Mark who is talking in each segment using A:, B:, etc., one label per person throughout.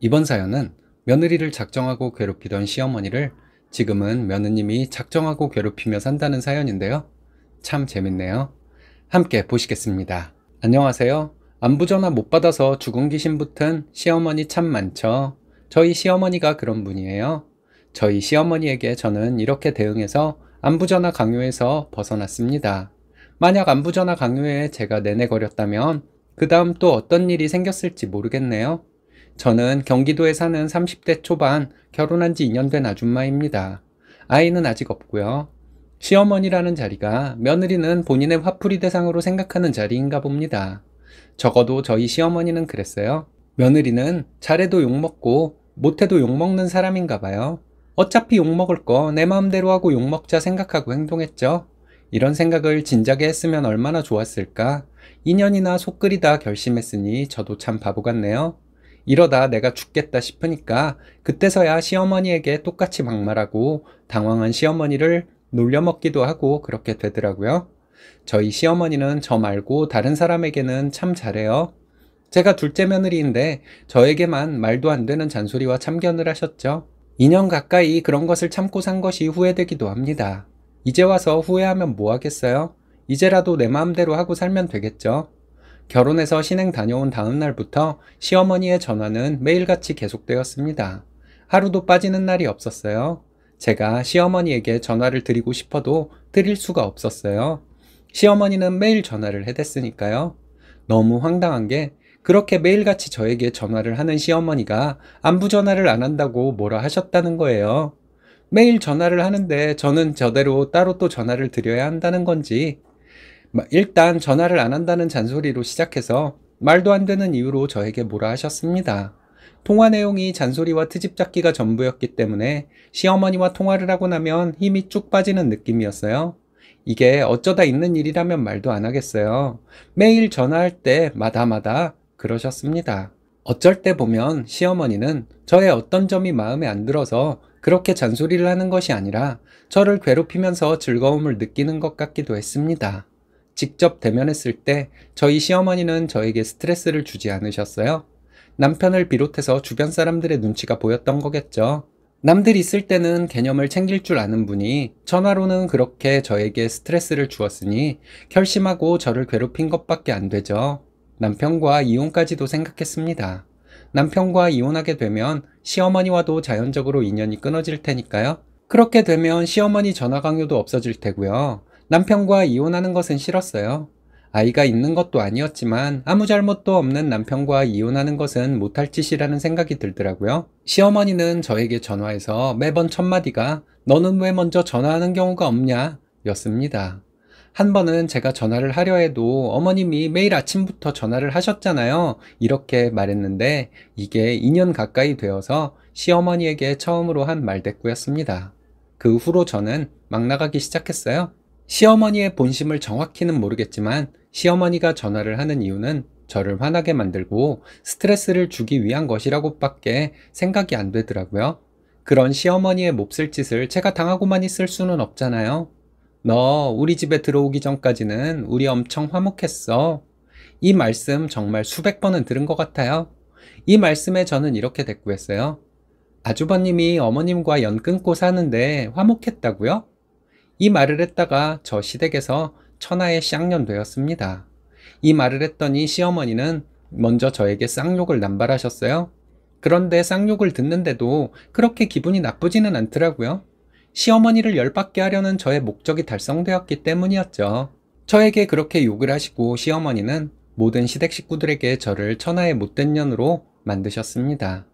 A: 이번 사연은 며느리를 작정하고 괴롭히던 시어머니를 지금은 며느님이 작정하고 괴롭히며 산다는 사연인데요. 참 재밌네요. 함께 보시겠습니다. 안녕하세요. 안부 전화 못 받아서 죽은 귀신 붙은 시어머니 참 많죠. 저희 시어머니가 그런 분이에요. 저희 시어머니에게 저는 이렇게 대응해서 안부 전화 강요에서 벗어났습니다. 만약 안부 전화 강요에 제가 내내거렸다면 그 다음 또 어떤 일이 생겼을지 모르겠네요. 저는 경기도에 사는 30대 초반 결혼한 지 2년 된 아줌마입니다. 아이는 아직 없고요. 시어머니라는 자리가 며느리는 본인의 화풀이 대상으로 생각하는 자리인가 봅니다. 적어도 저희 시어머니는 그랬어요. 며느리는 잘해도 욕먹고 못해도 욕먹는 사람인가 봐요. 어차피 욕먹을 거 내 마음대로 하고 욕먹자 생각하고 행동했죠. 이런 생각을 진작에 했으면 얼마나 좋았을까. 2년이나 속 끓이다 결심했으니 저도 참 바보 같네요. 이러다 내가 죽겠다 싶으니까 그때서야 시어머니에게 똑같이 막말하고 당황한 시어머니를 놀려먹기도 하고 그렇게 되더라고요. 저희 시어머니는 저 말고 다른 사람에게는 참 잘해요. 제가 둘째 며느리인데 저에게만 말도 안 되는 잔소리와 참견을 하셨죠. 2년 가까이 그런 것을 참고 산 것이 후회되기도 합니다. 이제 와서 후회하면 뭐 하겠어요? 이제라도 내 마음대로 하고 살면 되겠죠. 결혼해서 신행 다녀온 다음 날부터 시어머니의 전화는 매일같이 계속되었습니다. 하루도 빠지는 날이 없었어요. 제가 시어머니에게 전화를 드리고 싶어도 드릴 수가 없었어요. 시어머니는 매일 전화를 해댔으니까요. 너무 황당한 게 그렇게 매일같이 저에게 전화를 하는 시어머니가 안부 전화를 안 한다고 뭐라 하셨다는 거예요. 매일 전화를 하는데 저는 저대로 따로 또 전화를 드려야 한다는 건지 일단 전화를 안 한다는 잔소리로 시작해서 말도 안 되는 이유로 저에게 뭐라 하셨습니다. 통화 내용이 잔소리와 트집 잡기가 전부였기 때문에 시어머니와 통화를 하고 나면 힘이 쭉 빠지는 느낌이었어요. 이게 어쩌다 있는 일이라면 말도 안 하겠어요. 매일 전화할 때 마다마다 그러셨습니다. 어쩔 때 보면 시어머니는 저의 어떤 점이 마음에 안 들어서 그렇게 잔소리를 하는 것이 아니라 저를 괴롭히면서 즐거움을 느끼는 것 같기도 했습니다. 직접 대면했을 때 저희 시어머니는 저에게 스트레스를 주지 않으셨어요. 남편을 비롯해서 주변 사람들의 눈치가 보였던 거겠죠. 남들 있을 때는 개념을 챙길 줄 아는 분이 전화로는 그렇게 저에게 스트레스를 주었으니 결심하고 저를 괴롭힌 것밖에 안 되죠. 남편과 이혼까지도 생각했습니다. 남편과 이혼하게 되면 시어머니와도 자연적으로 인연이 끊어질 테니까요. 그렇게 되면 시어머니 전화 강요도 없어질 테고요. 남편과 이혼하는 것은 싫었어요. 아이가 있는 것도 아니었지만 아무 잘못도 없는 남편과 이혼하는 것은 못할 짓이라는 생각이 들더라고요. 시어머니는 저에게 전화해서 매번 첫마디가 너는 왜 먼저 전화하는 경우가 없냐 였습니다. 한 번은 제가 전화를 하려 해도 어머님이 매일 아침부터 전화를 하셨잖아요. 이렇게 말했는데 이게 2년 가까이 되어서 시어머니에게 처음으로 한 말대꾸였습니다. 그 후로 저는 막 나가기 시작했어요. 시어머니의 본심을 정확히는 모르겠지만 시어머니가 전화를 하는 이유는 저를 화나게 만들고 스트레스를 주기 위한 것이라고밖에 생각이 안 되더라고요. 그런 시어머니의 몹쓸 짓을 제가 당하고만 있을 수는 없잖아요. 너 우리 집에 들어오기 전까지는 우리 엄청 화목했어. 이 말씀 정말 수백 번은 들은 것 같아요. 이 말씀에 저는 이렇게 대꾸했어요. 아주버님이 어머님과 연 끊고 사는데 화목했다고요? 이 말을 했다가 저 시댁에서 천하의 쌍년 되었습니다. 이 말을 했더니 시어머니는 먼저 저에게 쌍욕을 남발하셨어요. 그런데 쌍욕을 듣는데도 그렇게 기분이 나쁘지는 않더라고요. 시어머니를 열받게 하려는 저의 목적이 달성되었기 때문이었죠. 저에게 그렇게 욕을 하시고 시어머니는 모든 시댁 식구들에게 저를 천하의 못된 년으로 만드셨습니다.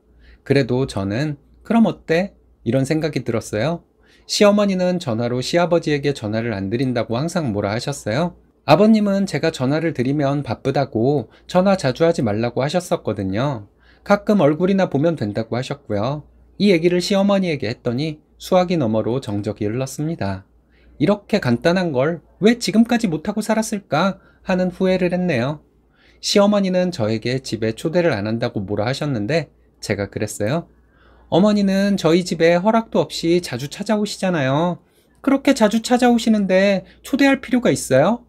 A: 그래도 저는 그럼 어때? 이런 생각이 들었어요. 시어머니는 전화로 시아버지에게 전화를 안 드린다고 항상 뭐라 하셨어요. 아버님은 제가 전화를 드리면 바쁘다고 전화 자주 하지 말라고 하셨었거든요. 가끔 얼굴이나 보면 된다고 하셨고요. 이 얘기를 시어머니에게 했더니 수화기 너머로 정적이 흘렀습니다. 이렇게 간단한 걸 왜 지금까지 못하고 살았을까 하는 후회를 했네요. 시어머니는 저에게 집에 초대를 안 한다고 뭐라 하셨는데 제가 그랬어요. 어머니는 저희 집에 허락도 없이 자주 찾아오시잖아요. 그렇게 자주 찾아오시는데 초대할 필요가 있어요?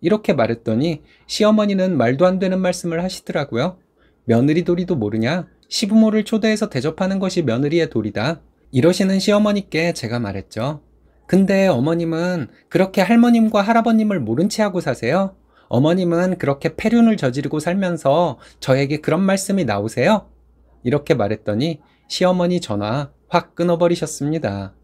A: 이렇게 말했더니 시어머니는 말도 안 되는 말씀을 하시더라고요. 며느리 도리도 모르냐? 시부모를 초대해서 대접하는 것이 며느리의 도리다. 이러시는 시어머니께 제가 말했죠. 근데 어머님은 그렇게 할머님과 할아버님을 모른 채 하고 사세요? 어머님은 그렇게 폐륜을 저지르고 살면서 저에게 그런 말씀이 나오세요? 이렇게 말했더니 시어머니 전화 확 끊어버리셨습니다.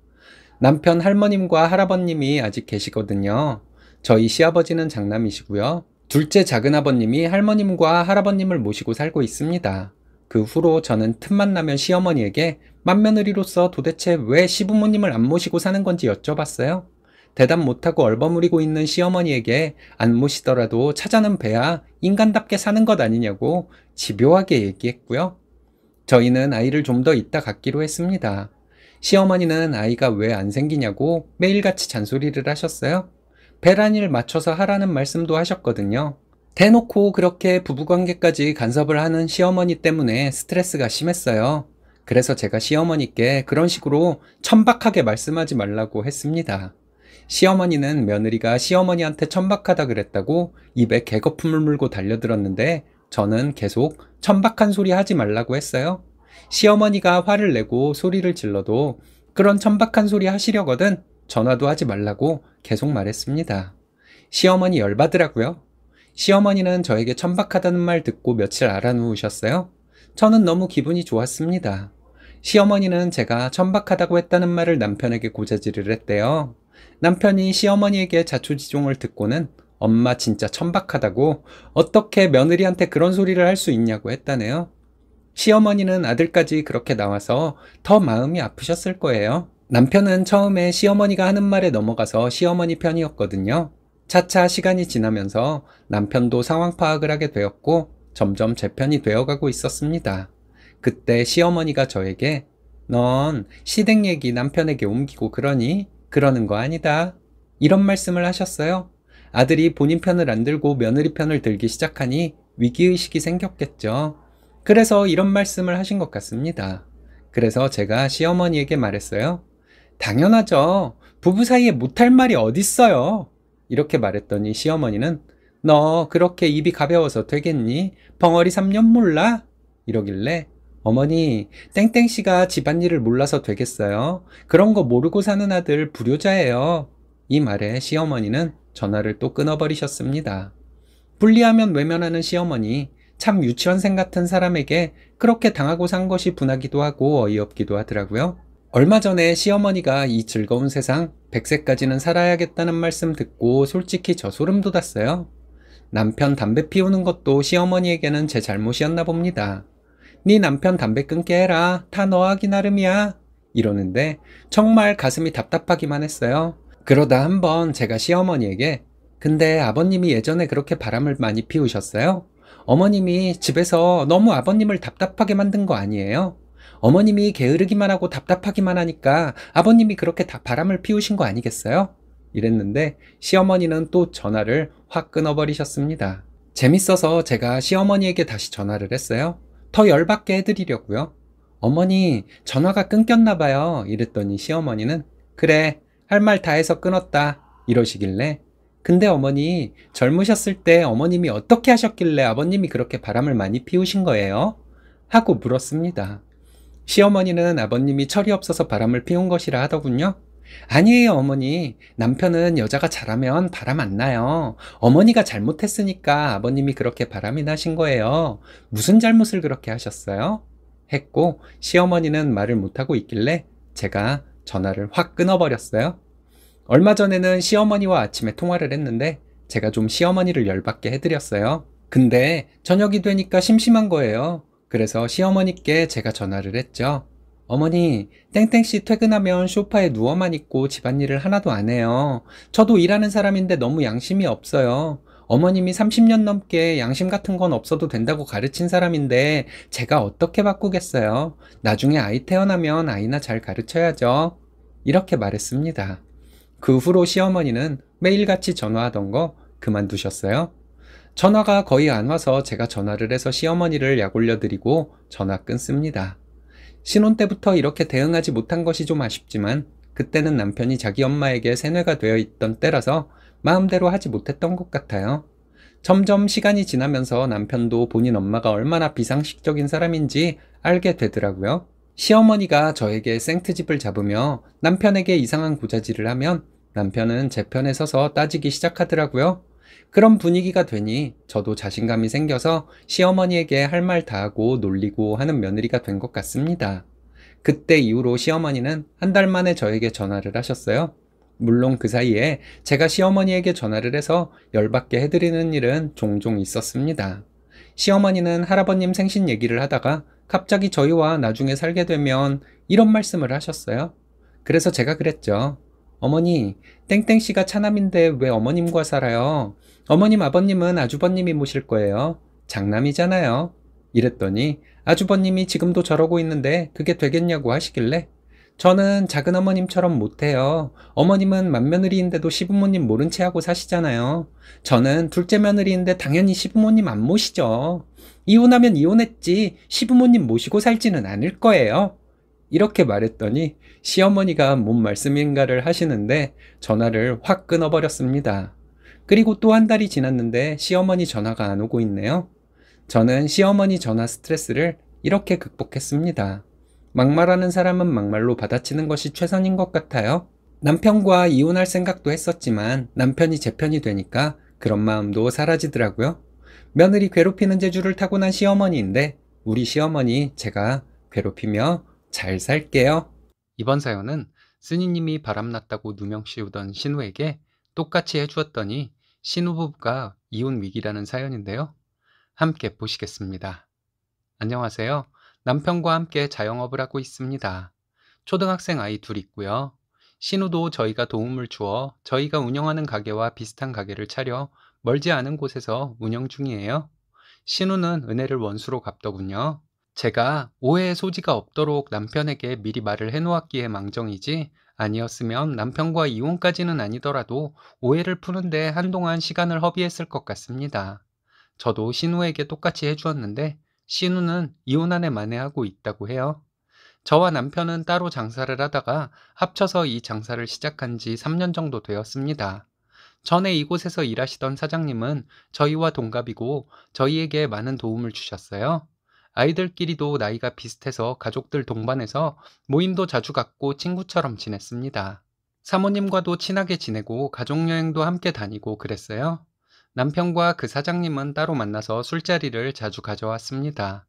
A: 남편 할머님과 할아버님이 아직 계시거든요. 저희 시아버지는 장남이시고요. 둘째 작은아버님이 할머님과 할아버님을 모시고 살고 있습니다. 그 후로 저는 틈만 나면 시어머니에게 맏며느리로서 도대체 왜 시부모님을 안 모시고 사는 건지 여쭤봤어요. 대답 못하고 얼버무리고 있는 시어머니에게 안 모시더라도 찾아는 배야 인간답게 사는 것 아니냐고 집요하게 얘기했고요. 저희는 아이를 좀 더 있다 갖기로 했습니다. 시어머니는 아이가 왜 안 생기냐고 매일같이 잔소리를 하셨어요. 배란일 맞춰서 하라는 말씀도 하셨거든요. 대놓고 그렇게 부부관계까지 간섭을 하는 시어머니 때문에 스트레스가 심했어요. 그래서 제가 시어머니께 그런 식으로 천박하게 말씀하지 말라고 했습니다. 시어머니는 며느리가 시어머니한테 천박하다 그랬다고 입에 개거품을 물고 달려들었는데 저는 계속 천박한 소리 하지 말라고 했어요. 시어머니가 화를 내고 소리를 질러도 그런 천박한 소리 하시려거든 전화도 하지 말라고 계속 말했습니다. 시어머니 열받으라고요. 시어머니는 저에게 천박하다는 말 듣고 며칠 알아누우셨어요. 저는 너무 기분이 좋았습니다. 시어머니는 제가 천박하다고 했다는 말을 남편에게 고자질을 했대요. 남편이 시어머니에게 자초지종을 듣고는 엄마 진짜 천박하다고 어떻게 며느리한테 그런 소리를 할 수 있냐고 했다네요. 시어머니는 아들까지 그렇게 나와서 더 마음이 아프셨을 거예요. 남편은 처음에 시어머니가 하는 말에 넘어가서 시어머니 편이었거든요. 차차 시간이 지나면서 남편도 상황 파악을 하게 되었고 점점 제 편이 되어가고 있었습니다. 그때 시어머니가 저에게 넌 시댁 얘기 남편에게 옮기고 그러니 그러는 거 아니다. 이런 말씀을 하셨어요. 아들이 본인 편을 안 들고 며느리 편을 들기 시작하니 위기의식이 생겼겠죠. 그래서 이런 말씀을 하신 것 같습니다. 그래서 제가 시어머니에게 말했어요. 당연하죠. 부부 사이에 못할 말이 어딨어요. 이렇게 말했더니 시어머니는 너 그렇게 입이 가벼워서 되겠니? 벙어리 3년 몰라? 이러길래 어머니, 땡땡씨가 집안일을 몰라서 되겠어요. 그런 거 모르고 사는 아들 불효자예요. 이 말에 시어머니는 전화를 또 끊어버리셨습니다. 불리하면 외면하는 시어머니, 참 유치원생 같은 사람에게 그렇게 당하고 산 것이 분하기도 하고 어이없기도 하더라고요. 얼마 전에 시어머니가 이 즐거운 세상 100세까지는 살아야겠다는 말씀 듣고 솔직히 저 소름 돋았어요. 남편 담배 피우는 것도 시어머니에게는 제 잘못이었나 봅니다. 네 남편 담배 끊게 해라. 다 너하기 나름이야. 이러는데 정말 가슴이 답답하기만 했어요. 그러다 한번 제가 시어머니에게 근데 아버님이 예전에 그렇게 바람을 많이 피우셨어요? 어머님이 집에서 너무 아버님을 답답하게 만든 거 아니에요? 어머님이 게으르기만 하고 답답하기만 하니까 아버님이 그렇게 다 바람을 피우신 거 아니겠어요? 이랬는데 시어머니는 또 전화를 확 끊어버리셨습니다. 재밌어서 제가 시어머니에게 다시 전화를 했어요. 더 열받게 해드리려고요. 어머니 전화가 끊겼나 봐요. 이랬더니 시어머니는 그래 할말다 해서 끊었다. 이러시길래 근데 어머니 젊으셨을 때 어머님이 어떻게 하셨길래 아버님이 그렇게 바람을 많이 피우신 거예요? 하고 물었습니다. 시어머니는 아버님이 철이 없어서 바람을 피운 것이라 하더군요. 아니에요, 어머니. 남편은 여자가 잘하면 바람 안 나요. 어머니가 잘못했으니까 아버님이 그렇게 바람이 나신 거예요. 무슨 잘못을 그렇게 하셨어요? 했고, 시어머니는 말을 못하고 있길래 제가 전화를 확 끊어버렸어요. 얼마 전에는 시어머니와 아침에 통화를 했는데 제가 좀 시어머니를 열받게 해드렸어요. 근데 저녁이 되니까 심심한 거예요. 그래서 시어머니께 제가 전화를 했죠. 어머니, 땡땡씨 퇴근하면 쇼파에 누워만 있고 집안일을 하나도 안 해요. 저도 일하는 사람인데 너무 양심이 없어요. 어머님이 30년 넘게 양심 같은 건 없어도 된다고 가르친 사람인데 제가 어떻게 바꾸겠어요? 나중에 아이 태어나면 아이나 잘 가르쳐야죠. 이렇게 말했습니다. 그 후로 시어머니는 매일같이 전화하던 거 그만두셨어요? 전화가 거의 안 와서 제가 전화를 해서 시어머니를 약 올려드리고 전화 끊습니다. 신혼 때부터 이렇게 대응하지 못한 것이 좀 아쉽지만 그때는 남편이 자기 엄마에게 세뇌가 되어 있던 때라서 마음대로 하지 못했던 것 같아요. 점점 시간이 지나면서 남편도 본인 엄마가 얼마나 비상식적인 사람인지 알게 되더라고요. 시어머니가 저에게 생트집을 잡으며 남편에게 이상한 고자질을 하면 남편은 제 편에 서서 따지기 시작하더라고요. 그런 분위기가 되니 저도 자신감이 생겨서 시어머니에게 할 말 다 하고 놀리고 하는 며느리가 된 것 같습니다. 그때 이후로 시어머니는 한 달 만에 저에게 전화를 하셨어요. 물론 그 사이에 제가 시어머니에게 전화를 해서 열받게 해드리는 일은 종종 있었습니다. 시어머니는 할아버님 생신 얘기를 하다가 갑자기 저희와 나중에 살게 되면 이런 말씀을 하셨어요. 그래서 제가 그랬죠. 어머니, 땡땡씨가 차남인데 왜 어머님과 살아요? 어머님, 아버님은 아주버님이 모실 거예요. 장남이잖아요. 이랬더니 아주버님이 지금도 저러고 있는데 그게 되겠냐고 하시길래 저는 작은 어머님처럼 못해요. 어머님은 맏며느리인데도 시부모님 모른 채 하고 사시잖아요. 저는 둘째 며느리인데 당연히 시부모님 안 모시죠. 이혼하면 이혼했지 시부모님 모시고 살지는 않을 거예요. 이렇게 말했더니 시어머니가 뭔 말씀인가를 하시는데 전화를 확 끊어버렸습니다. 그리고 또 한 달이 지났는데 시어머니 전화가 안 오고 있네요. 저는 시어머니 전화 스트레스를 이렇게 극복했습니다. 막말하는 사람은 막말로 받아치는 것이 최선인 것 같아요. 남편과 이혼할 생각도 했었지만 남편이 제 편이 되니까 그런 마음도 사라지더라고요. 며느리 괴롭히는 재주를 타고난 시어머니인데 우리 시어머니 제가 괴롭히며 잘 살게요. 이번 사연은 스니님이 바람났다고 누명 씌우던 신우에게 똑같이 해주었더니 신우 부부가 이혼 위기라는 사연인데요. 함께 보시겠습니다. 안녕하세요. 남편과 함께 자영업을 하고 있습니다. 초등학생 아이 둘 있고요. 신우도 저희가 도움을 주어 저희가 운영하는 가게와 비슷한 가게를 차려 멀지 않은 곳에서 운영 중이에요. 신우는 은혜를 원수로 갚더군요. 제가 오해의 소지가 없도록 남편에게 미리 말을 해놓았기에 망정이지 아니었으면 남편과 이혼까지는 아니더라도 오해를 푸는데 한동안 시간을 허비했을 것 같습니다. 저도 신우에게 똑같이 해주었는데 신우는 이혼한에 만회하고 있다고 해요. 저와 남편은 따로 장사를 하다가 합쳐서 이 장사를 시작한 지 3년 정도 되었습니다. 전에 이곳에서 일하시던 사장님은 저희와 동갑이고 저희에게 많은 도움을 주셨어요. 아이들끼리도 나이가 비슷해서 가족들 동반해서 모임도 자주 갖고 친구처럼 지냈습니다. 사모님과도 친하게 지내고 가족여행도 함께 다니고 그랬어요. 남편과 그 사장님은 따로 만나서 술자리를 자주 가져왔습니다.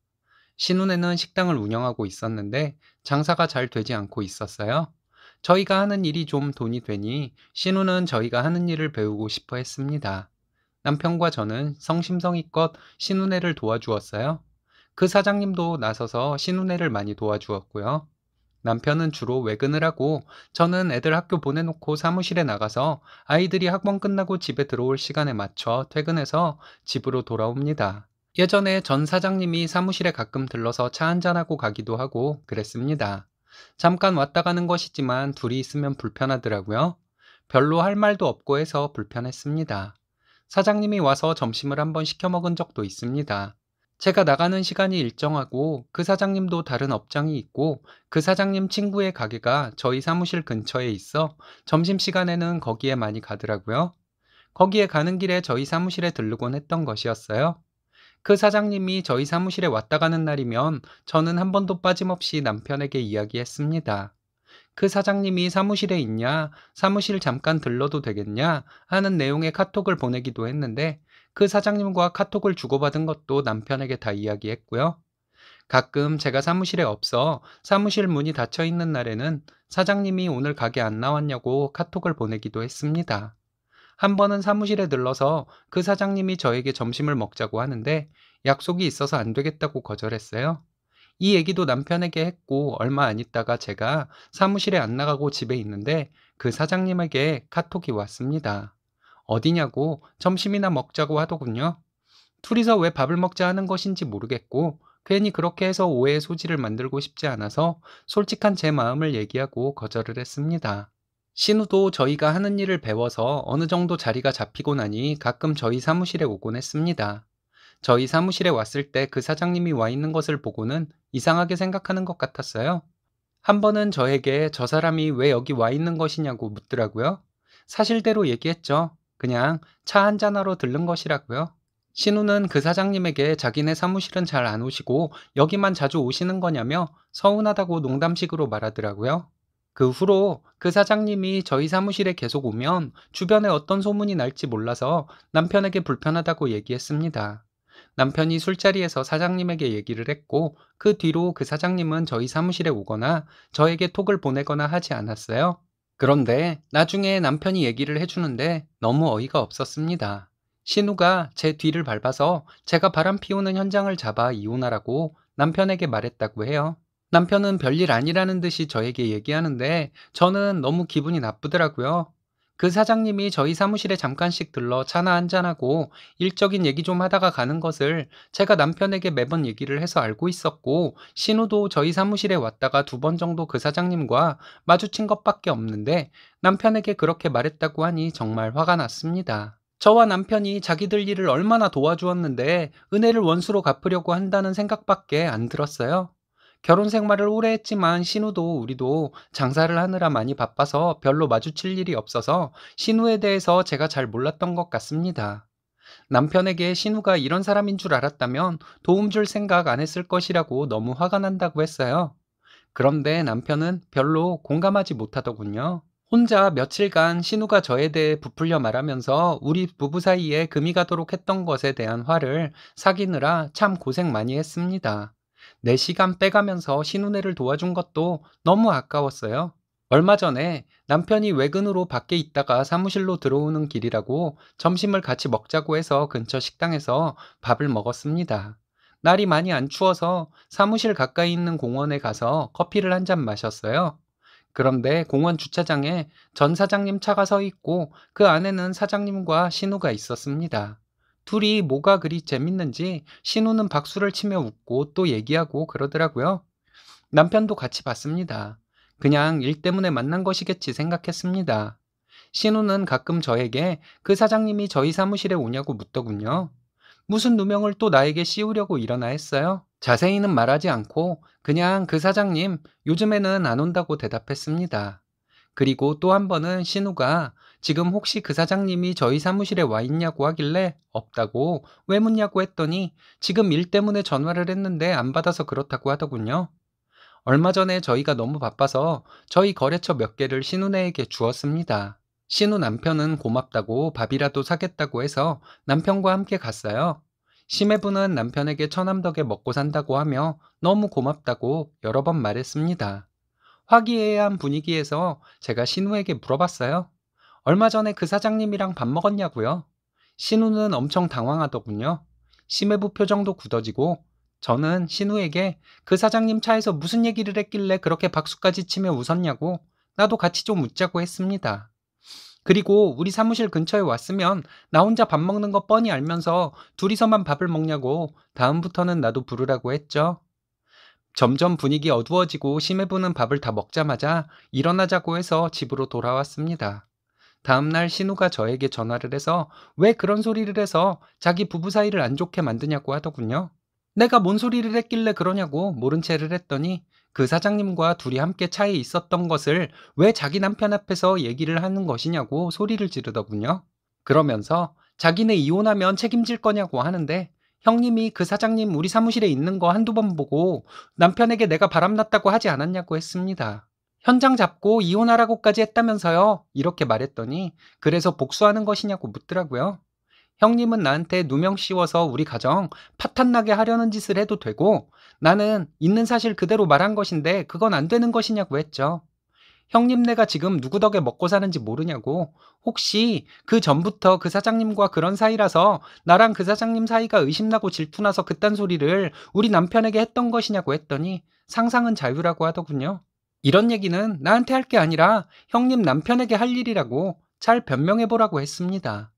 A: 신운에는 식당을 운영하고 있었는데 장사가 잘 되지 않고 있었어요. 저희가 하는 일이 좀 돈이 되니 신우는 저희가 하는 일을 배우고 싶어 했습니다. 남편과 저는 성심성의껏 신우네를 도와주었어요. 그 사장님도 나서서 신우애를 많이 도와주었고요. 남편은 주로 외근을 하고 저는 애들 학교 보내놓고 사무실에 나가서 아이들이 학원 끝나고 집에 들어올 시간에 맞춰 퇴근해서 집으로 돌아옵니다. 예전에 전 사장님이 사무실에 가끔 들러서 차 한잔하고 가기도 하고 그랬습니다. 잠깐 왔다 가는 것이지만 둘이 있으면 불편하더라고요. 별로 할 말도 없고 해서 불편했습니다. 사장님이 와서 점심을 한번 시켜 먹은 적도 있습니다. 제가 나가는 시간이 일정하고 그 사장님도 다른 업장이 있고 그 사장님 친구의 가게가 저희 사무실 근처에 있어 점심시간에는 거기에 많이 가더라고요. 거기에 가는 길에 저희 사무실에 들르곤 했던 것이었어요. 그 사장님이 저희 사무실에 왔다 가는 날이면 저는 한 번도 빠짐없이 남편에게 이야기했습니다. 그 사장님이 사무실에 있냐, 사무실 잠깐 들러도 되겠냐 하는 내용의 카톡을 보내기도 했는데 그 사장님과 카톡을 주고받은 것도 남편에게 다 이야기했고요. 가끔 제가 사무실에 없어 사무실 문이 닫혀 있는 날에는 사장님이 오늘 가게 안 나왔냐고 카톡을 보내기도 했습니다. 한 번은 사무실에 들러서 그 사장님이 저에게 점심을 먹자고 하는데 약속이 있어서 안 되겠다고 거절했어요. 이 얘기도 남편에게 했고 얼마 안 있다가 제가 사무실에 안 나가고 집에 있는데 그 사장님에게 카톡이 왔습니다. 어디냐고 점심이나 먹자고 하더군요. 둘이서 왜 밥을 먹자 하는 것인지 모르겠고 괜히 그렇게 해서 오해의 소지를 만들고 싶지 않아서 솔직한 제 마음을 얘기하고 거절을 했습니다. 신우도 저희가 하는 일을 배워서 어느 정도 자리가 잡히고 나니 가끔 저희 사무실에 오곤 했습니다. 저희 사무실에 왔을 때 그 사장님이 와 있는 것을 보고는 이상하게 생각하는 것 같았어요. 한 번은 저에게 저 사람이 왜 여기 와 있는 것이냐고 묻더라고요. 사실대로 얘기했죠. 그냥 차 한잔하러 들른 것이라고요. 신우는 그 사장님에게 자기네 사무실은 잘 안 오시고 여기만 자주 오시는 거냐며 서운하다고 농담식으로 말하더라고요. 그 후로 그 사장님이 저희 사무실에 계속 오면 주변에 어떤 소문이 날지 몰라서 남편에게 불편하다고 얘기했습니다. 남편이 술자리에서 사장님에게 얘기를 했고 그 뒤로 그 사장님은 저희 사무실에 오거나 저에게 톡을 보내거나 하지 않았어요. 그런데 나중에 남편이 얘기를 해주는데 너무 어이가 없었습니다. 신우가 제 뒤를 밟아서 제가 바람 피우는 현장을 잡아 이혼하라고 남편에게 말했다고 해요. 남편은 별일 아니라는 듯이 저에게 얘기하는데 저는 너무 기분이 나쁘더라고요. 그 사장님이 저희 사무실에 잠깐씩 들러 차나 한잔하고 일적인 얘기 좀 하다가 가는 것을 제가 남편에게 매번 얘기를 해서 알고 있었고 신우도 저희 사무실에 왔다가 두 번 정도 그 사장님과 마주친 것밖에 없는데 남편에게 그렇게 말했다고 하니 정말 화가 났습니다. 저와 남편이 자기들 일을 얼마나 도와주었는데 은혜를 원수로 갚으려고 한다는 생각밖에 안 들었어요. 결혼 생활을 오래 했지만 신우도 우리도 장사를 하느라 많이 바빠서 별로 마주칠 일이 없어서 신우에 대해서 제가 잘 몰랐던 것 같습니다. 남편에게 신우가 이런 사람인 줄 알았다면 도움 줄 생각 안 했을 것이라고 너무 화가 난다고 했어요. 그런데 남편은 별로 공감하지 못하더군요. 혼자 며칠간 신우가 저에 대해 부풀려 말하면서 우리 부부 사이에 금이 가도록 했던 것에 대한 화를 사귀느라 참 고생 많이 했습니다. 내 시간 빼가면서 신우네를 도와준 것도 너무 아까웠어요. 얼마 전에 남편이 외근으로 밖에 있다가 사무실로 들어오는 길이라고 점심을 같이 먹자고 해서 근처 식당에서 밥을 먹었습니다. 날이 많이 안 추워서 사무실 가까이 있는 공원에 가서 커피를 한 잔 마셨어요. 그런데 공원 주차장에 전 사장님 차가 서 있고 그 안에는 사장님과 신우가 있었습니다. 둘이 뭐가 그리 재밌는지 신우는 박수를 치며 웃고 또 얘기하고 그러더라고요. 남편도 같이 봤습니다. 그냥 일 때문에 만난 것이겠지 생각했습니다. 신우는 가끔 저에게 그 사장님이 저희 사무실에 오냐고 묻더군요. 무슨 누명을 또 나에게 씌우려고 일어나 했어요? 자세히는 말하지 않고 그냥 그 사장님 요즘에는 안 온다고 대답했습니다. 그리고 또 한 번은 신우가 지금 혹시 그 사장님이 저희 사무실에 와 있냐고 하길래 없다고 왜 묻냐고 했더니 지금 일 때문에 전화를 했는데 안 받아서 그렇다고 하더군요. 얼마 전에 저희가 너무 바빠서 저희 거래처 몇 개를 신우네에게 주었습니다. 신우 남편은 고맙다고 밥이라도 사겠다고 해서 남편과 함께 갔어요. 심해부는 남편에게 천암덕에 먹고 산다고 하며 너무 고맙다고 여러 번 말했습니다. 화기애애한 분위기에서 제가 신우에게 물어봤어요. 얼마 전에 그 사장님이랑 밥 먹었냐고요? 신우는 엄청 당황하더군요. 심해부 표정도 굳어지고 저는 신우에게 그 사장님 차에서 무슨 얘기를 했길래 그렇게 박수까지 치며 웃었냐고 나도 같이 좀 웃자고 했습니다. 그리고 우리 사무실 근처에 왔으면 나 혼자 밥 먹는 거 뻔히 알면서 둘이서만 밥을 먹냐고 다음부터는 나도 부르라고 했죠. 점점 분위기 어두워지고 심해부는 밥을 다 먹자마자 일어나자고 해서 집으로 돌아왔습니다. 다음날 신우가 저에게 전화를 해서 왜 그런 소리를 해서 자기 부부 사이를 안 좋게 만드냐고 하더군요. 내가 뭔 소리를 했길래 그러냐고 모른 체를 했더니 그 사장님과 둘이 함께 차에 있었던 것을 왜 자기 남편 앞에서 얘기를 하는 것이냐고 소리를 지르더군요. 그러면서 자기네 이혼하면 책임질 거냐고 하는데 형님이 그 사장님 우리 사무실에 있는 거 한두 번 보고 남편에게 내가 바람났다고 하지 않았냐고 했습니다. 현장 잡고 이혼하라고까지 했다면서요. 이렇게 말했더니 그래서 복수하는 것이냐고 묻더라고요. 형님은 나한테 누명 씌워서 우리 가정 파탄나게 하려는 짓을 해도 되고 나는 있는 사실 그대로 말한 것인데 그건 안 되는 것이냐고 했죠. 형님네가 지금 누구 덕에 먹고 사는지 모르냐고 혹시 그 전부터 그 사장님과 그런 사이라서 나랑 그 사장님 사이가 의심나고 질투나서 그딴 소리를 우리 남편에게 했던 것이냐고 했더니 상상은 자유라고 하더군요. 이런 얘기는 나한테 할 게 아니라 형님 남편에게 할 일이라고 잘 변명해 보라고 했습니다.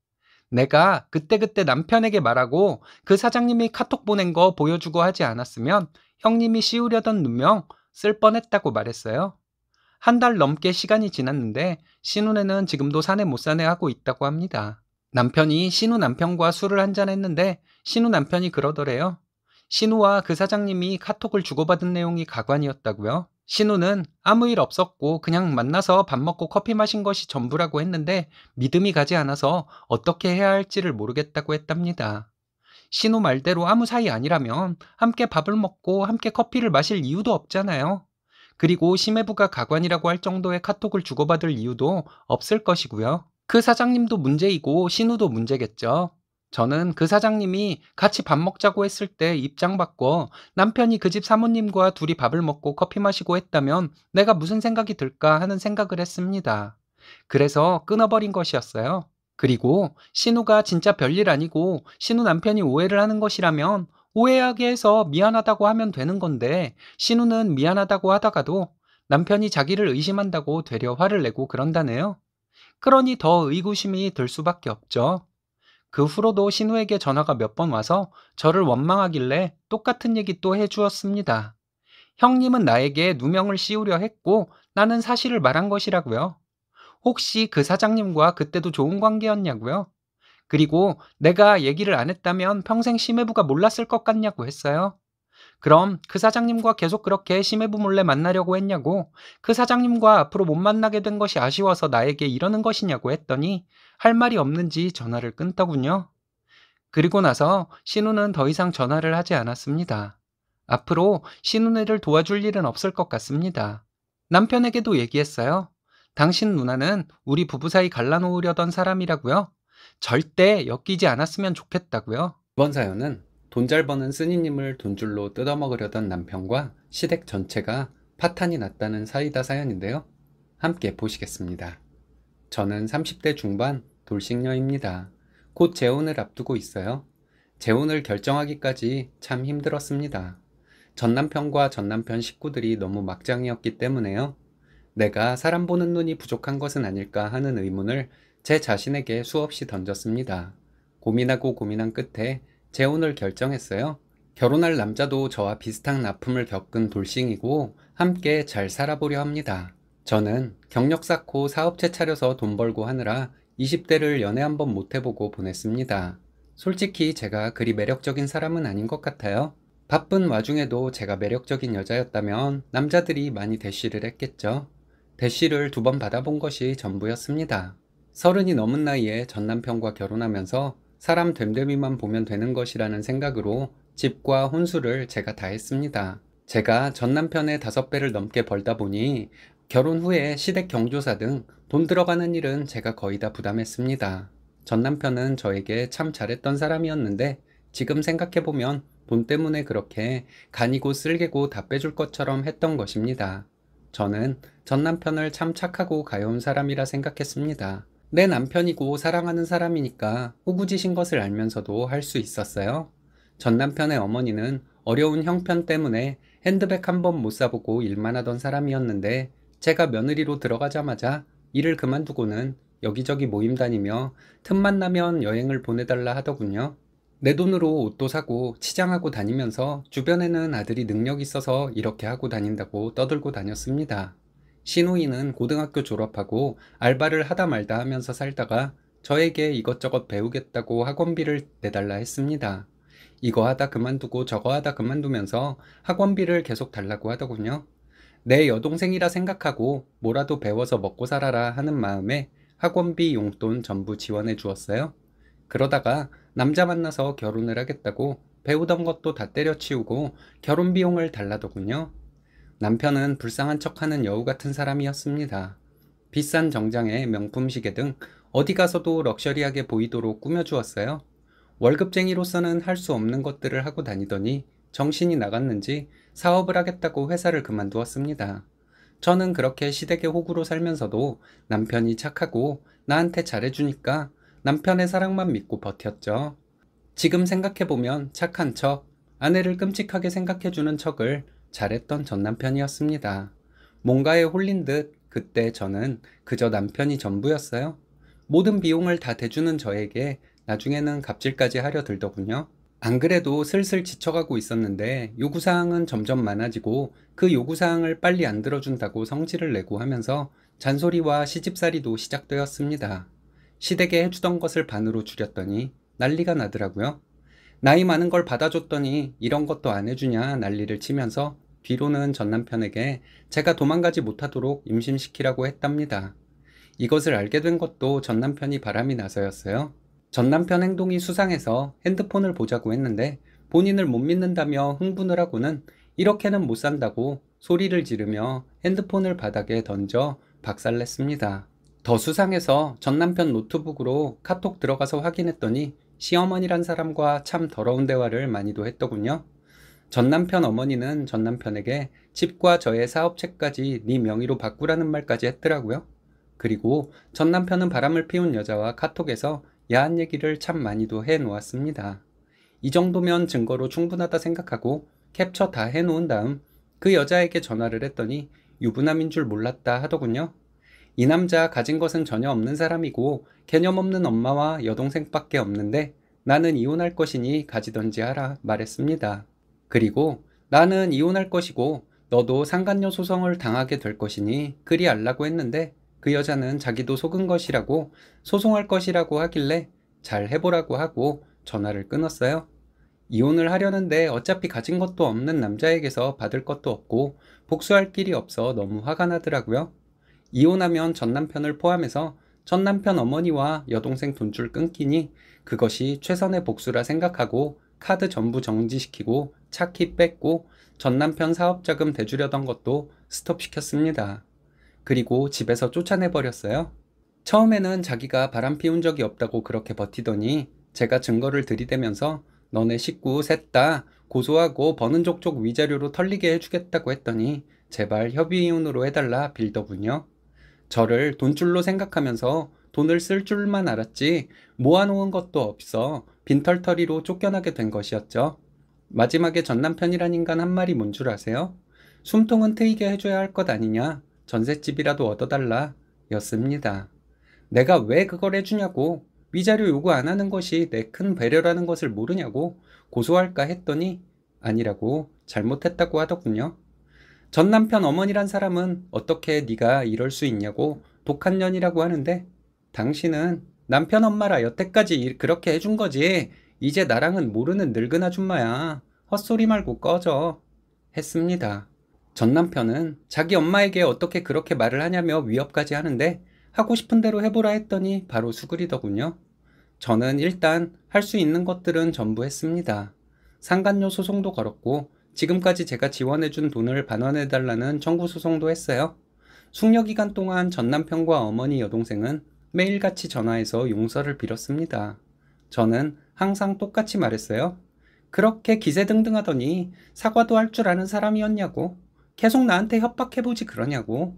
A: 내가 그때그때 남편에게 말하고 그 사장님이 카톡 보낸 거 보여주고 하지 않았으면 형님이 씌우려던 누명 쓸 뻔했다고 말했어요. 한 달 넘게 시간이 지났는데 신우네는 지금도 사내 못 사내 하고 있다고 합니다. 남편이 신우 남편과 술을 한잔 했는데 신우 남편이 그러더래요. 신우와 그 사장님이 카톡을 주고받은 내용이 가관이었다고요. 신우는 아무 일 없었고 그냥 만나서 밥 먹고 커피 마신 것이 전부라고 했는데 믿음이 가지 않아서 어떻게 해야 할지를 모르겠다고 했답니다. 신우 말대로 아무 사이 아니라면 함께 밥을 먹고 함께 커피를 마실 이유도 없잖아요. 그리고 심해부가 가관이라고 할 정도의 카톡을 주고받을 이유도 없을 것이고요. 그 사장님도 문제이고 신우도 문제겠죠. 저는 그 사장님이 같이 밥 먹자고 했을 때 입장 바꿔 남편이 그 집 사모님과 둘이 밥을 먹고 커피 마시고 했다면 내가 무슨 생각이 들까 하는 생각을 했습니다. 그래서 끊어버린 것이었어요. 그리고 신우가 진짜 별일 아니고 신우 남편이 오해를 하는 것이라면 오해하게 해서 미안하다고 하면 되는 건데 신우는 미안하다고 하다가도 남편이 자기를 의심한다고 되려 화를 내고 그런다네요. 그러니 더 의구심이 들 수밖에 없죠. 그 후로도 신우에게 전화가 몇 번 와서 저를 원망하길래 똑같은 얘기 또 해주었습니다. 형님은 나에게 누명을 씌우려 했고 나는 사실을 말한 것이라고요. 혹시 그 사장님과 그때도 좋은 관계였냐고요? 그리고 내가 얘기를 안 했다면 평생 심해부가 몰랐을 것 같냐고 했어요. 그럼 그 사장님과 계속 그렇게 심해부 몰래 만나려고 했냐고, 그 사장님과 앞으로 못 만나게 된 것이 아쉬워서 나에게 이러는 것이냐고 했더니 할 말이 없는지 전화를 끊더군요. 그리고 나서 신우는 더 이상 전화를 하지 않았습니다. 앞으로 신우네를 도와줄 일은 없을 것 같습니다. 남편에게도 얘기했어요. 당신 누나는 우리 부부 사이 갈라놓으려던 사람이라고요. 절대 엮이지 않았으면 좋겠다고요. 이번 사연은 돈 잘 버는 스님님을 돈줄로 뜯어먹으려던 남편과 시댁 전체가 파탄이 났다는 사이다 사연인데요. 함께 보시겠습니다. 저는 30대 중반 돌싱녀입니다. 곧 재혼을 앞두고 있어요. 재혼을 결정하기까지 참 힘들었습니다. 전남편과 전남편 식구들이 너무 막장이었기 때문에요. 내가 사람 보는 눈이 부족한 것은 아닐까 하는 의문을 제 자신에게 수없이 던졌습니다. 고민하고 고민한 끝에 재혼을 결정했어요. 결혼할 남자도 저와 비슷한 아픔을 겪은 돌싱이고 함께 잘 살아보려 합니다. 저는 경력 쌓고 사업체 차려서 돈 벌고 하느라 20대를 연애 한번 못 해보고 보냈습니다. 솔직히 제가 그리 매력적인 사람은 아닌 것 같아요. 바쁜 와중에도 제가 매력적인 여자였다면 남자들이 많이 대쉬를 했겠죠. 대쉬를 두 번 받아본 것이 전부였습니다. 서른이 넘은 나이에 전 남편과 결혼하면서 사람 됨됨이만 보면 되는 것이라는 생각으로 집과 혼수를 제가 다 했습니다. 제가 전 남편의 다섯 배를 넘게 벌다 보니 결혼 후에 시댁 경조사 등 돈 들어가는 일은 제가 거의 다 부담했습니다. 전 남편은 저에게 참 잘했던 사람이었는데 지금 생각해보면 돈 때문에 그렇게 간이고 쓸개고 다 빼줄 것처럼 했던 것입니다. 저는 전 남편을 참 착하고 가여운 사람이라 생각했습니다. 내 남편이고 사랑하는 사람이니까 호구지신 것을 알면서도 할 수 있었어요. 전 남편의 어머니는 어려운 형편 때문에 핸드백 한 번 못 사보고 일만 하던 사람이었는데 제가 며느리로 들어가자마자 일을 그만두고는 여기저기 모임 다니며 틈만 나면 여행을 보내달라 하더군요. 내 돈으로 옷도 사고 치장하고 다니면서 주변에는 아들이 능력 있어서 이렇게 하고 다닌다고 떠들고 다녔습니다. 신우이는 고등학교 졸업하고 알바를 하다 말다 하면서 살다가 저에게 이것저것 배우겠다고 학원비를 내달라 했습니다. 이거 하다 그만두고 저거 하다 그만두면서 학원비를 계속 달라고 하더군요. 내 여동생이라 생각하고 뭐라도 배워서 먹고 살아라 하는 마음에 학원비 용돈 전부 지원해 주었어요. 그러다가 남자 만나서 결혼을 하겠다고 배우던 것도 다 때려치우고 결혼 비용을 달라더군요. 남편은 불쌍한 척하는 여우 같은 사람이었습니다. 비싼 정장에 명품 시계 등 어디 가서도 럭셔리하게 보이도록 꾸며주었어요. 월급쟁이로서는 할 수 없는 것들을 하고 다니더니 정신이 나갔는지 사업을 하겠다고 회사를 그만두었습니다. 저는 그렇게 시댁의 호구로 살면서도 남편이 착하고 나한테 잘해주니까 남편의 사랑만 믿고 버텼죠. 지금 생각해보면 착한 척, 아내를 끔찍하게 생각해주는 척을 잘했던 전 남편이었습니다. 뭔가에 홀린 듯 그때 저는 그저 남편이 전부였어요. 모든 비용을 다 대주는 저에게 나중에는 갑질까지 하려 들더군요. 안 그래도 슬슬 지쳐가고 있었는데 요구사항은 점점 많아지고 그 요구사항을 빨리 안 들어준다고 성질을 내고 하면서 잔소리와 시집살이도 시작되었습니다. 시댁에 해주던 것을 반으로 줄였더니 난리가 나더라고요. 나이 많은 걸 받아줬더니 이런 것도 안 해주냐 난리를 치면서 뒤로는 전 남편에게 제가 도망가지 못하도록 임신시키라고 했답니다. 이것을 알게 된 것도 전 남편이 바람이 나서였어요. 전 남편 행동이 수상해서 핸드폰을 보자고 했는데 본인을 못 믿는다며 흥분을 하고는 이렇게는 못 산다고 소리를 지르며 핸드폰을 바닥에 던져 박살냈습니다. 더 수상해서 전 남편 노트북으로 카톡 들어가서 확인했더니 시어머니란 사람과 참 더러운 대화를 많이도 했더군요. 전 남편 어머니는 전 남편에게 집과 저의 사업체까지 네 명의로 바꾸라는 말까지 했더라고요. 그리고 전 남편은 바람을 피운 여자와 카톡에서 야한 얘기를 참 많이도 해 놓았습니다. 이 정도면 증거로 충분하다 생각하고 캡처 다 해 놓은 다음 그 여자에게 전화를 했더니 유부남인 줄 몰랐다 하더군요. 이 남자 가진 것은 전혀 없는 사람이고 개념 없는 엄마와 여동생밖에 없는데 나는 이혼할 것이니 가지던지 하라 말했습니다. 그리고 나는 이혼할 것이고 너도 상간녀 소송을 당하게 될 것이니 그리 알라고 했는데 그 여자는 자기도 속은 것이라고 소송할 것이라고 하길래 잘 해보라고 하고 전화를 끊었어요. 이혼을 하려는데 어차피 가진 것도 없는 남자에게서 받을 것도 없고 복수할 길이 없어 너무 화가 나더라고요. 이혼하면 전 남편을 포함해서 전 남편 어머니와 여동생 돈줄 끊기니 그것이 최선의 복수라 생각하고 카드 전부 정지시키고 차키 뺐고 전 남편 사업자금 대주려던 것도 스톱시켰습니다. 그리고 집에서 쫓아내버렸어요. 처음에는 자기가 바람 피운 적이 없다고 그렇게 버티더니 제가 증거를 들이대면서 너네 식구 셋 다 고소하고 버는 족족 위자료로 털리게 해주겠다고 했더니 제발 협의이혼으로 해달라 빌더군요. 저를 돈줄로 생각하면서 돈을 쓸 줄만 알았지 모아놓은 것도 없어 빈털터리로 쫓겨나게 된 것이었죠. 마지막에 전 남편이란 인간 한 말이 뭔 줄 아세요? 숨통은 트이게 해줘야 할 것 아니냐? 전셋집이라도 얻어달라 였습니다. 내가 왜 그걸 해주냐고 위자료 요구 안 하는 것이 내 큰 배려라는 것을 모르냐고 고소할까 했더니 아니라고 잘못했다고 하더군요. 전 남편 어머니란 사람은 어떻게 네가 이럴 수 있냐고 독한 년이라고 하는데 당신은 남편 엄마라 여태까지 그렇게 해준 거지 이제 나랑은 모르는 늙은 아줌마야 헛소리 말고 꺼져 했습니다. 전 남편은 자기 엄마에게 어떻게 그렇게 말을 하냐며 위협까지 하는데 하고 싶은 대로 해보라 했더니 바로 수그리더군요. 저는 일단 할 수 있는 것들은 전부 했습니다. 상간료 소송도 걸었고 지금까지 제가 지원해준 돈을 반환해달라는 청구 소송도 했어요. 숙려 기간 동안 전 남편과 어머니 여동생은 매일같이 전화해서 용서를 빌었습니다. 저는 항상 똑같이 말했어요. 그렇게 기세등등하더니 사과도 할 줄 아는 사람이었냐고. 계속 나한테 협박해보지 그러냐고.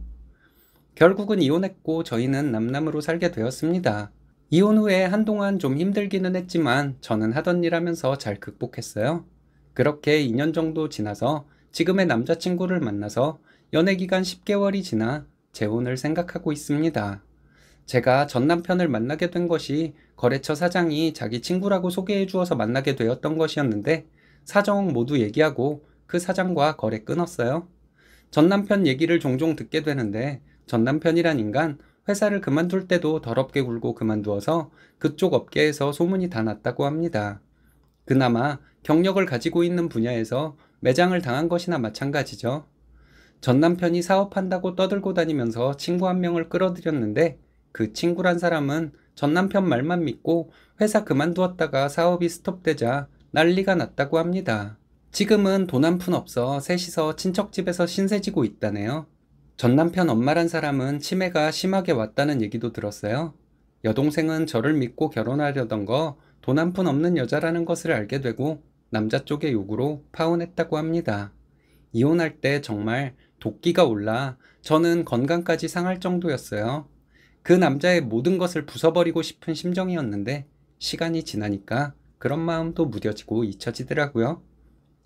A: 결국은 이혼했고 저희는 남남으로 살게 되었습니다. 이혼 후에 한동안 좀 힘들기는 했지만 저는 하던 일 하면서 잘 극복했어요. 그렇게 2년 정도 지나서 지금의 남자친구를 만나서 연애 기간 10개월이 지나 재혼을 생각하고 있습니다. 제가 전 남편을 만나게 된 것이 거래처 사장이 자기 친구라고 소개해 주어서 만나게 되었던 것이었는데 사정 모두 얘기하고 그 사장과 거래 끊었어요. 전 남편 얘기를 종종 듣게 되는데 전 남편이란 인간 회사를 그만둘 때도 더럽게 굴고 그만두어서 그쪽 업계에서 소문이 다 났다고 합니다. 그나마 경력을 가지고 있는 분야에서 매장을 당한 것이나 마찬가지죠. 전 남편이 사업한다고 떠들고 다니면서 친구 한 명을 끌어들였는데 그 친구란 사람은 전 남편 말만 믿고 회사 그만두었다가 사업이 스톱되자 난리가 났다고 합니다. 지금은 돈 한 푼 없어 셋이서 친척집에서 신세지고 있다네요. 전 남편 엄마란 사람은 치매가 심하게 왔다는 얘기도 들었어요. 여동생은 저를 믿고 결혼하려던 거 돈 한 푼 없는 여자라는 것을 알게 되고 남자 쪽의 욕으로 파혼했다고 합니다. 이혼할 때 정말 도끼가 올라 저는 건강까지 상할 정도였어요. 그 남자의 모든 것을 부숴버리고 싶은 심정이었는데 시간이 지나니까 그런 마음도 무뎌지고 잊혀지더라고요.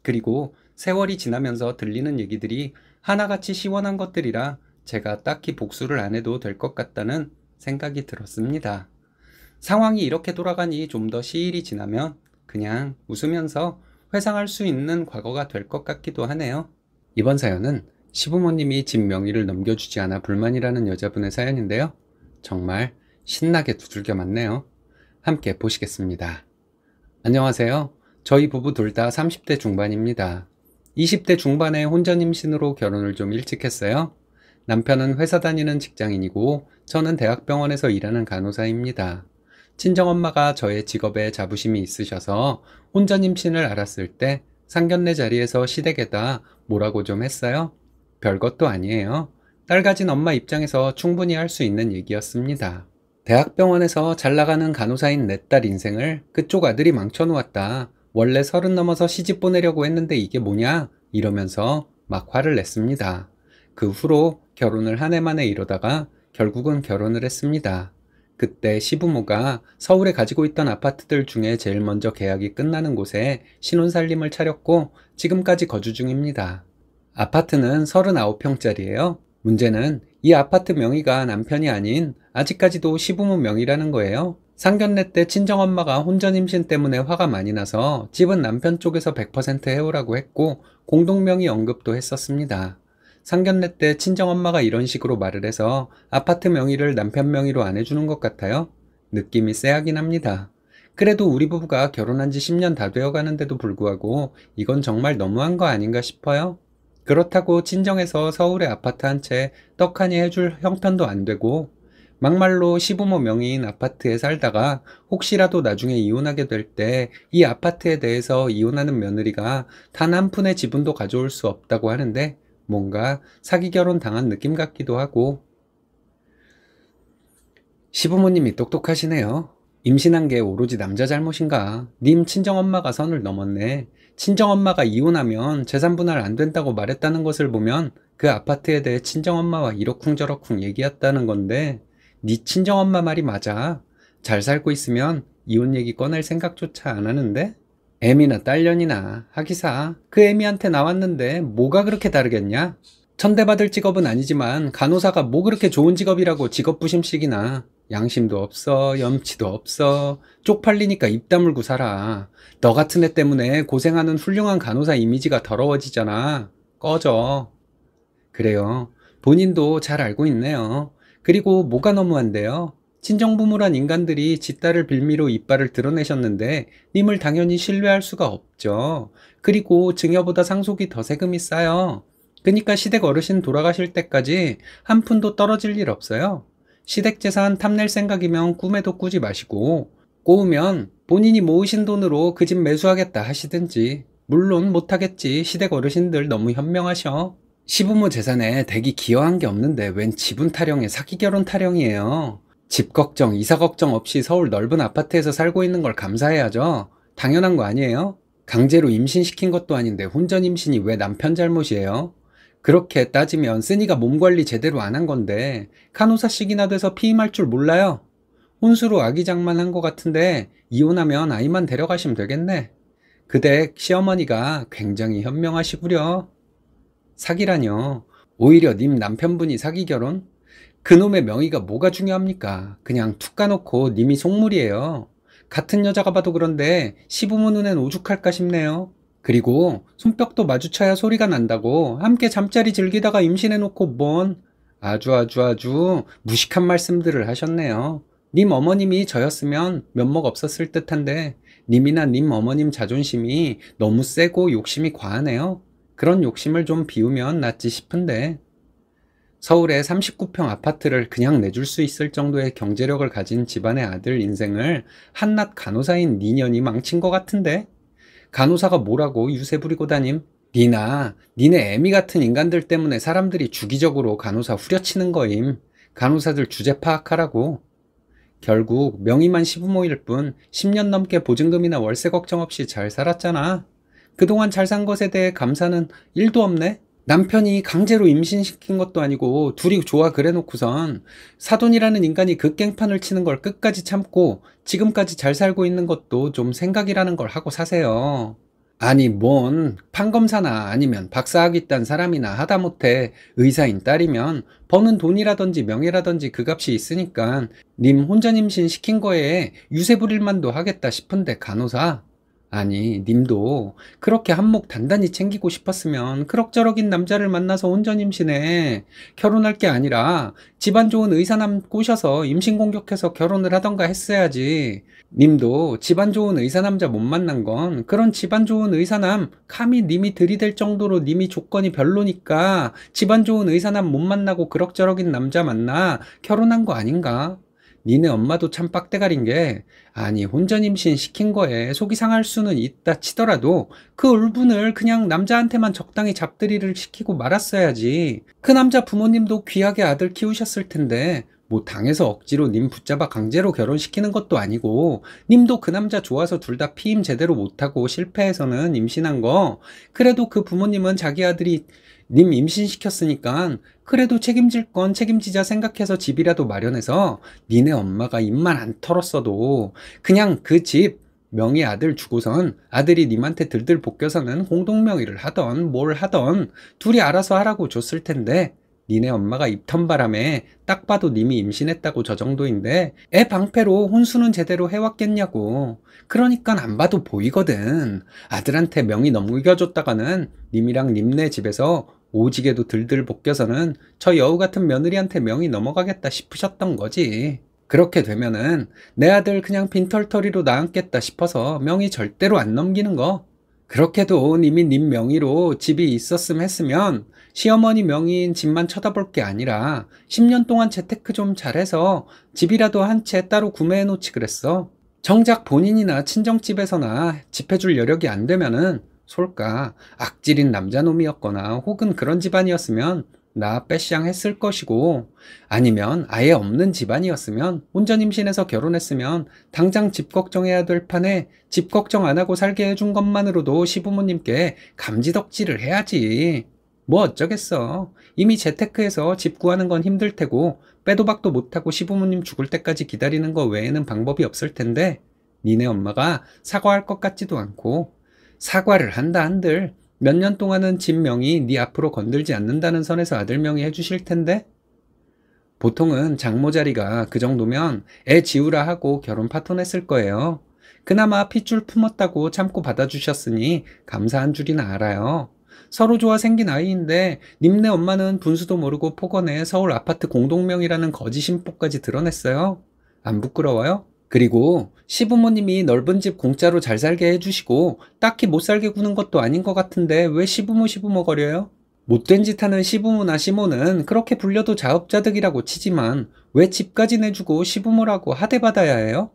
A: 그리고 세월이 지나면서 들리는 얘기들이 하나같이 시원한 것들이라 제가 딱히 복수를 안 해도 될 것 같다는 생각이 들었습니다. 상황이 이렇게 돌아가니 좀 더 시일이 지나면 그냥 웃으면서 회상할 수 있는 과거가 될 것 같기도 하네요. 이번 사연은 시부모님이 집 명의를 넘겨주지 않아 불만이라는 여자분의 사연인데요. 정말 신나게 두들겨 맞네요. 함께 보시겠습니다. 안녕하세요. 저희 부부 둘 다 30대 중반입니다. 20대 중반에 혼전 임신으로 결혼을 좀 일찍 했어요. 남편은 회사 다니는 직장인이고 저는 대학병원에서 일하는 간호사입니다. 친정엄마가 저의 직업에 자부심이 있으셔서 혼전 임신을 알았을 때 상견례 자리에서 시댁에다 뭐라고 좀 했어요? 별것도 아니에요. 딸 가진 엄마 입장에서 충분히 할 수 있는 얘기였습니다. 대학병원에서 잘 나가는 간호사인 내 딸 인생을 그쪽 아들이 망쳐놓았다. 원래 서른 넘어서 시집 보내려고 했는데 이게 뭐냐? 이러면서 막 화를 냈습니다. 그 후로 결혼을 한 해 만에 이러다가 결국은 결혼을 했습니다. 그때 시부모가 서울에 가지고 있던 아파트들 중에 제일 먼저 계약이 끝나는 곳에 신혼살림을 차렸고 지금까지 거주 중입니다. 아파트는 39평짜리예요. 문제는 이 아파트 명의가 남편이 아닌 아직까지도 시부모 명의라는 거예요. 상견례 때 친정엄마가 혼전 임신 때문에 화가 많이 나서 집은 남편 쪽에서 100% 해오라고 했고 공동명의 언급도 했었습니다. 상견례 때 친정엄마가 이런 식으로 말을 해서 아파트 명의를 남편 명의로 안 해주는 것 같아요. 느낌이 쎄하긴 합니다. 그래도 우리 부부가 결혼한 지 10년 다 되어 가는데도 불구하고 이건 정말 너무한 거 아닌가 싶어요. 그렇다고 친정에서 서울에 아파트 한 채 떡하니 해줄 형편도 안 되고 막말로 시부모 명의인 아파트에 살다가 혹시라도 나중에 이혼하게 될 때 이 아파트에 대해서 이혼하는 며느리가 단 한 푼의 지분도 가져올 수 없다고 하는데 뭔가 사기 결혼 당한 느낌 같기도 하고 시부모님이 똑똑하시네요. 임신한 게 오로지 남자 잘못인가? 님 친정엄마가 선을 넘었네. 친정엄마가 이혼하면 재산분할 안 된다고 말했다는 것을 보면 그 아파트에 대해 친정엄마와 이러쿵저러쿵 얘기했다는 건데 네 친정엄마 말이 맞아. 잘 살고 있으면 이혼 얘기 꺼낼 생각조차 안 하는데? 애미나 딸년이나 하기사 그 애미한테 나왔는데 뭐가 그렇게 다르겠냐? 천대받을 직업은 아니지만 간호사가 뭐 그렇게 좋은 직업이라고 직업부심식이나 양심도 없어 염치도 없어 쪽팔리니까 입 다물고 살아 너 같은 애 때문에 고생하는 훌륭한 간호사 이미지가 더러워지잖아 꺼져 그래요 본인도 잘 알고 있네요 그리고 뭐가 너무한데요. 친정부모란 인간들이 지 딸을 빌미로 이빨을 드러내셨는데 님을 당연히 신뢰할 수가 없죠. 그리고 증여보다 상속이 더 세금이 싸요. 그니까 시댁 어르신 돌아가실 때까지 한 푼도 떨어질 일 없어요. 시댁 재산 탐낼 생각이면 꿈에도 꾸지 마시고 꼬우면 본인이 모으신 돈으로 그 집 매수하겠다 하시든지 물론 못하겠지 시댁 어르신들 너무 현명하셔. 시부모 재산에 대기 기여한 게 없는데 웬 지분 타령에 사기 결혼 타령이에요. 집 걱정, 이사 걱정 없이 서울 넓은 아파트에서 살고 있는 걸 감사해야죠. 당연한 거 아니에요? 강제로 임신시킨 것도 아닌데 혼전 임신이 왜 남편 잘못이에요? 그렇게 따지면 쓰니가 몸 관리 제대로 안 한 건데 카노사식이나 돼서 피임할 줄 몰라요? 혼수로 아기장만 한 것 같은데 이혼하면 아이만 데려가시면 되겠네. 그댁 시어머니가 굉장히 현명하시구려. 사기라뇨. 오히려 님 남편분이 사기 결혼? 그놈의 명의가 뭐가 중요합니까? 그냥 툭 까놓고 님이 속물이에요. 같은 여자가 봐도 그런데 시부모 눈엔 오죽할까 싶네요. 그리고 손뼉도 마주쳐야 소리가 난다고 함께 잠자리 즐기다가 임신해놓고 뭔 아주 아주 아주 무식한 말씀들을 하셨네요. 님 어머님이 저였으면 면목 없었을 듯한데 님이나 님 어머님 자존심이 너무 세고 욕심이 과하네요. 그런 욕심을 좀 비우면 낫지 싶은데 서울에 39평 아파트를 그냥 내줄 수 있을 정도의 경제력을 가진 집안의 아들 인생을 한낱 간호사인 니년이 망친 것 같은데 간호사가 뭐라고 유세 부리고 다님? 니나 니네 애미 같은 인간들 때문에 사람들이 주기적으로 간호사 후려치는 거임. 간호사들 주제 파악하라고. 결국 명의만 시부모일 뿐 10년 넘게 보증금이나 월세 걱정 없이 잘 살았잖아. 그동안 잘 산 것에 대해 감사는 1도 없네? 남편이 강제로 임신시킨 것도 아니고 둘이 좋아 그래 놓고선 사돈이라는 인간이 그 깽판을 치는 걸 끝까지 참고 지금까지 잘 살고 있는 것도 좀 생각이라는 걸 하고 사세요. 아니 뭔 판검사나 아니면 박사학위 딴 사람이나 하다못해 의사인 딸이면 버는 돈이라든지 명예라든지 그 값이 있으니까 님혼자 임신 시킨 거에 유세 부릴 만도 하겠다 싶은데 간호사 아니 님도 그렇게 한몫 단단히 챙기고 싶었으면 그럭저럭인 남자를 만나서 온전 임신해 결혼할 게 아니라 집안 좋은 의사남 꼬셔서 임신 공격해서 결혼을 하던가 했어야지 님도 집안 좋은 의사남자 못 만난 건 그런 집안 좋은 의사남 감히 님이 들이댈 정도로 님이 조건이 별로니까 집안 좋은 의사남 못 만나고 그럭저럭인 남자 만나 결혼한 거 아닌가 니네 엄마도 참 빡대가린 게 아니 혼자 임신 시킨 거에 속이 상할 수는 있다 치더라도 그 울분을 그냥 남자한테만 적당히 잡들이를 시키고 말았어야지 그 남자 부모님도 귀하게 아들 키우셨을 텐데 뭐당해서 억지로 님 붙잡아 강제로 결혼시키는 것도 아니고 님도 그 남자 좋아서 둘 다 피임 제대로 못하고 실패해서는 임신한 거 그래도 그 부모님은 자기 아들이 님 임신시켰으니까 그래도 책임질 건 책임지자 생각해서 집이라도 마련해서 니네 엄마가 입만 안 털었어도 그냥 그 집 명의 아들 주고선 아들이 님한테 들들 볶여서는 공동명의를 하던 뭘 하던 둘이 알아서 하라고 줬을 텐데 니네 엄마가 입턴 바람에 딱 봐도 님이 임신했다고 저 정도인데 애 방패로 혼수는 제대로 해왔겠냐고. 그러니까 안 봐도 보이거든. 아들한테 명의 넘겨줬다가는 님이랑 님네 집에서 오지게도 들들 벗겨서는저 여우 같은 며느리한테 명이 넘어가겠다 싶으셨던 거지. 그렇게 되면은 내 아들 그냥 빈털터리로 나앉겠다 싶어서 명이 절대로 안 넘기는 거. 그렇게도 님이 님 명의로 집이 있었음 했으면 시어머니 명의인 집만 쳐다볼 게 아니라 10년 동안 재테크 좀 잘해서 집이라도 한 채 따로 구매해 놓지 그랬어. 정작 본인이나 친정집에서나 집해줄 여력이 안 되면은 솔까 악질인 남자놈이었거나 혹은 그런 집안이었으면 나 빼시양 했을 것이고 아니면 아예 없는 집안이었으면 혼전 임신해서 결혼했으면 당장 집 걱정해야 될 판에 집 걱정 안 하고 살게 해준 것만으로도 시부모님께 감지덕질을 해야지. 뭐 어쩌겠어. 이미 재테크해서 집 구하는 건 힘들 테고 빼도박도 못하고 시부모님 죽을 때까지 기다리는 거 외에는 방법이 없을 텐데 니네 엄마가 사과할 것 같지도 않고 사과를 한다 한들 몇 년 동안은 집 명이 네 앞으로 건들지 않는다는 선에서 아들 명이 해주실 텐데 보통은 장모 자리가 그 정도면 애 지우라 하고 결혼 파토냈을 거예요. 그나마 핏줄 품었다고 참고 받아주셨으니 감사한 줄이나 알아요. 서로 좋아 생긴 아이인데 님네 엄마는 분수도 모르고 폭언해 서울 아파트 공동명이라는 거짓 신보까지 드러냈어요. 안 부끄러워요? 그리고 시부모님이 넓은 집 공짜로 잘 살게 해주시고 딱히 못 살게 구는 것도 아닌 것 같은데 왜 시부모 시부모 거려요? 못된 짓 하는 시부모나 시모는 그렇게 불려도 자업자득이라고 치지만 왜 집까지 내주고 시부모라고 하대받아야 해요?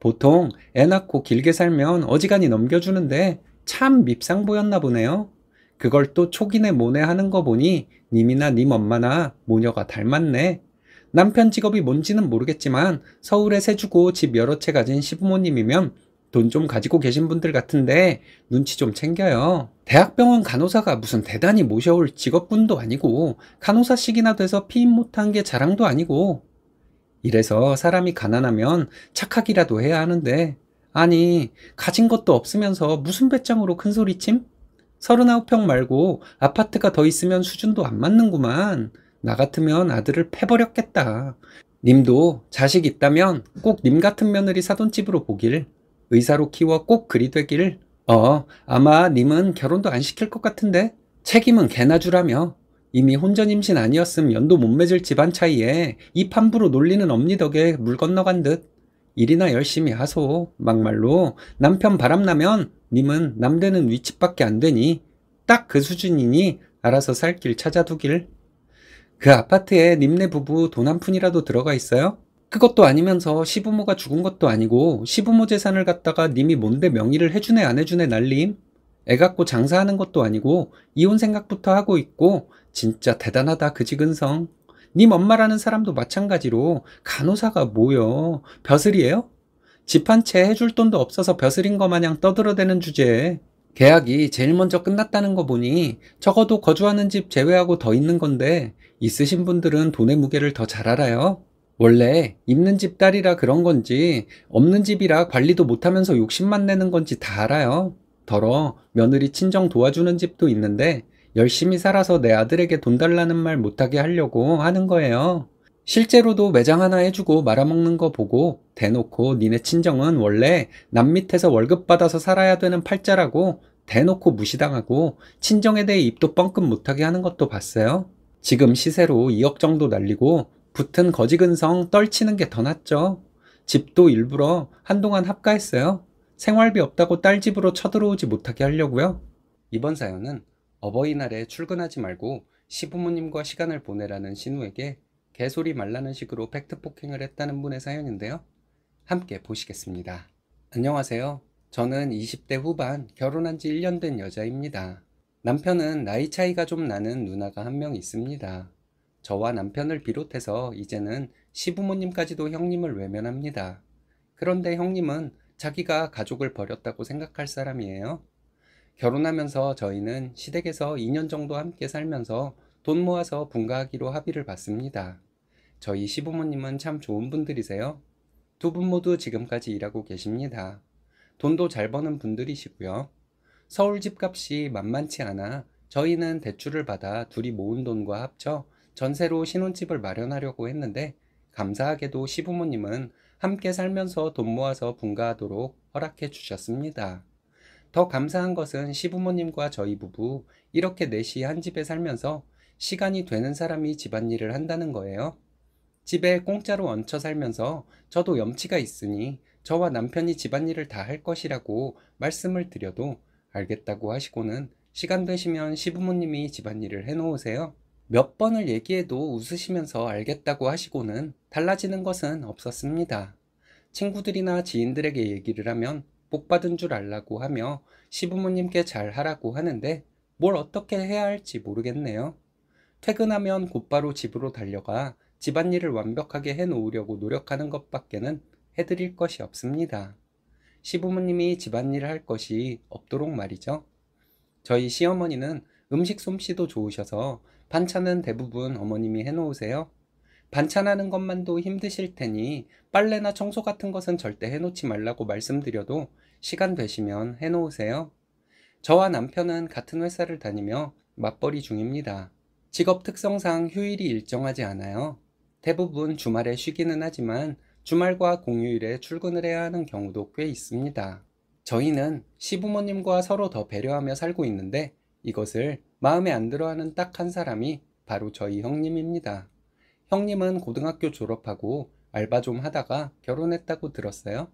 A: 보통 애 낳고 길게 살면 어지간히 넘겨주는데 참 밉상 보였나 보네요. 그걸 또 초기네 모네 하는 거 보니 님이나 님 엄마나 모녀가 닮았네. 남편 직업이 뭔지는 모르겠지만 서울에 세 주고 집 여러 채 가진 시부모님이면 돈 좀 가지고 계신 분들 같은데 눈치 좀 챙겨요. 대학병원 간호사가 무슨 대단히 모셔올 직업군도 아니고 간호사식이나 돼서 피임 못한 게 자랑도 아니고 이래서 사람이 가난하면 착하기라도 해야 하는데 아니 가진 것도 없으면서 무슨 배짱으로 큰소리침? 3 9평 말고 아파트가 더 있으면 수준도 안 맞는구만. 나 같으면 아들을 패버렸겠다. 님도 자식 있다면 꼭 님 같은 며느리 사돈집으로 보길. 의사로 키워 꼭 그리 되길. 어, 아마 님은 결혼도 안 시킬 것 같은데 책임은 개나 주라며 이미 혼전 임신 아니었음 연도 못 맺을 집안 차이에 이 판부로 놀리는 엄니 덕에 물 건너간 듯 일이나 열심히 하소. 막말로 남편 바람나면 님은 남대는 위치밖에 안 되니 딱 그 수준이니 알아서 살 길 찾아두길. 그 아파트에 님네 부부 돈 한 푼이라도 들어가 있어요? 그것도 아니면서 시부모가 죽은 것도 아니고 시부모 재산을 갖다가 님이 뭔데 명의를 해주네 안 해주네 날림? 애 갖고 장사하는 것도 아니고 이혼 생각부터 하고 있고 진짜 대단하다 그지근성. 님 엄마라는 사람도 마찬가지로 간호사가 뭐요? 벼슬이에요? 집 한 채 해줄 돈도 없어서 벼슬인 거 마냥 떠들어대는 주제에 계약이 제일 먼저 끝났다는 거 보니 적어도 거주하는 집 제외하고 더 있는 건데 있으신 분들은 돈의 무게를 더 잘 알아요. 원래 있는 집 딸이라 그런 건지 없는 집이라 관리도 못하면서 욕심만 내는 건지 다 알아요. 더러 며느리 친정 도와주는 집도 있는데 열심히 살아서 내 아들에게 돈 달라는 말 못하게 하려고 하는 거예요. 실제로도 매장 하나 해주고 말아먹는 거 보고 대놓고 니네 친정은 원래 남 밑에서 월급 받아서 살아야 되는 팔자라고 대놓고 무시당하고 친정에 대해 입도 뻥끗 못하게 하는 것도 봤어요. 지금 시세로 2억 정도 날리고 붙은 거지근성 떨치는 게 더 낫죠. 집도 일부러 한동안 합가했어요. 생활비 없다고 딸 집으로 쳐들어오지 못하게 하려고요. 이번 사연은 어버이날에 출근하지 말고 시부모님과 시간을 보내라는 신우에게 개소리 말라는 식으로 팩트 폭행을 했다는 분의 사연인데요. 함께 보시겠습니다. 안녕하세요. 저는 20대 후반 결혼한 지 1년 된 여자입니다. 남편은 나이 차이가 좀 나는 누나가 한 명 있습니다. 저와 남편을 비롯해서 이제는 시부모님까지도 형님을 외면합니다. 그런데 형님은 자기가 가족을 버렸다고 생각할 사람이에요. 결혼하면서 저희는 시댁에서 2년 정도 함께 살면서 돈 모아서 분가하기로 합의를 받습니다. 저희 시부모님은 참 좋은 분들이세요. 두 분 모두 지금까지 일하고 계십니다. 돈도 잘 버는 분들이시고요. 서울 집값이 만만치 않아 저희는 대출을 받아 둘이 모은 돈과 합쳐 전세로 신혼집을 마련하려고 했는데 감사하게도 시부모님은 함께 살면서 돈 모아서 분가하도록 허락해 주셨습니다. 더 감사한 것은 시부모님과 저희 부부 이렇게 넷이 한 집에 살면서 시간이 되는 사람이 집안일을 한다는 거예요. 집에 공짜로 얹혀 살면서 저도 염치가 있으니 저와 남편이 집안일을 다 할 것이라고 말씀을 드려도 알겠다고 하시고는 시간 되시면 시부모님이 집안일을 해놓으세요. 몇 번을 얘기해도 웃으시면서 알겠다고 하시고는 달라지는 것은 없었습니다. 친구들이나 지인들에게 얘기를 하면 복받은 줄 알라고 하며 시부모님께 잘 하라고 하는데 뭘 어떻게 해야 할지 모르겠네요. 퇴근하면 곧바로 집으로 달려가 집안일을 완벽하게 해놓으려고 노력하는 것밖에는 해드릴 것이 없습니다. 시부모님이 집안일을 할 것이 없도록 말이죠. 저희 시어머니는 음식 솜씨도 좋으셔서 반찬은 대부분 어머님이 해놓으세요. 반찬하는 것만도 힘드실 테니 빨래나 청소 같은 것은 절대 해놓지 말라고 말씀드려도 시간 되시면 해놓으세요. 저와 남편은 같은 회사를 다니며 맞벌이 중입니다. 직업 특성상 휴일이 일정하지 않아요. 대부분 주말에 쉬기는 하지만 주말과 공휴일에 출근을 해야 하는 경우도 꽤 있습니다. 저희는 시부모님과 서로 더 배려하며 살고 있는데 이것을 마음에 안 들어하는 딱 한 사람이 바로 저희 형님입니다. 형님은 고등학교 졸업하고 알바 좀 하다가 결혼했다고 들었어요.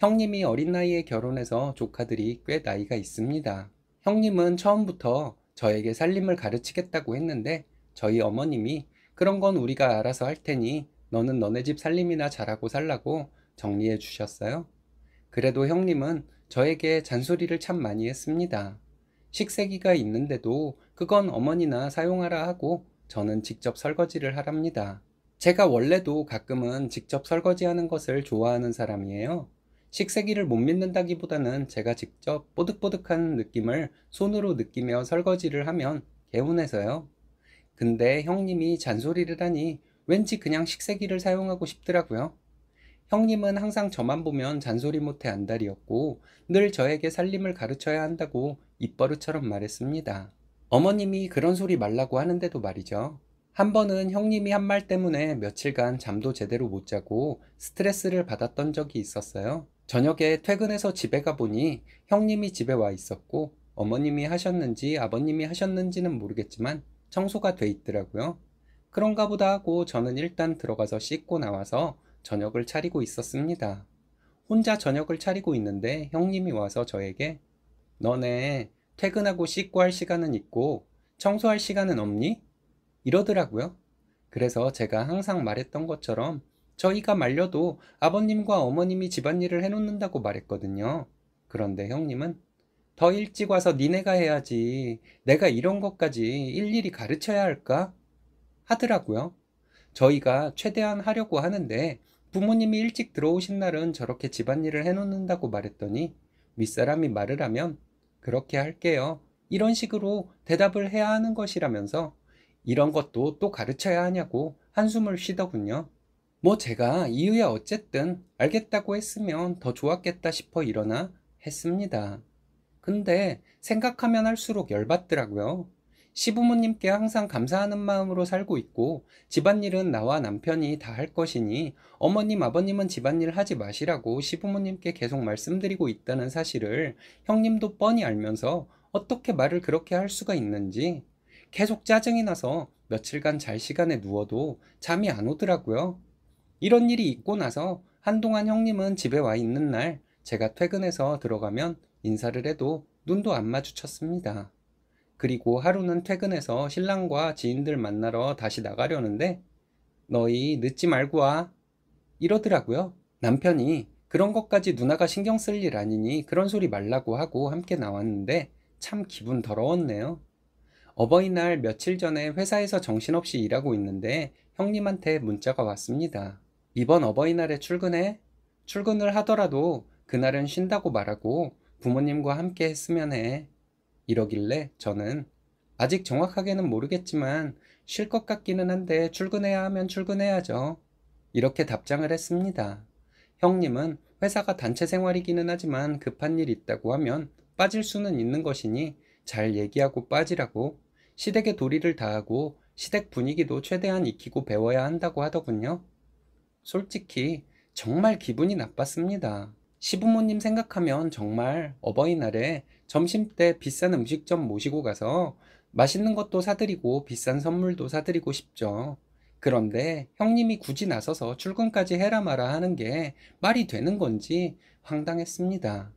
A: 형님이 어린 나이에 결혼해서 조카들이 꽤 나이가 있습니다. 형님은 처음부터 저에게 살림을 가르치겠다고 했는데 저희 어머님이 그런 건 우리가 알아서 할 테니 너는 너네 집 살림이나 잘하고 살라고 정리해 주셨어요. 그래도 형님은 저에게 잔소리를 참 많이 했습니다. 식세기가 있는데도 그건 어머니나 사용하라 하고 저는 직접 설거지를 하랍니다. 제가 원래도 가끔은 직접 설거지하는 것을 좋아하는 사람이에요. 식세기를 못 믿는다기보다는 제가 직접 뽀득뽀득한 느낌을 손으로 느끼며 설거지를 하면 개운해서요. 근데 형님이 잔소리를 하니 왠지 그냥 식세기를 사용하고 싶더라고요. 형님은 항상 저만 보면 잔소리 못해 안달이었고 늘 저에게 살림을 가르쳐야 한다고 입버릇처럼 말했습니다. 어머님이 그런 소리 말라고 하는데도 말이죠. 한 번은 형님이 한 말 때문에 며칠간 잠도 제대로 못 자고 스트레스를 받았던 적이 있었어요. 저녁에 퇴근해서 집에 가보니 형님이 집에 와 있었고 어머님이 하셨는지 아버님이 하셨는지는 모르겠지만 청소가 돼 있더라고요. 그런가 보다 하고 저는 일단 들어가서 씻고 나와서 저녁을 차리고 있었습니다. 혼자 저녁을 차리고 있는데 형님이 와서 저에게 너네 퇴근하고 씻고 할 시간은 있고 청소할 시간은 없니? 이러더라고요. 그래서 제가 항상 말했던 것처럼 저희가 말려도 아버님과 어머님이 집안일을 해놓는다고 말했거든요. 그런데 형님은 더 일찍 와서 니네가 해야지. 내가 이런 것까지 일일이 가르쳐야 할까? 하더라고요. 저희가 최대한 하려고 하는데 부모님이 일찍 들어오신 날은 저렇게 집안일을 해놓는다고 말했더니 윗사람이 말을 하면 그렇게 할게요. 이런 식으로 대답을 해야 하는 것이라면서 이런 것도 또 가르쳐야 하냐고 한숨을 쉬더군요. 뭐 제가 이유야 어쨌든 알겠다고 했으면 더 좋았겠다 싶어 일어나 했습니다. 근데 생각하면 할수록 열받더라고요. 시부모님께 항상 감사하는 마음으로 살고 있고 집안일은 나와 남편이 다 할 것이니 어머님 아버님은 집안일 하지 마시라고 시부모님께 계속 말씀드리고 있다는 사실을 형님도 뻔히 알면서 어떻게 말을 그렇게 할 수가 있는지 계속 짜증이 나서 며칠간 잘 시간에 누워도 잠이 안 오더라고요. 이런 일이 있고 나서 한동안 형님은 집에 와 있는 날 제가 퇴근해서 들어가면 인사를 해도 눈도 안 마주쳤습니다. 그리고 하루는 퇴근해서 신랑과 지인들 만나러 다시 나가려는데 너희 늦지 말고 와 이러더라고요. 남편이 그런 것까지 누나가 신경 쓸 일 아니니 그런 소리 말라고 하고 함께 나왔는데 참 기분 더러웠네요. 어버이날 며칠 전에 회사에서 정신없이 일하고 있는데 형님한테 문자가 왔습니다. 이번 어버이날에 출근해? 출근을 하더라도 그날은 쉰다고 말하고 부모님과 함께 했으면 해. 이러길래 저는 아직 정확하게는 모르겠지만 쉴 것 같기는 한데 출근해야 하면 출근해야죠. 이렇게 답장을 했습니다. 형님은 회사가 단체 생활이기는 하지만 급한 일 있다고 하면 빠질 수는 있는 것이니 잘 얘기하고 빠지라고 시댁의 도리를 다하고 시댁 분위기도 최대한 익히고 배워야 한다고 하더군요. 솔직히 정말 기분이 나빴습니다. 시부모님 생각하면 정말 어버이날에 점심때 비싼 음식점 모시고 가서 맛있는 것도 사드리고 비싼 선물도 사드리고 싶죠. 그런데 형님이 굳이 나서서 출근까지 해라 마라 하는 게 말이 되는 건지 황당했습니다.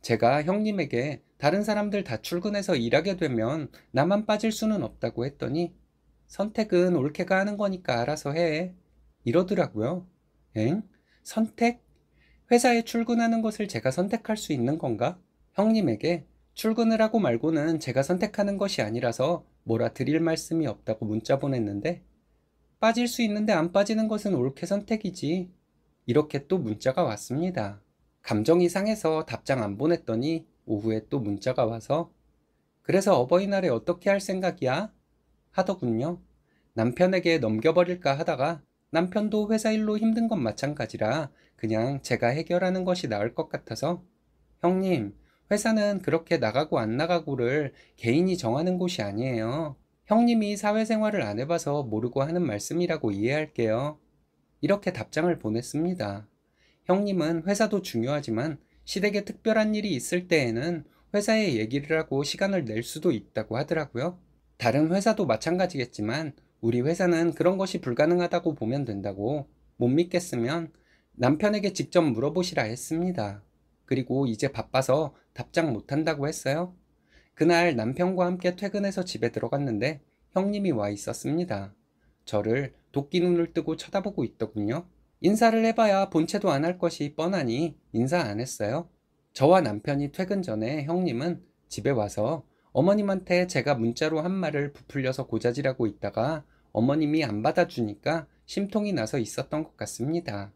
A: 제가 형님에게 다른 사람들 다 출근해서 일하게 되면 나만 빠질 수는 없다고 했더니 선택은 올케가 하는 거니까 알아서 해 이러더라고요. 엥? 예? 선택? 회사에 출근하는 것을 제가 선택할 수 있는 건가? 형님에게 출근을 하고 말고는 제가 선택하는 것이 아니라서 뭐라 드릴 말씀이 없다고 문자 보냈는데 빠질 수 있는데 안 빠지는 것은 옳게 선택이지. 이렇게 또 문자가 왔습니다. 감정이 상해서 답장 안 보냈더니 오후에 또 문자가 와서 그래서 어버이날에 어떻게 할 생각이야? 하더군요. 남편에게 넘겨버릴까 하다가 남편도 회사 일로 힘든 건 마찬가지라 그냥 제가 해결하는 것이 나을 것 같아서 형님, 회사는 그렇게 나가고 안 나가고를 개인이 정하는 곳이 아니에요. 형님이 사회생활을 안 해봐서 모르고 하는 말씀이라고 이해할게요. 이렇게 답장을 보냈습니다. 형님은 회사도 중요하지만 시댁에 특별한 일이 있을 때에는 회사에 얘기를 하고 시간을 낼 수도 있다고 하더라고요. 다른 회사도 마찬가지겠지만 우리 회사는 그런 것이 불가능하다고 보면 된다고 못 믿겠으면 남편에게 직접 물어보시라 했습니다. 그리고 이제 바빠서 답장 못한다고 했어요. 그날 남편과 함께 퇴근해서 집에 들어갔는데 형님이 와 있었습니다. 저를 도끼 눈을 뜨고 쳐다보고 있더군요. 인사를 해봐야 본체도 안 할 것이 뻔하니 인사 안 했어요. 저와 남편이 퇴근 전에 형님은 집에 와서 어머님한테 제가 문자로 한 말을 부풀려서 고자질하고 있다가 어머님이 안 받아주니까 심통이 나서 있었던 것 같습니다.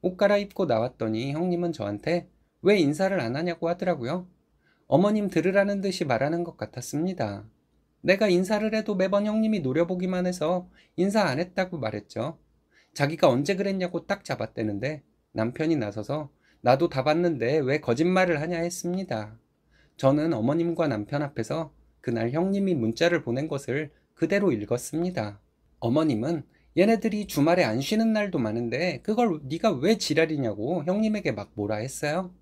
A: 옷 갈아입고 나왔더니 형님은 저한테 왜 인사를 안 하냐고 하더라고요. 어머님 들으라는 듯이 말하는 것 같았습니다. 내가 인사를 해도 매번 형님이 노려보기만 해서 인사 안 했다고 말했죠. 자기가 언제 그랬냐고 딱 잡았대는데 남편이 나서서 나도 다 봤는데 왜 거짓말을 하냐 했습니다. 저는 어머님과 남편 앞에서 그날 형님이 문자를 보낸 것을 그대로 읽었습니다. 어머님은 얘네들이 주말에 안 쉬는 날도 많은데 그걸 네가 왜 지랄이냐고 형님에게 막 뭐라 했어요.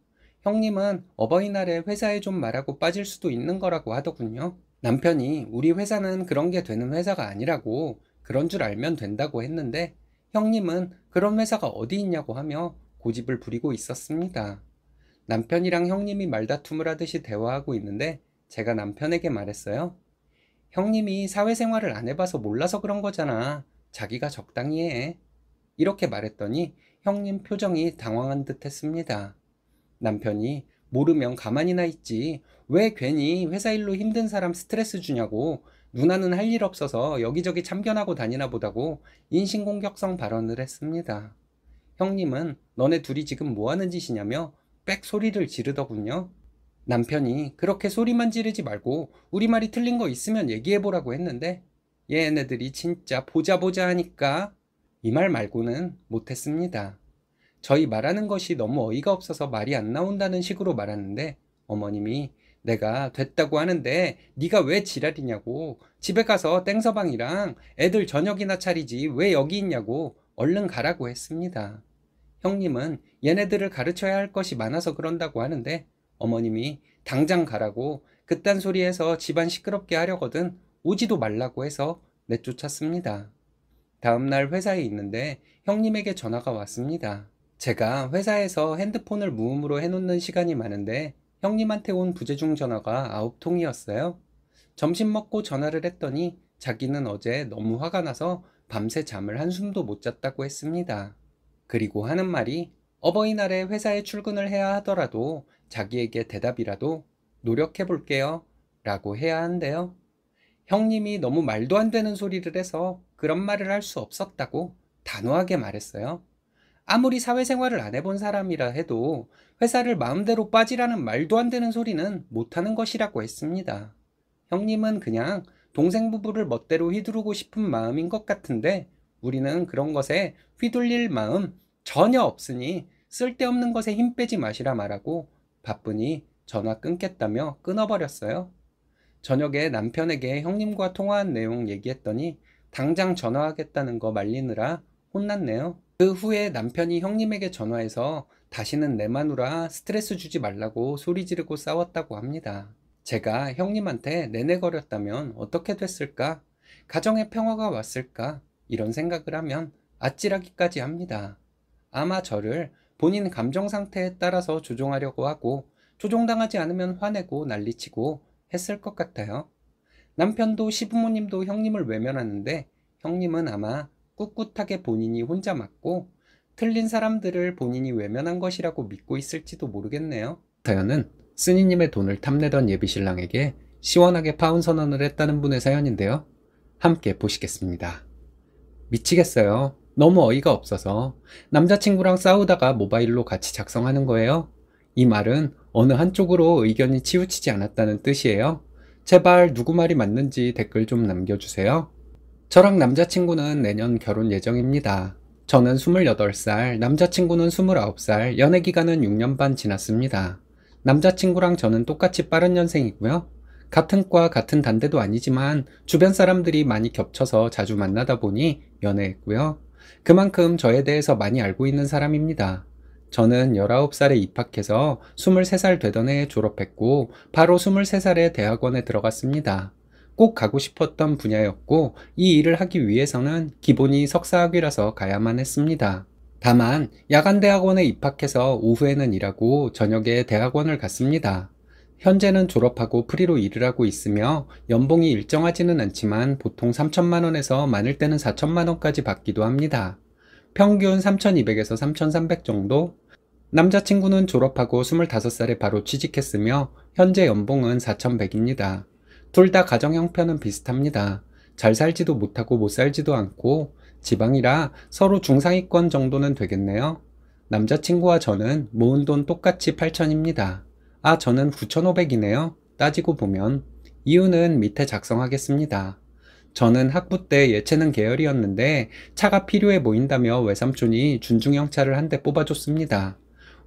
A: 형님은 어버이날에 회사에 좀 말하고 빠질 수도 있는 거라고 하더군요. 남편이 우리 회사는 그런 게 되는 회사가 아니라고 그런 줄 알면 된다고 했는데 형님은 그런 회사가 어디 있냐고 하며 고집을 부리고 있었습니다. 남편이랑 형님이 말다툼을 하듯이 대화하고 있는데 제가 남편에게 말했어요. 형님이 사회생활을 안 해봐서 몰라서 그런 거잖아. 자기가 적당히 해. 이렇게 말했더니 형님 표정이 당황한 듯 했습니다. 남편이 모르면 가만히나 있지. 왜 괜히 회사 일로 힘든 사람 스트레스 주냐고 누나는 할 일 없어서 여기저기 참견하고 다니나 보다고 인신공격성 발언을 했습니다. 형님은 너네 둘이 지금 뭐 하는 짓이냐며 빽 소리를 지르더군요. 남편이 그렇게 소리만 지르지 말고 우리말이 틀린 거 있으면 얘기해보라고 했는데 얘네들이 진짜 보자 보자 하니까 이 말 말고는 못했습니다. 저희 말하는 것이 너무 어이가 없어서 말이 안 나온다는 식으로 말하는데 어머님이 내가 됐다고 하는데 네가 왜 지랄이냐고 집에 가서 땡서방이랑 애들 저녁이나 차리지 왜 여기 있냐고 얼른 가라고 했습니다. 형님은 얘네들을 가르쳐야 할 것이 많아서 그런다고 하는데 어머님이 당장 가라고 그딴 소리해서 집안 시끄럽게 하려거든 오지도 말라고 해서 내쫓았습니다. 다음날 회사에 있는데 형님에게 전화가 왔습니다. 제가 회사에서 핸드폰을 무음으로 해놓는 시간이 많은데 형님한테 온 부재중 전화가 아홉 통이었어요. 점심 먹고 전화를 했더니 자기는 어제 너무 화가 나서 밤새 잠을 한숨도 못 잤다고 했습니다. 그리고 하는 말이 어버이날에 회사에 출근을 해야 하더라도 자기에게 대답이라도 노력해 볼게요 라고 해야 한대요. 형님이 너무 말도 안 되는 소리를 해서 그런 말을 할 수 없었다고 단호하게 말했어요. 아무리 사회생활을 안 해본 사람이라 해도 회사를 마음대로 빠지라는 말도 안 되는 소리는 못하는 것이라고 했습니다. 형님은 그냥 동생 부부를 멋대로 휘두르고 싶은 마음인 것 같은데 우리는 그런 것에 휘둘릴 마음 전혀 없으니 쓸데없는 것에 힘 빼지 마시라 말하고 바쁘니 전화 끊겠다며 끊어버렸어요. 저녁에 남편에게 형님과 통화한 내용 얘기했더니 당장 전화하겠다는 거 말리느라 혼났네요. 그 후에 남편이 형님에게 전화해서 다시는 내 마누라 스트레스 주지 말라고 소리 지르고 싸웠다고 합니다. 제가 형님한테 내내거렸다면 어떻게 됐을까? 가정의 평화가 왔을까? 이런 생각을 하면 아찔하기까지 합니다. 아마 저를 본인 감정 상태에 따라서 조종하려고 하고 조종당하지 않으면 화내고 난리치고 했을 것 같아요. 남편도 시부모님도 형님을 외면하는데 형님은 아마 꿋꿋하게 본인이 혼자 맞고 틀린 사람들을 본인이 외면한 것이라고 믿고 있을지도 모르겠네요. 사연은 스니님의 돈을 탐내던 예비신랑에게 시원하게 파혼 선언을 했다는 분의 사연인데요. 함께 보시겠습니다. 미치겠어요. 너무 어이가 없어서 남자친구랑 싸우다가 모바일로 같이 작성하는 거예요. 이 말은 어느 한쪽으로 의견이 치우치지 않았다는 뜻이에요. 제발 누구 말이 맞는지 댓글 좀 남겨주세요. 저랑 남자친구는 내년 결혼 예정입니다. 저는 28살, 남자친구는 29살, 연애 기간은 6년 반 지났습니다. 남자친구랑 저는 똑같이 빠른 년생이고요. 같은 과 같은 단대도 아니지만 주변 사람들이 많이 겹쳐서 자주 만나다 보니 연애했고요. 그만큼 저에 대해서 많이 알고 있는 사람입니다. 저는 19살에 입학해서 23살 되던 해에 졸업했고 바로 23살에 대학원에 들어갔습니다. 꼭 가고 싶었던 분야였고 이 일을 하기 위해서는 기본이 석사학위라서 가야만 했습니다. 다만 야간대학원에 입학해서 오후에는 일하고 저녁에 대학원을 갔습니다. 현재는 졸업하고 프리로 일을 하고 있으며 연봉이 일정하지는 않지만 보통 3천만원에서 많을 때는 4천만원까지 받기도 합니다. 평균 3,200에서 3,300 정도? 남자친구는 졸업하고 25살에 바로 취직했으며 현재 연봉은 4,100입니다. 둘 다 가정 형편은 비슷합니다. 잘 살지도 못하고 못 살지도 않고 지방이라 서로 중상위권 정도는 되겠네요. 남자친구와 저는 모은 돈 똑같이 8천입니다. 아, 저는 9,500이네요. 따지고 보면 이유는 밑에 작성하겠습니다. 저는 학부 때 예체능 계열이었는데 차가 필요해 보인다며 외삼촌이 준중형 차를 한 대 뽑아줬습니다.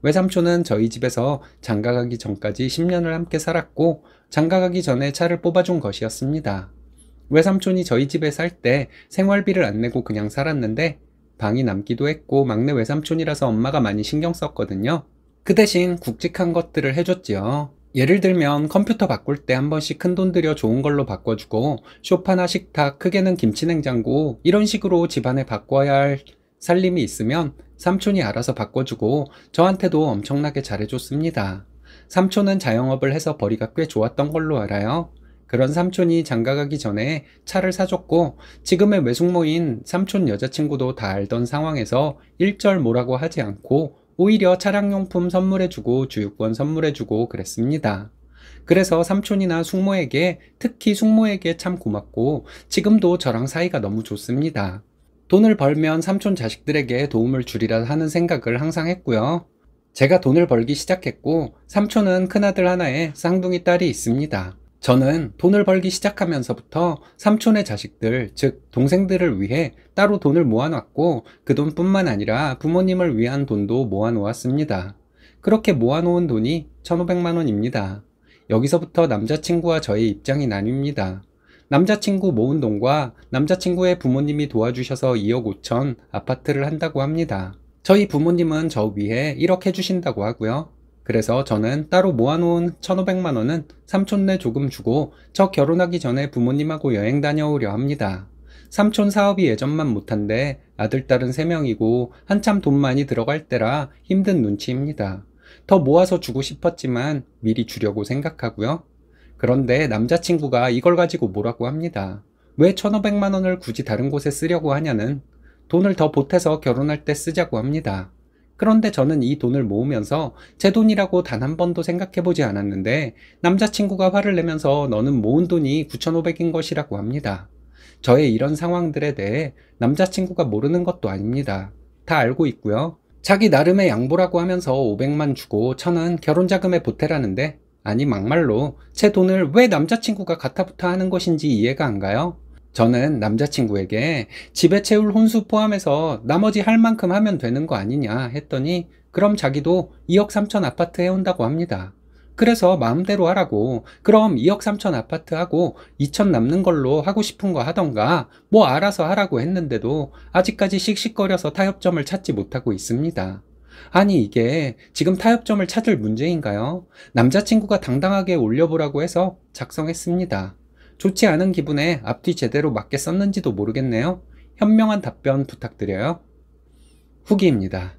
A: 외삼촌은 저희 집에서 장가가기 전까지 10년을 함께 살았고 장가가기 전에 차를 뽑아준 것이었습니다. 외삼촌이 저희 집에 살 때 생활비를 안 내고 그냥 살았는데 방이 남기도 했고 막내 외삼촌이라서 엄마가 많이 신경 썼거든요. 그 대신 굵직한 것들을 해줬지요. 예를 들면 컴퓨터 바꿀 때 한 번씩 큰 돈 들여 좋은 걸로 바꿔주고 쇼파나 식탁, 크게는 김치냉장고 이런 식으로 집안에 바꿔야 할 살림이 있으면 삼촌이 알아서 바꿔주고 저한테도 엄청나게 잘해줬습니다. 삼촌은 자영업을 해서 벌이가 꽤 좋았던 걸로 알아요. 그런 삼촌이 장가가기 전에 차를 사줬고 지금의 외숙모인 삼촌 여자친구도 다 알던 상황에서 일절 뭐라고 하지 않고 오히려 차량용품 선물해주고 주유권 선물해주고 그랬습니다. 그래서 삼촌이나 숙모에게 특히 숙모에게 참 고맙고 지금도 저랑 사이가 너무 좋습니다. 돈을 벌면 삼촌 자식들에게 도움을 주리라 하는 생각을 항상 했고요. 제가 돈을 벌기 시작했고 삼촌은 큰아들 하나에 쌍둥이 딸이 있습니다. 저는 돈을 벌기 시작하면서부터 삼촌의 자식들, 즉 동생들을 위해 따로 돈을 모아놨고 그 돈뿐만 아니라 부모님을 위한 돈도 모아놓았습니다. 그렇게 모아놓은 돈이 1,500만 원입니다. 여기서부터 남자친구와 저의 입장이 나뉩니다. 남자친구 모은 돈과 남자친구의 부모님이 도와주셔서 2억 5천 아파트를 한다고 합니다. 저희 부모님은 저 위에 1억 해주신다고 하고요. 그래서 저는 따로 모아놓은 1,500만 원은 삼촌네 조금 주고 저 결혼하기 전에 부모님하고 여행 다녀오려 합니다. 삼촌 사업이 예전만 못한데 아들 딸은 3명이고 한참 돈 많이 들어갈 때라 힘든 눈치입니다. 더 모아서 주고 싶었지만 미리 주려고 생각하고요. 그런데 남자친구가 이걸 가지고 뭐라고 합니다. 왜 1,500만 원을 굳이 다른 곳에 쓰려고 하냐는 돈을 더 보태서 결혼할 때 쓰자고 합니다. 그런데 저는 이 돈을 모으면서 제 돈이라고 단 한 번도 생각해보지 않았는데 남자친구가 화를 내면서 너는 모은 돈이 9,500인 것이라고 합니다. 저의 이런 상황들에 대해 남자친구가 모르는 것도 아닙니다. 다 알고 있고요. 자기 나름의 양보라고 하면서 500만 주고 천은 결혼 자금에 보태라는데 아니 막말로 제 돈을 왜 남자친구가 갖다부어 하는 것인지 이해가 안 가요? 저는 남자친구에게 집에 채울 혼수 포함해서 나머지 할 만큼 하면 되는 거 아니냐 했더니 그럼 자기도 2억 3천 아파트 해온다고 합니다. 그래서 마음대로 하라고 그럼 2억 3천 아파트 하고 2천 남는 걸로 하고 싶은 거 하던가 뭐 알아서 하라고 했는데도 아직까지 씩씩거려서 타협점을 찾지 못하고 있습니다. 아니 이게 지금 타협점을 찾을 문제인가요? 남자친구가 당당하게 올려보라고 해서 작성했습니다. 좋지 않은 기분에 앞뒤 제대로 맞게 썼는지도 모르겠네요. 현명한 답변 부탁드려요. 후기입니다.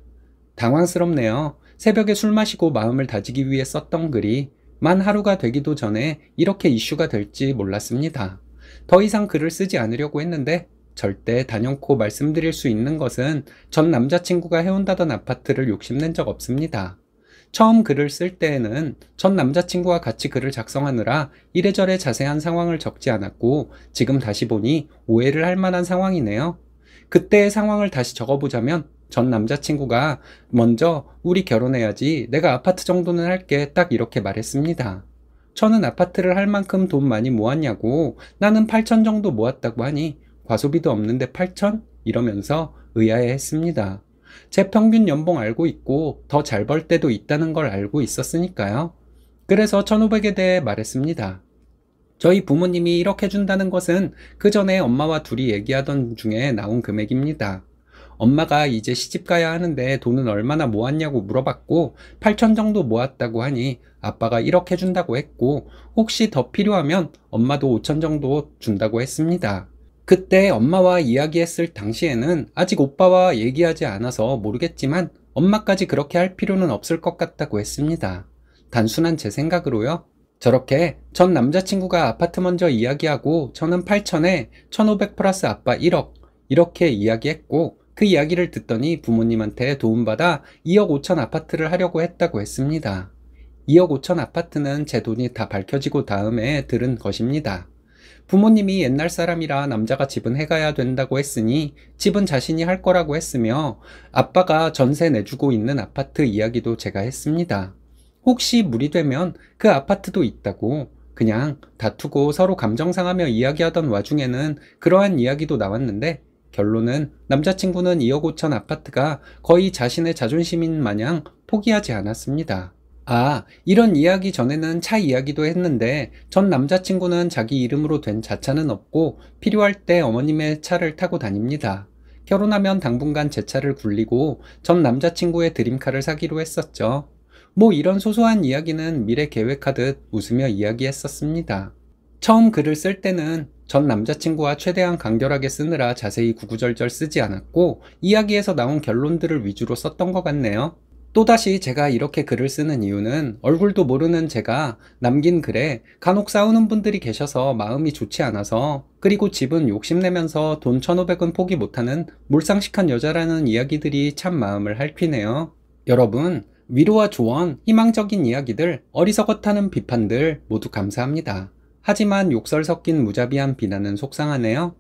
A: 당황스럽네요. 새벽에 술 마시고 마음을 다지기 위해 썼던 글이 만 하루가 되기도 전에 이렇게 이슈가 될지 몰랐습니다. 더 이상 글을 쓰지 않으려고 했는데 절대 단연코 말씀드릴 수 있는 것은 전 남자친구가 해온다던 아파트를 욕심낸 적 없습니다. 처음 글을 쓸 때에는 전 남자친구와 같이 글을 작성하느라 이래저래 자세한 상황을 적지 않았고 지금 다시 보니 오해를 할 만한 상황이네요. 그때의 상황을 다시 적어보자면 전 남자친구가 먼저 우리 결혼해야지 내가 아파트 정도는 할게 딱 이렇게 말했습니다. 저는 아파트를 할 만큼 돈 많이 모았냐고 나는 8천 정도 모았다고 하니 과소비도 없는데 8천? 이러면서 의아해 했습니다. 제 평균 연봉 알고 있고 더 잘 벌 때도 있다는 걸 알고 있었으니까요. 그래서 1500에 대해 말했습니다. 저희 부모님이 이렇게 준다는 것은 그 전에 엄마와 둘이 얘기하던 중에 나온 금액입니다. 엄마가 이제 시집 가야 하는데 돈은 얼마나 모았냐고 물어봤고 8천 정도 모았다고 하니 아빠가 이렇게 준다고 했고 혹시 더 필요하면 엄마도 5천 정도 준다고 했습니다. 그때 엄마와 이야기했을 당시에는 아직 오빠와 얘기하지 않아서 모르겠지만 엄마까지 그렇게 할 필요는 없을 것 같다고 했습니다. 단순한 제 생각으로요. 저렇게 전 남자친구가 아파트 먼저 이야기하고 저는 8천에 1500 플러스 아빠 1억 이렇게 이야기했고 그 이야기를 듣더니 부모님한테 도움받아 2억 5천 아파트를 하려고 했다고 했습니다. 2억 5천 아파트는 제 돈이 다 밝혀지고 다음에 들은 것입니다. 부모님이 옛날 사람이라 남자가 집은 해가야 된다고 했으니 집은 자신이 할 거라고 했으며 아빠가 전세 내주고 있는 아파트 이야기도 제가 했습니다. 혹시 무리 되면 그 아파트도 있다고 그냥 다투고 서로 감정 상하며 이야기하던 와중에는 그러한 이야기도 나왔는데 결론은 남자친구는 2억 5천 아파트가 거의 자신의 자존심인 마냥 포기하지 않았습니다. 아, 이런 이야기 전에는 차 이야기도 했는데 전 남자친구는 자기 이름으로 된 자차는 없고 필요할 때 어머님의 차를 타고 다닙니다. 결혼하면 당분간 제 차를 굴리고 전 남자친구의 드림카를 사기로 했었죠. 뭐 이런 소소한 이야기는 미래 계획하듯 웃으며 이야기했었습니다. 처음 글을 쓸 때는 전 남자친구와 최대한 간결하게 쓰느라 자세히 구구절절 쓰지 않았고 이야기에서 나온 결론들을 위주로 썼던 것 같네요. 또다시 제가 이렇게 글을 쓰는 이유는 얼굴도 모르는 제가 남긴 글에 간혹 싸우는 분들이 계셔서 마음이 좋지 않아서 그리고 집은 욕심내면서 돈1 5 0 0은 포기 못하는 몰상식한 여자라는 이야기들이 참 마음을 할퀴네요. 여러분 위로와 조언, 희망적인 이야기들, 어리석었다는 비판들 모두 감사합니다. 하지만 욕설 섞인 무자비한 비난은 속상하네요.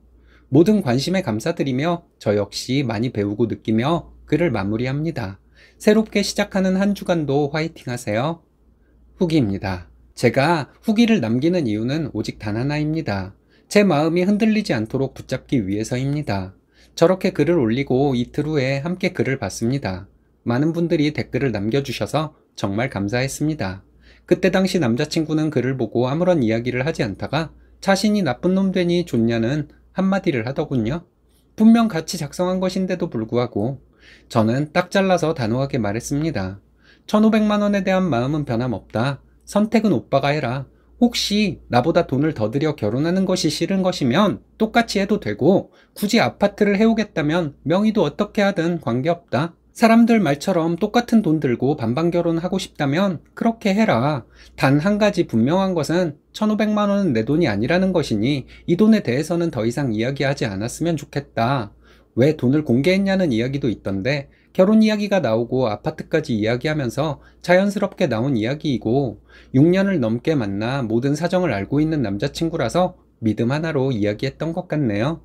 A: 모든 관심에 감사드리며 저 역시 많이 배우고 느끼며 글을 마무리합니다. 새롭게 시작하는 한 주간도 화이팅 하세요. 후기입니다. 제가 후기를 남기는 이유는 오직 단 하나입니다. 제 마음이 흔들리지 않도록 붙잡기 위해서입니다. 저렇게 글을 올리고 이틀 후에 함께 글을 봤습니다. 많은 분들이 댓글을 남겨주셔서 정말 감사했습니다. 그때 당시 남자친구는 글을 보고 아무런 이야기를 하지 않다가 자신이 나쁜 놈 되니 좋냐는 한마디를 하더군요. 분명 같이 작성한 것인데도 불구하고 저는 딱 잘라서 단호하게 말했습니다. 1500만원에 대한 마음은 변함없다. 선택은 오빠가 해라. 혹시 나보다 돈을 더 들여 결혼하는 것이 싫은 것이면 똑같이 해도 되고 굳이 아파트를 해오겠다면 명의도 어떻게 하든 관계없다. 사람들 말처럼 똑같은 돈 들고 반반 결혼하고 싶다면 그렇게 해라. 단 한 가지 분명한 것은 1500만 원은 내 돈이 아니라는 것이니 이 돈에 대해서는 더 이상 이야기하지 않았으면 좋겠다. 왜 돈을 공개했냐는 이야기도 있던데 결혼 이야기가 나오고 아파트까지 이야기하면서 자연스럽게 나온 이야기이고 6년을 넘게 만나 모든 사정을 알고 있는 남자친구라서 믿음 하나로 이야기했던 것 같네요.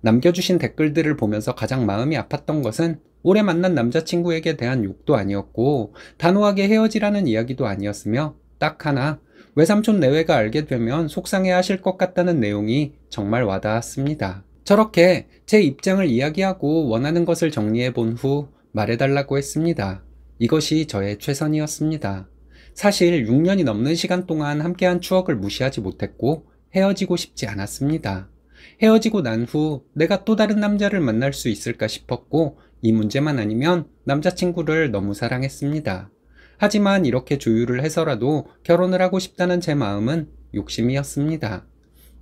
A: 남겨주신 댓글들을 보면서 가장 마음이 아팠던 것은 오래 만난 남자친구에게 대한 욕도 아니었고 단호하게 헤어지라는 이야기도 아니었으며 딱 하나 외삼촌 내외가 알게 되면 속상해 하실 것 같다는 내용이 정말 와닿았습니다. 저렇게 제 입장을 이야기하고 원하는 것을 정리해 본 후 말해달라고 했습니다. 이것이 저의 최선이었습니다. 사실 6년이 넘는 시간 동안 함께한 추억을 무시하지 못했고 헤어지고 싶지 않았습니다. 헤어지고 난 후 내가 또 다른 남자를 만날 수 있을까 싶었고 이 문제만 아니면 남자친구를 너무 사랑했습니다. 하지만 이렇게 조율을 해서라도 결혼을 하고 싶다는 제 마음은 욕심이었습니다.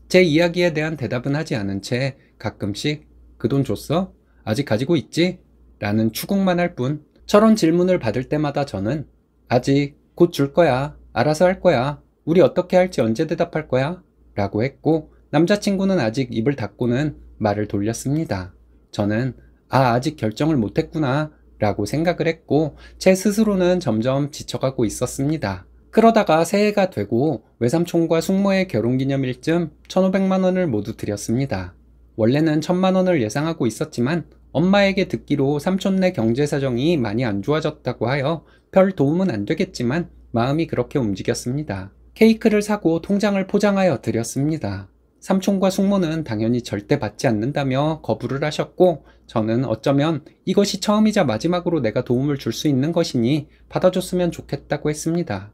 A: 제 이야기에 대한 대답은 하지 않은 채 가끔씩 그 돈 줬어? 아직 가지고 있지? 라는 추궁만 할뿐 저런 질문을 받을 때마다 저는 아직 곧 줄 거야. 알아서 할 거야. 우리 어떻게 할지 언제 대답할 거야? 라고 했고 남자친구는 아직 입을 닫고는 말을 돌렸습니다. 저는 아, 아직 결정을 못 했구나. 라고 생각을 했고 제 스스로는 점점 지쳐가고 있었습니다. 그러다가 새해가 되고 외삼촌과 숙모의 결혼기념일쯤 1500만원을 모두 드렸습니다. 원래는 천만 원을 예상하고 있었지만 엄마에게 듣기로 삼촌네 경제 사정이 많이 안 좋아졌다고 하여 별 도움은 안 되겠지만 마음이 그렇게 움직였습니다. 케이크를 사고 통장을 포장하여 드렸습니다. 삼촌과 숙모는 당연히 절대 받지 않는다며 거부를 하셨고 저는 어쩌면 이것이 처음이자 마지막으로 내가 도움을 줄 수 있는 것이니 받아줬으면 좋겠다고 했습니다.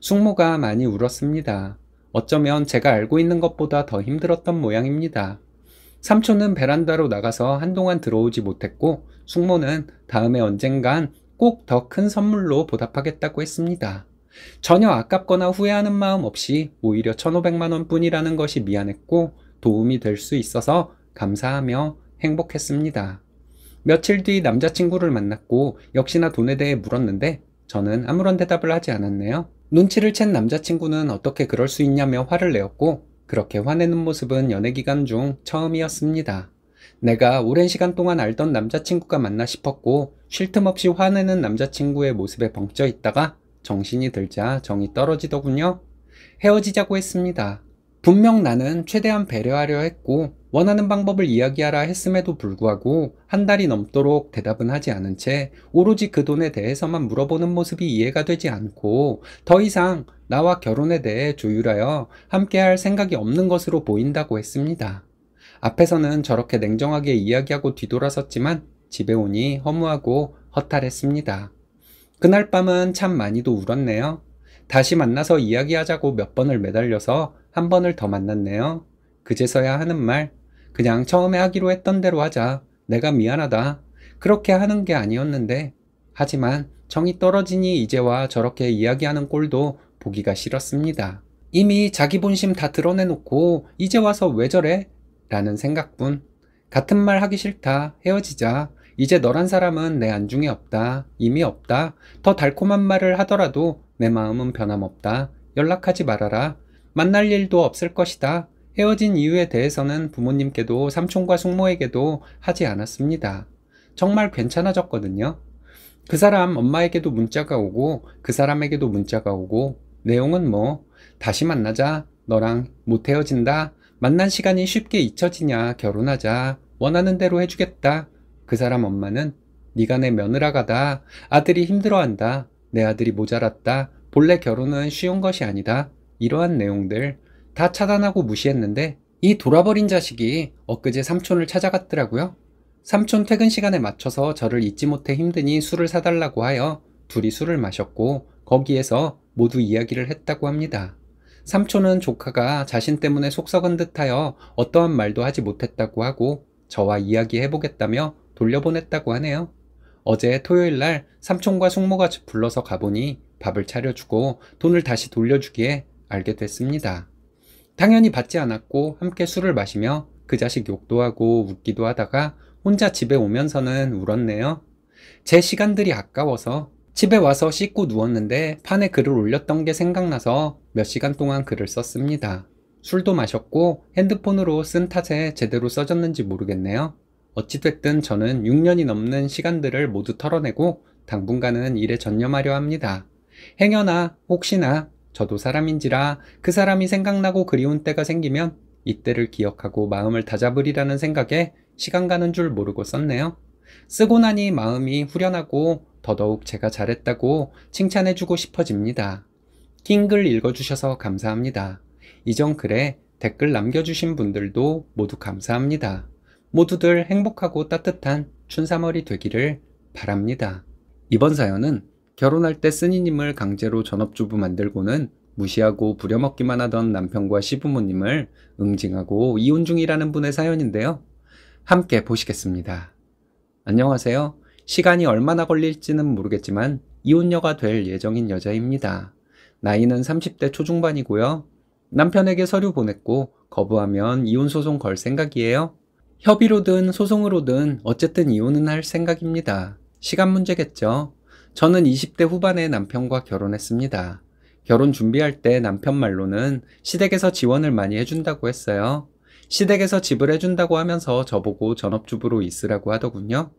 A: 숙모가 많이 울었습니다. 어쩌면 제가 알고 있는 것보다 더 힘들었던 모양입니다. 삼촌은 베란다로 나가서 한동안 들어오지 못했고 숙모는 다음에 언젠간 꼭 더 큰 선물로 보답하겠다고 했습니다. 전혀 아깝거나 후회하는 마음 없이 오히려 1,500만 원뿐이라는 것이 미안했고 도움이 될 수 있어서 감사하며 행복했습니다. 며칠 뒤 남자친구를 만났고 역시나 돈에 대해 물었는데 저는 아무런 대답을 하지 않았네요. 눈치를 챈 남자친구는 어떻게 그럴 수 있냐며 화를 내었고 그렇게 화내는 모습은 연애 기간 중 처음이었습니다. 내가 오랜 시간 동안 알던 남자친구가 맞나 싶었고 쉴 틈 없이 화내는 남자친구의 모습에 벙쪄 있다가 정신이 들자 정이 떨어지더군요. 헤어지자고 했습니다. 분명 나는 최대한 배려하려 했고 원하는 방법을 이야기하라 했음에도 불구하고 한 달이 넘도록 대답은 하지 않은 채 오로지 그 돈에 대해서만 물어보는 모습이 이해가 되지 않고 더 이상 나와 결혼에 대해 조율하여 함께할 생각이 없는 것으로 보인다고 했습니다. 앞에서는 저렇게 냉정하게 이야기하고 뒤돌아섰지만 집에 오니 허무하고 허탈했습니다. 그날 밤은 참 많이도 울었네요. 다시 만나서 이야기하자고 몇 번을 매달려서 한 번을 더 만났네요. 그제서야 하는 말, 그냥 처음에 하기로 했던 대로 하자. 내가 미안하다. 그렇게 하는 게 아니었는데. 하지만 정이 떨어지니 이제와 저렇게 이야기하는 꼴도 보기가 싫었습니다. 이미 자기 본심 다 드러내놓고 이제 와서 왜 저래? 라는 생각뿐. 같은 말 하기 싫다. 헤어지자. 이제 너란 사람은 내 안중에 없다. 이미 없다. 더 달콤한 말을 하더라도 내 마음은 변함없다. 연락하지 말아라. 만날 일도 없을 것이다. 헤어진 이유에 대해서는 부모님께도 삼촌과 숙모에게도 하지 않았습니다. 정말 괜찮아졌거든요. 그 사람 엄마에게도 문자가 오고 그 사람에게도 문자가 오고 내용은 뭐 다시 만나자 너랑 못 헤어진다 만난 시간이 쉽게 잊혀지냐 결혼하자 원하는 대로 해주겠다 그 사람 엄마는 네가 내 며느라가다 아들이 힘들어한다 내 아들이 모자랐다 본래 결혼은 쉬운 것이 아니다 이러한 내용들 다 차단하고 무시했는데 이 돌아버린 자식이 엊그제 삼촌을 찾아갔더라고요. 삼촌 퇴근 시간에 맞춰서 저를 잊지 못해 힘드니 술을 사달라고 하여 둘이 술을 마셨고 거기에서 모두 이야기를 했다고 합니다. 삼촌은 조카가 자신 때문에 속썩은 듯하여 어떠한 말도 하지 못했다고 하고 저와 이야기해보겠다며 돌려보냈다고 하네요. 어제 토요일 날 삼촌과 숙모가 불러서 가보니 밥을 차려주고 돈을 다시 돌려주기에 알게 됐습니다. 당연히 받지 않았고 함께 술을 마시며 그 자식 욕도 하고 웃기도 하다가 혼자 집에 오면서는 울었네요. 제 시간들이 아까워서 집에 와서 씻고 누웠는데 판에 글을 올렸던 게 생각나서 몇 시간 동안 글을 썼습니다. 술도 마셨고 핸드폰으로 쓴 탓에 제대로 써졌는지 모르겠네요. 어찌됐든 저는 6년이 넘는 시간들을 모두 털어내고 당분간은 일에 전념하려 합니다. 행여나 혹시나 저도 사람인지라 그 사람이 생각나고 그리운 때가 생기면 이때를 기억하고 마음을 다잡으리라는 생각에 시간 가는 줄 모르고 썼네요. 쓰고 나니 마음이 후련하고 더더욱 제가 잘했다고 칭찬해주고 싶어집니다. 긴 글 읽어주셔서 감사합니다. 이전 글에 댓글 남겨주신 분들도 모두 감사합니다. 모두들 행복하고 따뜻한 춘삼월이 되기를 바랍니다. 이번 사연은 결혼할 때 스니님을 강제로 전업주부 만들고는 무시하고 부려먹기만 하던 남편과 시부모님을 응징하고 이혼 중이라는 분의 사연인데요. 함께 보시겠습니다. 안녕하세요. 시간이 얼마나 걸릴지는 모르겠지만 이혼녀가 될 예정인 여자입니다. 나이는 30대 초중반이고요. 남편에게 서류 보냈고 거부하면 이혼소송 걸 생각이에요. 협의로든 소송으로든 어쨌든 이혼은 할 생각입니다. 시간 문제겠죠. 저는 20대 후반에 남편과 결혼했습니다. 결혼 준비할 때 남편 말로는 시댁에서 지원을 많이 해준다고 했어요. 시댁에서 집을 해준다고 하면서 저보고 전업주부로 있으라고 하더군요.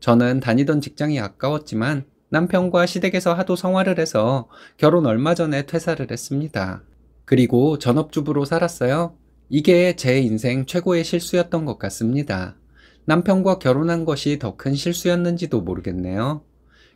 A: 저는 다니던 직장이 아까웠지만 남편과 시댁에서 하도 성화를 해서 결혼 얼마 전에 퇴사를 했습니다. 그리고 전업주부로 살았어요. 이게 제 인생 최고의 실수였던 것 같습니다. 남편과 결혼한 것이 더 큰 실수였는지도 모르겠네요.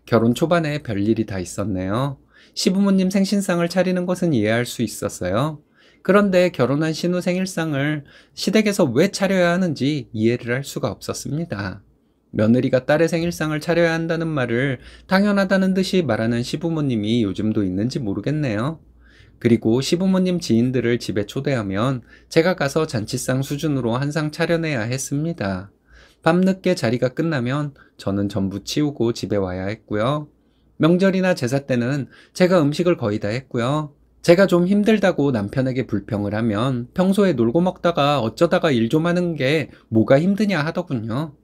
A: 결혼 초반에 별일이 다 있었네요. 시부모님 생신상을 차리는 것은 이해할 수 있었어요. 그런데 결혼한 신우 생일상을 시댁에서 왜 차려야 하는지 이해를 할 수가 없었습니다. 며느리가 딸의 생일상을 차려야 한다는 말을 당연하다는 듯이 말하는 시부모님이 요즘도 있는지 모르겠네요. 그리고 시부모님 지인들을 집에 초대하면 제가 가서 잔치상 수준으로 한 상 차려내야 했습니다. 밤늦게 자리가 끝나면 저는 전부 치우고 집에 와야 했고요. 명절이나 제사 때는 제가 음식을 거의 다 했고요. 제가 좀 힘들다고 남편에게 불평을 하면 평소에 놀고 먹다가 어쩌다가 일 좀 하는 게 뭐가 힘드냐 하더군요.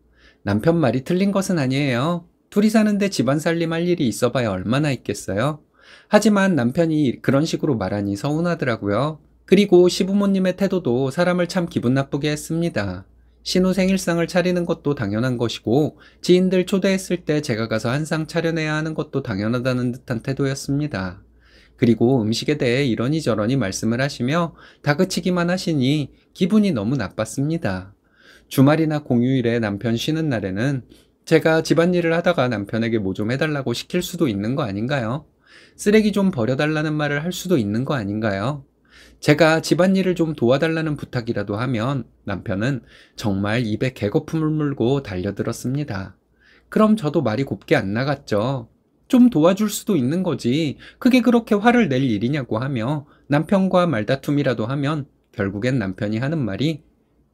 A: 남편 말이 틀린 것은 아니에요. 둘이 사는데 집안 살림할 일이 있어봐야 얼마나 있겠어요. 하지만 남편이 그런 식으로 말하니 서운하더라고요. 그리고 시부모님의 태도도 사람을 참 기분 나쁘게 했습니다. 신우 생일상을 차리는 것도 당연한 것이고 지인들 초대했을 때 제가 가서 한 상 차려내야 하는 것도 당연하다는 듯한 태도였습니다. 그리고 음식에 대해 이러니저러니 말씀을 하시며 다그치기만 하시니 기분이 너무 나빴습니다. 주말이나 공휴일에 남편 쉬는 날에는 제가 집안일을 하다가 남편에게 뭐 좀 해달라고 시킬 수도 있는 거 아닌가요? 쓰레기 좀 버려달라는 말을 할 수도 있는 거 아닌가요? 제가 집안일을 좀 도와달라는 부탁이라도 하면 남편은 정말 입에 개거품을 물고 달려들었습니다. 그럼 저도 말이 곱게 안 나갔죠. 좀 도와줄 수도 있는 거지. 그게 그렇게 화를 낼 일이냐고 하며 남편과 말다툼이라도 하면 결국엔 남편이 하는 말이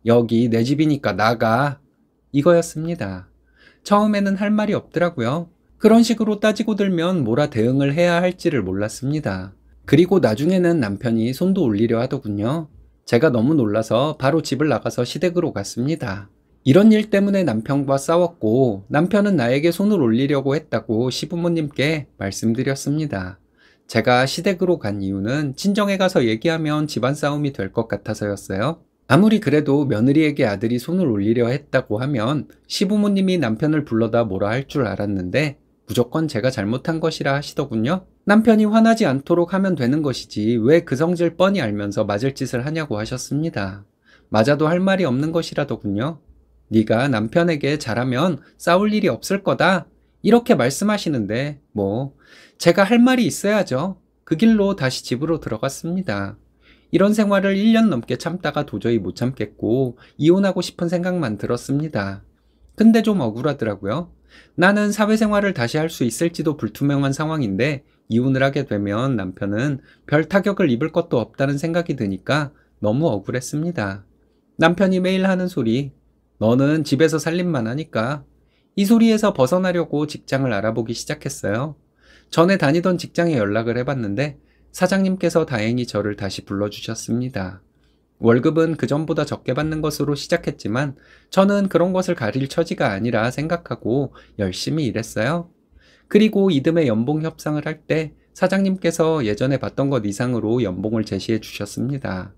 A: 여기 내 집이니까 나가. 이거였습니다. 처음에는 할 말이 없더라고요. 그런 식으로 따지고 들면 뭐라 대응을 해야 할지를 몰랐습니다. 그리고 나중에는 남편이 손도 올리려 하더군요. 제가 너무 놀라서 바로 집을 나가서 시댁으로 갔습니다. 이런 일 때문에 남편과 싸웠고 남편은 나에게 손을 올리려고 했다고 시부모님께 말씀드렸습니다. 제가 시댁으로 간 이유는 친정에 가서 얘기하면 집안 싸움이 될 것 같아서였어요. 아무리 그래도 며느리에게 아들이 손을 올리려 했다고 하면 시부모님이 남편을 불러다 뭐라 할 줄 알았는데 무조건 제가 잘못한 것이라 하시더군요. 남편이 화나지 않도록 하면 되는 것이지 왜 그 성질 뻔히 알면서 맞을 짓을 하냐고 하셨습니다. 맞아도 할 말이 없는 것이라더군요. 네가 남편에게 잘하면 싸울 일이 없을 거다. 이렇게 말씀하시는데 뭐 제가 할 말이 있어야죠. 그 길로 다시 집으로 들어갔습니다. 이런 생활을 1년 넘게 참다가 도저히 못 참겠고 이혼하고 싶은 생각만 들었습니다. 근데 좀 억울하더라고요. 나는 사회생활을 다시 할 수 있을지도 불투명한 상황인데 이혼을 하게 되면 남편은 별 타격을 입을 것도 없다는 생각이 드니까 너무 억울했습니다. 남편이 매일 하는 소리, 너는 집에서 살림만 하니까 이 소리에서 벗어나려고 직장을 알아보기 시작했어요. 전에 다니던 직장에 연락을 해봤는데 사장님께서 다행히 저를 다시 불러주셨습니다. 월급은 그전보다 적게 받는 것으로 시작했지만 저는 그런 것을 가릴 처지가 아니라 생각하고 열심히 일했어요. 그리고 이듬해 연봉 협상을 할 때 사장님께서 예전에 봤던 것 이상으로 연봉을 제시해 주셨습니다.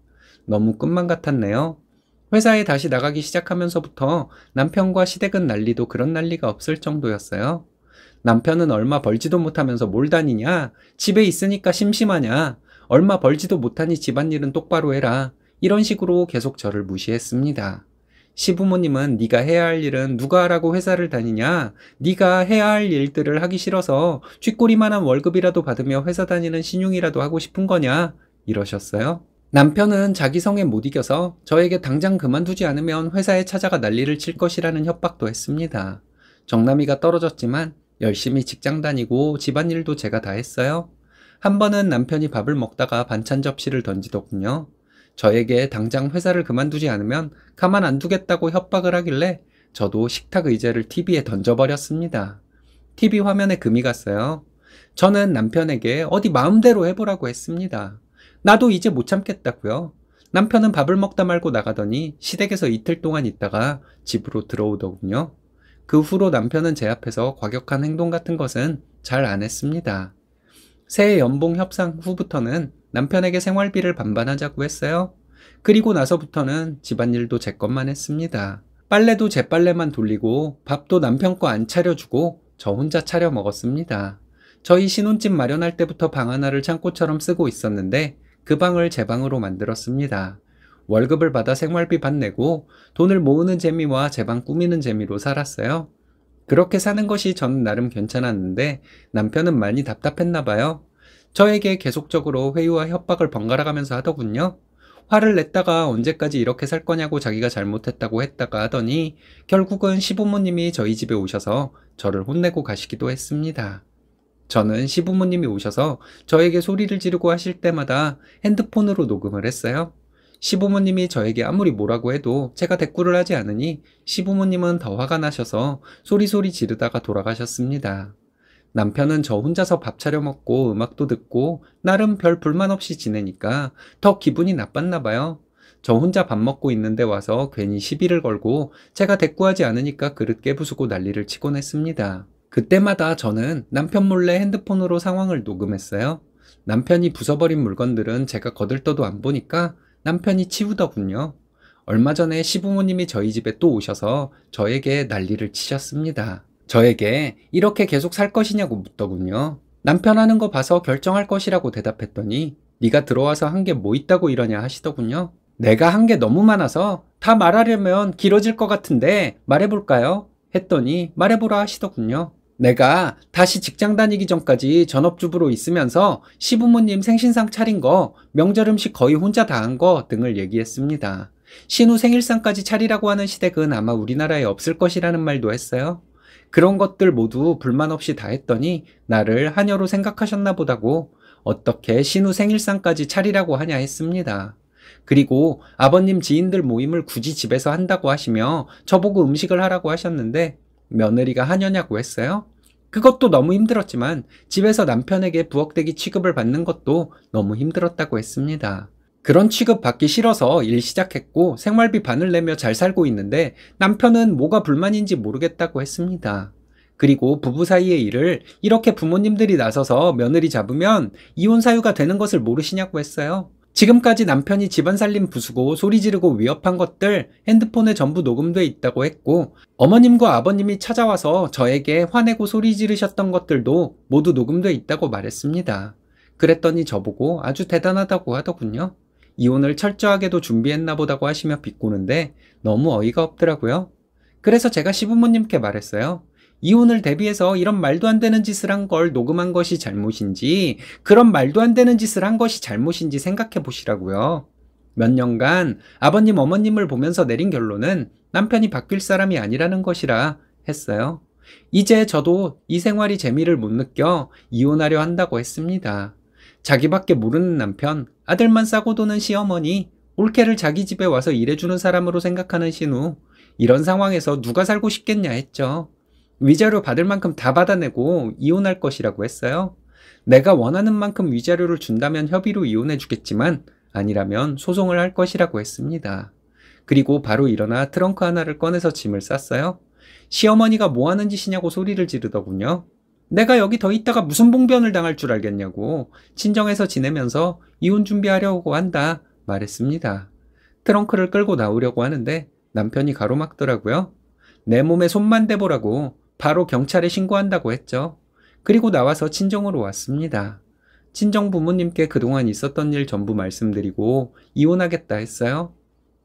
A: 너무 끝만 같았네요. 회사에 다시 나가기 시작하면서부터 남편과 시댁은 난리도 그런 난리가 없을 정도였어요. 남편은 얼마 벌지도 못하면서 뭘 다니냐? 집에 있으니까 심심하냐? 얼마 벌지도 못하니 집안일은 똑바로 해라. 이런 식으로 계속 저를 무시했습니다. 시부모님은 네가 해야 할 일은 누가 하라고 회사를 다니냐? 네가 해야 할 일들을 하기 싫어서 쥐꼬리만한 월급이라도 받으며 회사 다니는 신용이라도 하고 싶은 거냐? 이러셨어요. 남편은 자기 성에 못 이겨서 저에게 당장 그만두지 않으면 회사에 찾아가 난리를 칠 것이라는 협박도 했습니다. 정남이가 떨어졌지만 열심히 직장 다니고 집안일도 제가 다 했어요. 한 번은 남편이 밥을 먹다가 반찬 접시를 던지더군요. 저에게 당장 회사를 그만두지 않으면 가만 안 두겠다고 협박을 하길래 저도 식탁 의자를 TV에 던져버렸습니다. TV 화면에 금이 갔어요. 저는 남편에게 어디 마음대로 해보라고 했습니다. 나도 이제 못 참겠다고요. 남편은 밥을 먹다 말고 나가더니 시댁에서 이틀 동안 있다가 집으로 들어오더군요. 그 후로 남편은 제 앞에서 과격한 행동 같은 것은 잘 안 했습니다. 새해 연봉 협상 후부터는 남편에게 생활비를 반반하자고 했어요. 그리고 나서부터는 집안일도 제 것만 했습니다. 빨래도 제 빨래만 돌리고 밥도 남편 거 안 차려주고 저 혼자 차려 먹었습니다. 저희 신혼집 마련할 때부터 방 하나를 창고처럼 쓰고 있었는데 그 방을 제 방으로 만들었습니다. 월급을 받아 생활비 받 내고 돈을 모으는 재미와 제 방 꾸미는 재미로 살았어요. 그렇게 사는 것이 저는 나름 괜찮았는데 남편은 많이 답답했나 봐요. 저에게 계속적으로 회유와 협박을 번갈아 가면서 하더군요. 화를 냈다가 언제까지 이렇게 살 거냐고 자기가 잘못했다고 했다가 하더니 결국은 시부모님이 저희 집에 오셔서 저를 혼내고 가시기도 했습니다. 저는 시부모님이 오셔서 저에게 소리를 지르고 하실 때마다 핸드폰으로 녹음을 했어요. 시부모님이 저에게 아무리 뭐라고 해도 제가 대꾸를 하지 않으니 시부모님은 더 화가 나셔서 소리소리 지르다가 돌아가셨습니다. 남편은 저 혼자서 밥 차려 먹고 음악도 듣고 나름 별 불만 없이 지내니까 더 기분이 나빴나 봐요. 저 혼자 밥 먹고 있는데 와서 괜히 시비를 걸고 제가 대꾸하지 않으니까 그릇 깨부수고 난리를 치곤 했습니다. 그때마다 저는 남편 몰래 핸드폰으로 상황을 녹음했어요. 남편이 부숴버린 물건들은 제가 거들떠도 안 보니까 남편이 치우더군요. 얼마 전에 시부모님이 저희 집에 또 오셔서 저에게 난리를 치셨습니다. 저에게 이렇게 계속 살 것이냐고 묻더군요. 남편 하는 거 봐서 결정할 것이라고 대답했더니 네가 들어와서 한 게 뭐 있다고 이러냐 하시더군요. 내가 한 게 너무 많아서 다 말하려면 길어질 것 같은데 말해볼까요? 했더니 말해보라 하시더군요. 내가 다시 직장 다니기 전까지 전업주부로 있으면서 시부모님 생신상 차린 거, 명절 음식 거의 혼자 다 한 거 등을 얘기했습니다. 신우 생일상까지 차리라고 하는 시댁은 아마 우리나라에 없을 것이라는 말도 했어요. 그런 것들 모두 불만 없이 다 했더니 나를 하녀로 생각하셨나 보다고 어떻게 신우 생일상까지 차리라고 하냐 했습니다. 그리고 아버님 지인들 모임을 굳이 집에서 한다고 하시며 저보고 음식을 하라고 하셨는데 며느리가 하녀냐고 했어요? 그것도 너무 힘들었지만 집에서 남편에게 부엌대기 취급을 받는 것도 너무 힘들었다고 했습니다. 그런 취급 받기 싫어서 일 시작했고 생활비 반을 내며 잘 살고 있는데 남편은 뭐가 불만인지 모르겠다고 했습니다. 그리고 부부 사이의 일을 이렇게 부모님들이 나서서 며느리 잡으면 이혼 사유가 되는 것을 모르시냐고 했어요. 지금까지 남편이 집안 살림 부수고 소리 지르고 위협한 것들 핸드폰에 전부 녹음돼 있다고 했고 어머님과 아버님이 찾아와서 저에게 화내고 소리 지르셨던 것들도 모두 녹음돼 있다고 말했습니다. 그랬더니 저보고 아주 대단하다고 하더군요. 이혼을 철저하게도 준비했나 보다고 하시며 비꼬는데 너무 어이가 없더라고요. 그래서 제가 시부모님께 말했어요. 이혼을 대비해서 이런 말도 안 되는 짓을 한 걸 녹음한 것이 잘못인지 그런 말도 안 되는 짓을 한 것이 잘못인지 생각해 보시라고요. 몇 년간 아버님 어머님을 보면서 내린 결론은 남편이 바뀔 사람이 아니라는 것이라 했어요. 이제 저도 이 생활이 재미를 못 느껴 이혼하려 한다고 했습니다. 자기밖에 모르는 남편, 아들만 싸고 도는 시어머니, 올케를 자기 집에 와서 일해주는 사람으로 생각하는 신우, 이런 상황에서 누가 살고 싶겠냐 했죠. 위자료 받을 만큼 다 받아내고 이혼할 것이라고 했어요. 내가 원하는 만큼 위자료를 준다면 협의로 이혼해 주겠지만 아니라면 소송을 할 것이라고 했습니다. 그리고 바로 일어나 트렁크 하나를 꺼내서 짐을 쌌어요. 시어머니가 뭐 하는 짓이냐고 소리를 지르더군요. 내가 여기 더 있다가 무슨 봉변을 당할 줄 알겠냐고 친정에서 지내면서 이혼 준비하려고 한다 말했습니다. 트렁크를 끌고 나오려고 하는데 남편이 가로막더라고요. 내 몸에 손만 대보라고 바로 경찰에 신고한다고 했죠. 그리고 나와서 친정으로 왔습니다. 친정 부모님께 그동안 있었던 일 전부 말씀드리고 이혼하겠다 했어요.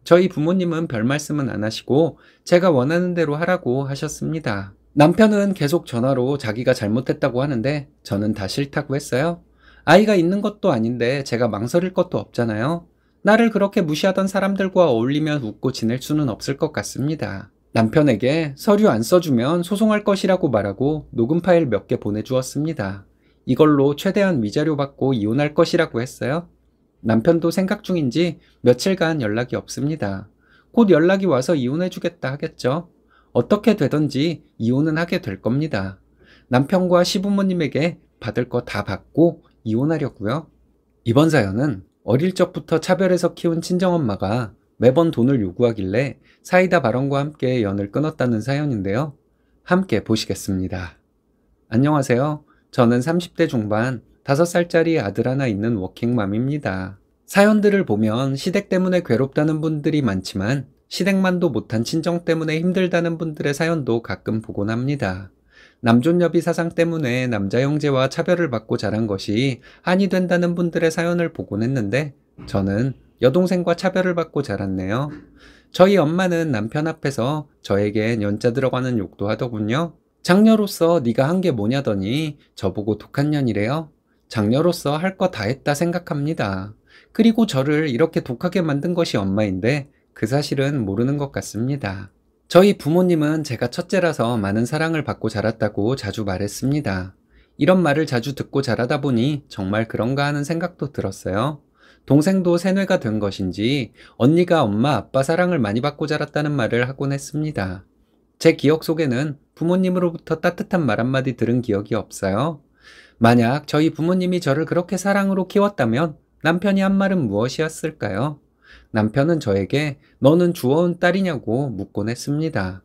A: 저희 부모님은 별 말씀은 안 하시고 제가 원하는 대로 하라고 하셨습니다. 남편은 계속 전화로 자기가 잘못했다고 하는데 저는 다 싫다고 했어요. 아이가 있는 것도 아닌데 제가 망설일 것도 없잖아요. 나를 그렇게 무시하던 사람들과 어울리면 웃고 지낼 수는 없을 것 같습니다. 남편에게 서류 안 써주면 소송할 것이라고 말하고 녹음 파일 몇 개 보내주었습니다. 이걸로 최대한 위자료 받고 이혼할 것이라고 했어요. 남편도 생각 중인지 며칠간 연락이 없습니다. 곧 연락이 와서 이혼해주겠다 하겠죠. 어떻게 되든지 이혼은 하게 될 겁니다. 남편과 시부모님에게 받을 거 다 받고 이혼하려고요. 이번 사연은 어릴 적부터 차별해서 키운 친정엄마가 매번 돈을 요구하길래 사이다 발언과 함께 연을 끊었다는 사연인데요. 함께 보시겠습니다. 안녕하세요. 저는 30대 중반 5살짜리 아들 하나 있는 워킹맘입니다. 사연들을 보면 시댁 때문에 괴롭다는 분들이 많지만 실행만도 못한 친정 때문에 힘들다는 분들의 사연도 가끔 보곤 합니다. 남존여비 사상 때문에 남자 형제와 차별을 받고 자란 것이 한이 된다는 분들의 사연을 보곤 했는데 저는 여동생과 차별을 받고 자랐네요. 저희 엄마는 남편 앞에서 저에게 연자 들어가는 욕도 하더군요. 장녀로서 네가 한 게 뭐냐더니 저보고 독한 년이래요. 장녀로서 할 거 다 했다 생각합니다. 그리고 저를 이렇게 독하게 만든 것이 엄마인데 그 사실은 모르는 것 같습니다. 저희 부모님은 제가 첫째라서 많은 사랑을 받고 자랐다고 자주 말했습니다. 이런 말을 자주 듣고 자라다 보니 정말 그런가 하는 생각도 들었어요. 동생도 세뇌가 된 것인지 언니가 엄마 아빠 사랑을 많이 받고 자랐다는 말을 하곤 했습니다. 제 기억 속에는 부모님으로부터 따뜻한 말 한마디 들은 기억이 없어요. 만약 저희 부모님이 저를 그렇게 사랑으로 키웠다면 남편이 한 말은 무엇이었을까요? 남편은 저에게 너는 주어온 딸이냐고 묻곤 했습니다.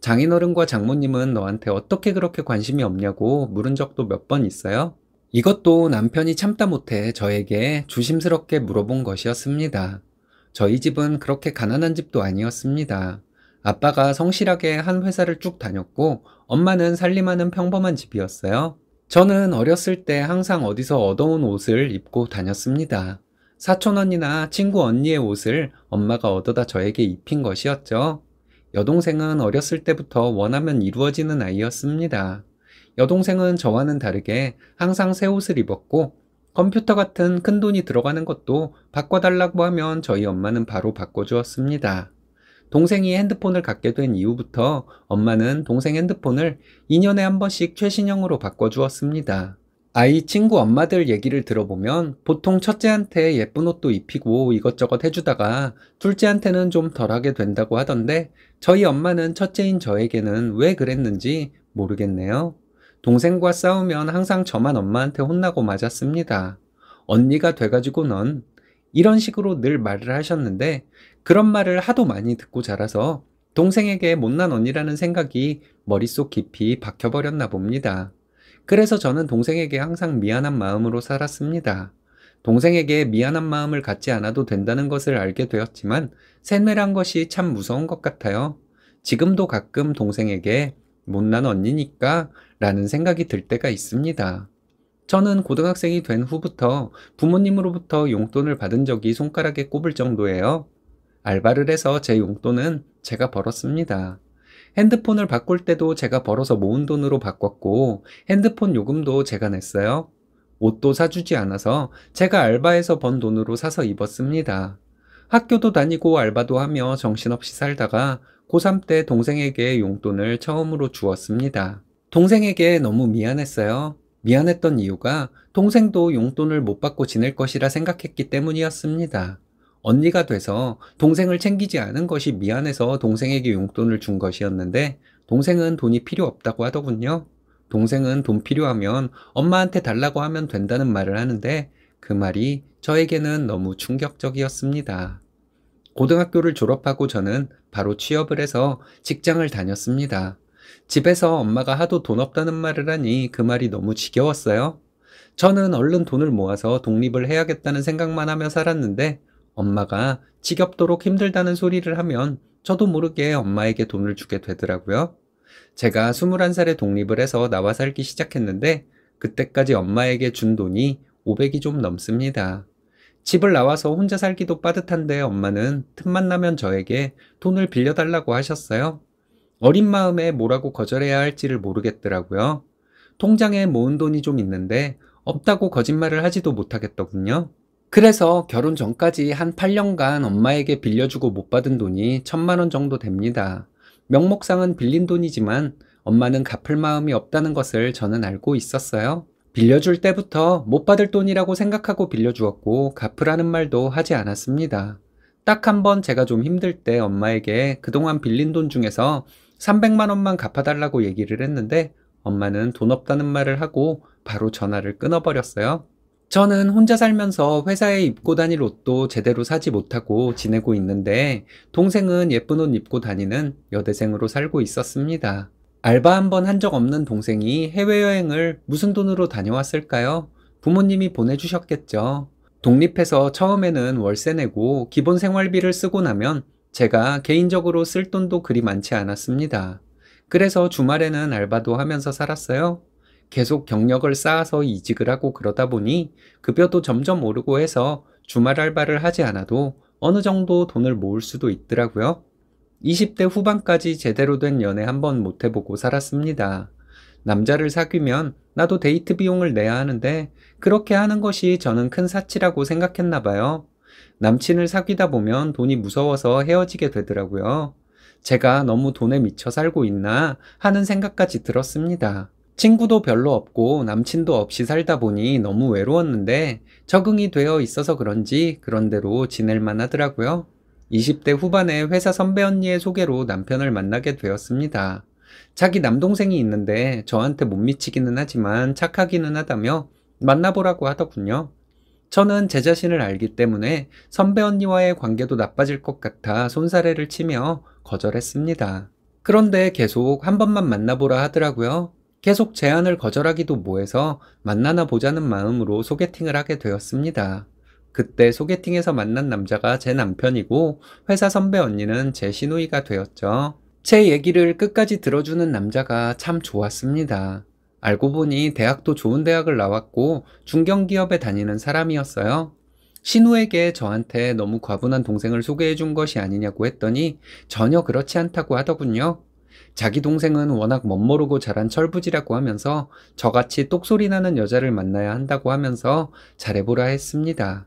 A: 장인어른과 장모님은 너한테 어떻게 그렇게 관심이 없냐고 물은 적도 몇 번 있어요? 이것도 남편이 참다 못해 저에게 조심스럽게 물어본 것이었습니다. 저희 집은 그렇게 가난한 집도 아니었습니다. 아빠가 성실하게 한 회사를 쭉 다녔고 엄마는 살림하는 평범한 집이었어요. 저는 어렸을 때 항상 어디서 얻어온 옷을 입고 다녔습니다. 사촌 언니나 친구 언니의 옷을 엄마가 얻어다 저에게 입힌 것이었죠. 여동생은 어렸을 때부터 원하면 이루어지는 아이였습니다. 여동생은 저와는 다르게 항상 새 옷을 입었고 컴퓨터 같은 큰 돈이 들어가는 것도 바꿔달라고 하면 저희 엄마는 바로 바꿔주었습니다. 동생이 핸드폰을 갖게 된 이후부터 엄마는 동생 핸드폰을 2년에 한 번씩 최신형으로 바꿔주었습니다. 아이 친구 엄마들 얘기를 들어보면 보통 첫째한테 예쁜 옷도 입히고 이것저것 해주다가 둘째한테는 좀 덜하게 된다고 하던데 저희 엄마는 첫째인 저에게는 왜 그랬는지 모르겠네요. 동생과 싸우면 항상 저만 엄마한테 혼나고 맞았습니다. 언니가 돼가지고는 이런 식으로 늘 말을 하셨는데 그런 말을 하도 많이 듣고 자라서 동생에게 못난 언니라는 생각이 머릿속 깊이 박혀버렸나 봅니다. 그래서 저는 동생에게 항상 미안한 마음으로 살았습니다. 동생에게 미안한 마음을 갖지 않아도 된다는 것을 알게 되었지만 세매란 것이 참 무서운 것 같아요. 지금도 가끔 동생에게 못난 언니니까 라는 생각이 들 때가 있습니다. 저는 고등학생이 된 후부터 부모님으로부터 용돈을 받은 적이 손가락에 꼽을 정도예요. 알바를 해서 제 용돈은 제가 벌었습니다. 핸드폰을 바꿀 때도 제가 벌어서 모은 돈으로 바꿨고 핸드폰 요금도 제가 냈어요. 옷도 사주지 않아서 제가 알바에서 번 돈으로 사서 입었습니다. 학교도 다니고 알바도 하며 정신없이 살다가 고3 때 동생에게 용돈을 처음으로 주었습니다. 동생에게 너무 미안했어요. 미안했던 이유가 동생도 용돈을 못 받고 지낼 것이라 생각했기 때문이었습니다. 언니가 돼서 동생을 챙기지 않은 것이 미안해서 동생에게 용돈을 준 것이었는데 동생은 돈이 필요 없다고 하더군요. 동생은 돈 필요하면 엄마한테 달라고 하면 된다는 말을 하는데 그 말이 저에게는 너무 충격적이었습니다. 고등학교를 졸업하고 저는 바로 취업을 해서 직장을 다녔습니다. 집에서 엄마가 하도 돈 없다는 말을 하니 그 말이 너무 지겨웠어요. 저는 얼른 돈을 모아서 독립을 해야겠다는 생각만 하며 살았는데 엄마가 지겹도록 힘들다는 소리를 하면 저도 모르게 엄마에게 돈을 주게 되더라고요. 제가 21살에 독립을 해서 나와 살기 시작했는데 그때까지 엄마에게 준 돈이 500이 좀 넘습니다. 집을 나와서 혼자 살기도 빠듯한데 엄마는 틈만 나면 저에게 돈을 빌려달라고 하셨어요. 어린 마음에 뭐라고 거절해야 할지를 모르겠더라고요. 통장에 모은 돈이 좀 있는데 없다고 거짓말을 하지도 못하겠더군요. 그래서 결혼 전까지 한 8년간 엄마에게 빌려주고 못 받은 돈이 천만 원 정도 됩니다. 명목상은 빌린 돈이지만 엄마는 갚을 마음이 없다는 것을 저는 알고 있었어요. 빌려줄 때부터 못 받을 돈이라고 생각하고 빌려주었고 갚으라는 말도 하지 않았습니다. 딱 한 번 제가 좀 힘들 때 엄마에게 그동안 빌린 돈 중에서 300만 원만 갚아달라고 얘기를 했는데 엄마는 돈 없다는 말을 하고 바로 전화를 끊어버렸어요. 저는 혼자 살면서 회사에 입고 다닐 옷도 제대로 사지 못하고 지내고 있는데 동생은 예쁜 옷 입고 다니는 여대생으로 살고 있었습니다. 알바 한 번 한 적 없는 동생이 해외여행을 무슨 돈으로 다녀왔을까요? 부모님이 보내주셨겠죠. 독립해서 처음에는 월세 내고 기본 생활비를 쓰고 나면 제가 개인적으로 쓸 돈도 그리 많지 않았습니다. 그래서 주말에는 알바도 하면서 살았어요. 계속 경력을 쌓아서 이직을 하고 그러다 보니 급여도 점점 오르고 해서 주말 알바를 하지 않아도 어느 정도 돈을 모을 수도 있더라고요. 20대 후반까지 제대로 된 연애 한 번 못 해보고 살았습니다. 남자를 사귀면 나도 데이트 비용을 내야 하는데 그렇게 하는 것이 저는 큰 사치라고 생각했나 봐요. 남친을 사귀다 보면 돈이 무서워서 헤어지게 되더라고요. 제가 너무 돈에 미쳐 살고 있나 하는 생각까지 들었습니다. 친구도 별로 없고 남친도 없이 살다 보니 너무 외로웠는데 적응이 되어 있어서 그런지 그런대로 지낼만 하더라고요. 20대 후반에 회사 선배 언니의 소개로 남편을 만나게 되었습니다. 자기 남동생이 있는데 저한테 못 미치기는 하지만 착하기는 하다며 만나보라고 하더군요. 저는 제 자신을 알기 때문에 선배 언니와의 관계도 나빠질 것 같아 손사래를 치며 거절했습니다. 그런데 계속 한 번만 만나보라 하더라고요. 계속 제안을 거절하기도 뭐해서 만나나 보자는 마음으로 소개팅을 하게 되었습니다. 그때 소개팅에서 만난 남자가 제 남편이고 회사 선배 언니는 제 시누이가 되었죠. 제 얘기를 끝까지 들어주는 남자가 참 좋았습니다. 알고 보니 대학도 좋은 대학을 나왔고 중견기업에 다니는 사람이었어요. 신우에게 저한테 너무 과분한 동생을 소개해 준 것이 아니냐고 했더니 전혀 그렇지 않다고 하더군요. 자기 동생은 워낙 멋모르고 자란 철부지라고 하면서 저같이 똑소리 나는 여자를 만나야 한다고 하면서 잘해보라 했습니다.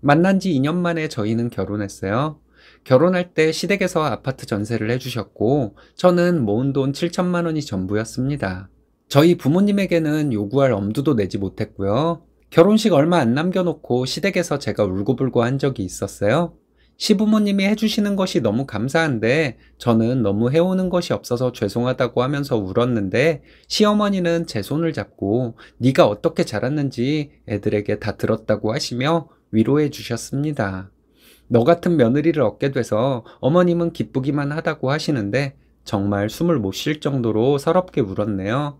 A: 만난 지 2년 만에 저희는 결혼했어요. 결혼할 때 시댁에서 아파트 전세를 해주셨고, 저는 모은 돈 7천만 원이 전부였습니다. 저희 부모님에게는 요구할 엄두도 내지 못했고요. 결혼식 얼마 안 남겨놓고 시댁에서 제가 울고불고 한 적이 있었어요. 시부모님이 해주시는 것이 너무 감사한데 저는 너무 해오는 것이 없어서 죄송하다고 하면서 울었는데 시어머니는 제 손을 잡고 네가 어떻게 자랐는지 애들에게 다 들었다고 하시며 위로해 주셨습니다. 너 같은 며느리를 얻게 돼서 어머님은 기쁘기만 하다고 하시는데 정말 숨을 못 쉴 정도로 서럽게 울었네요.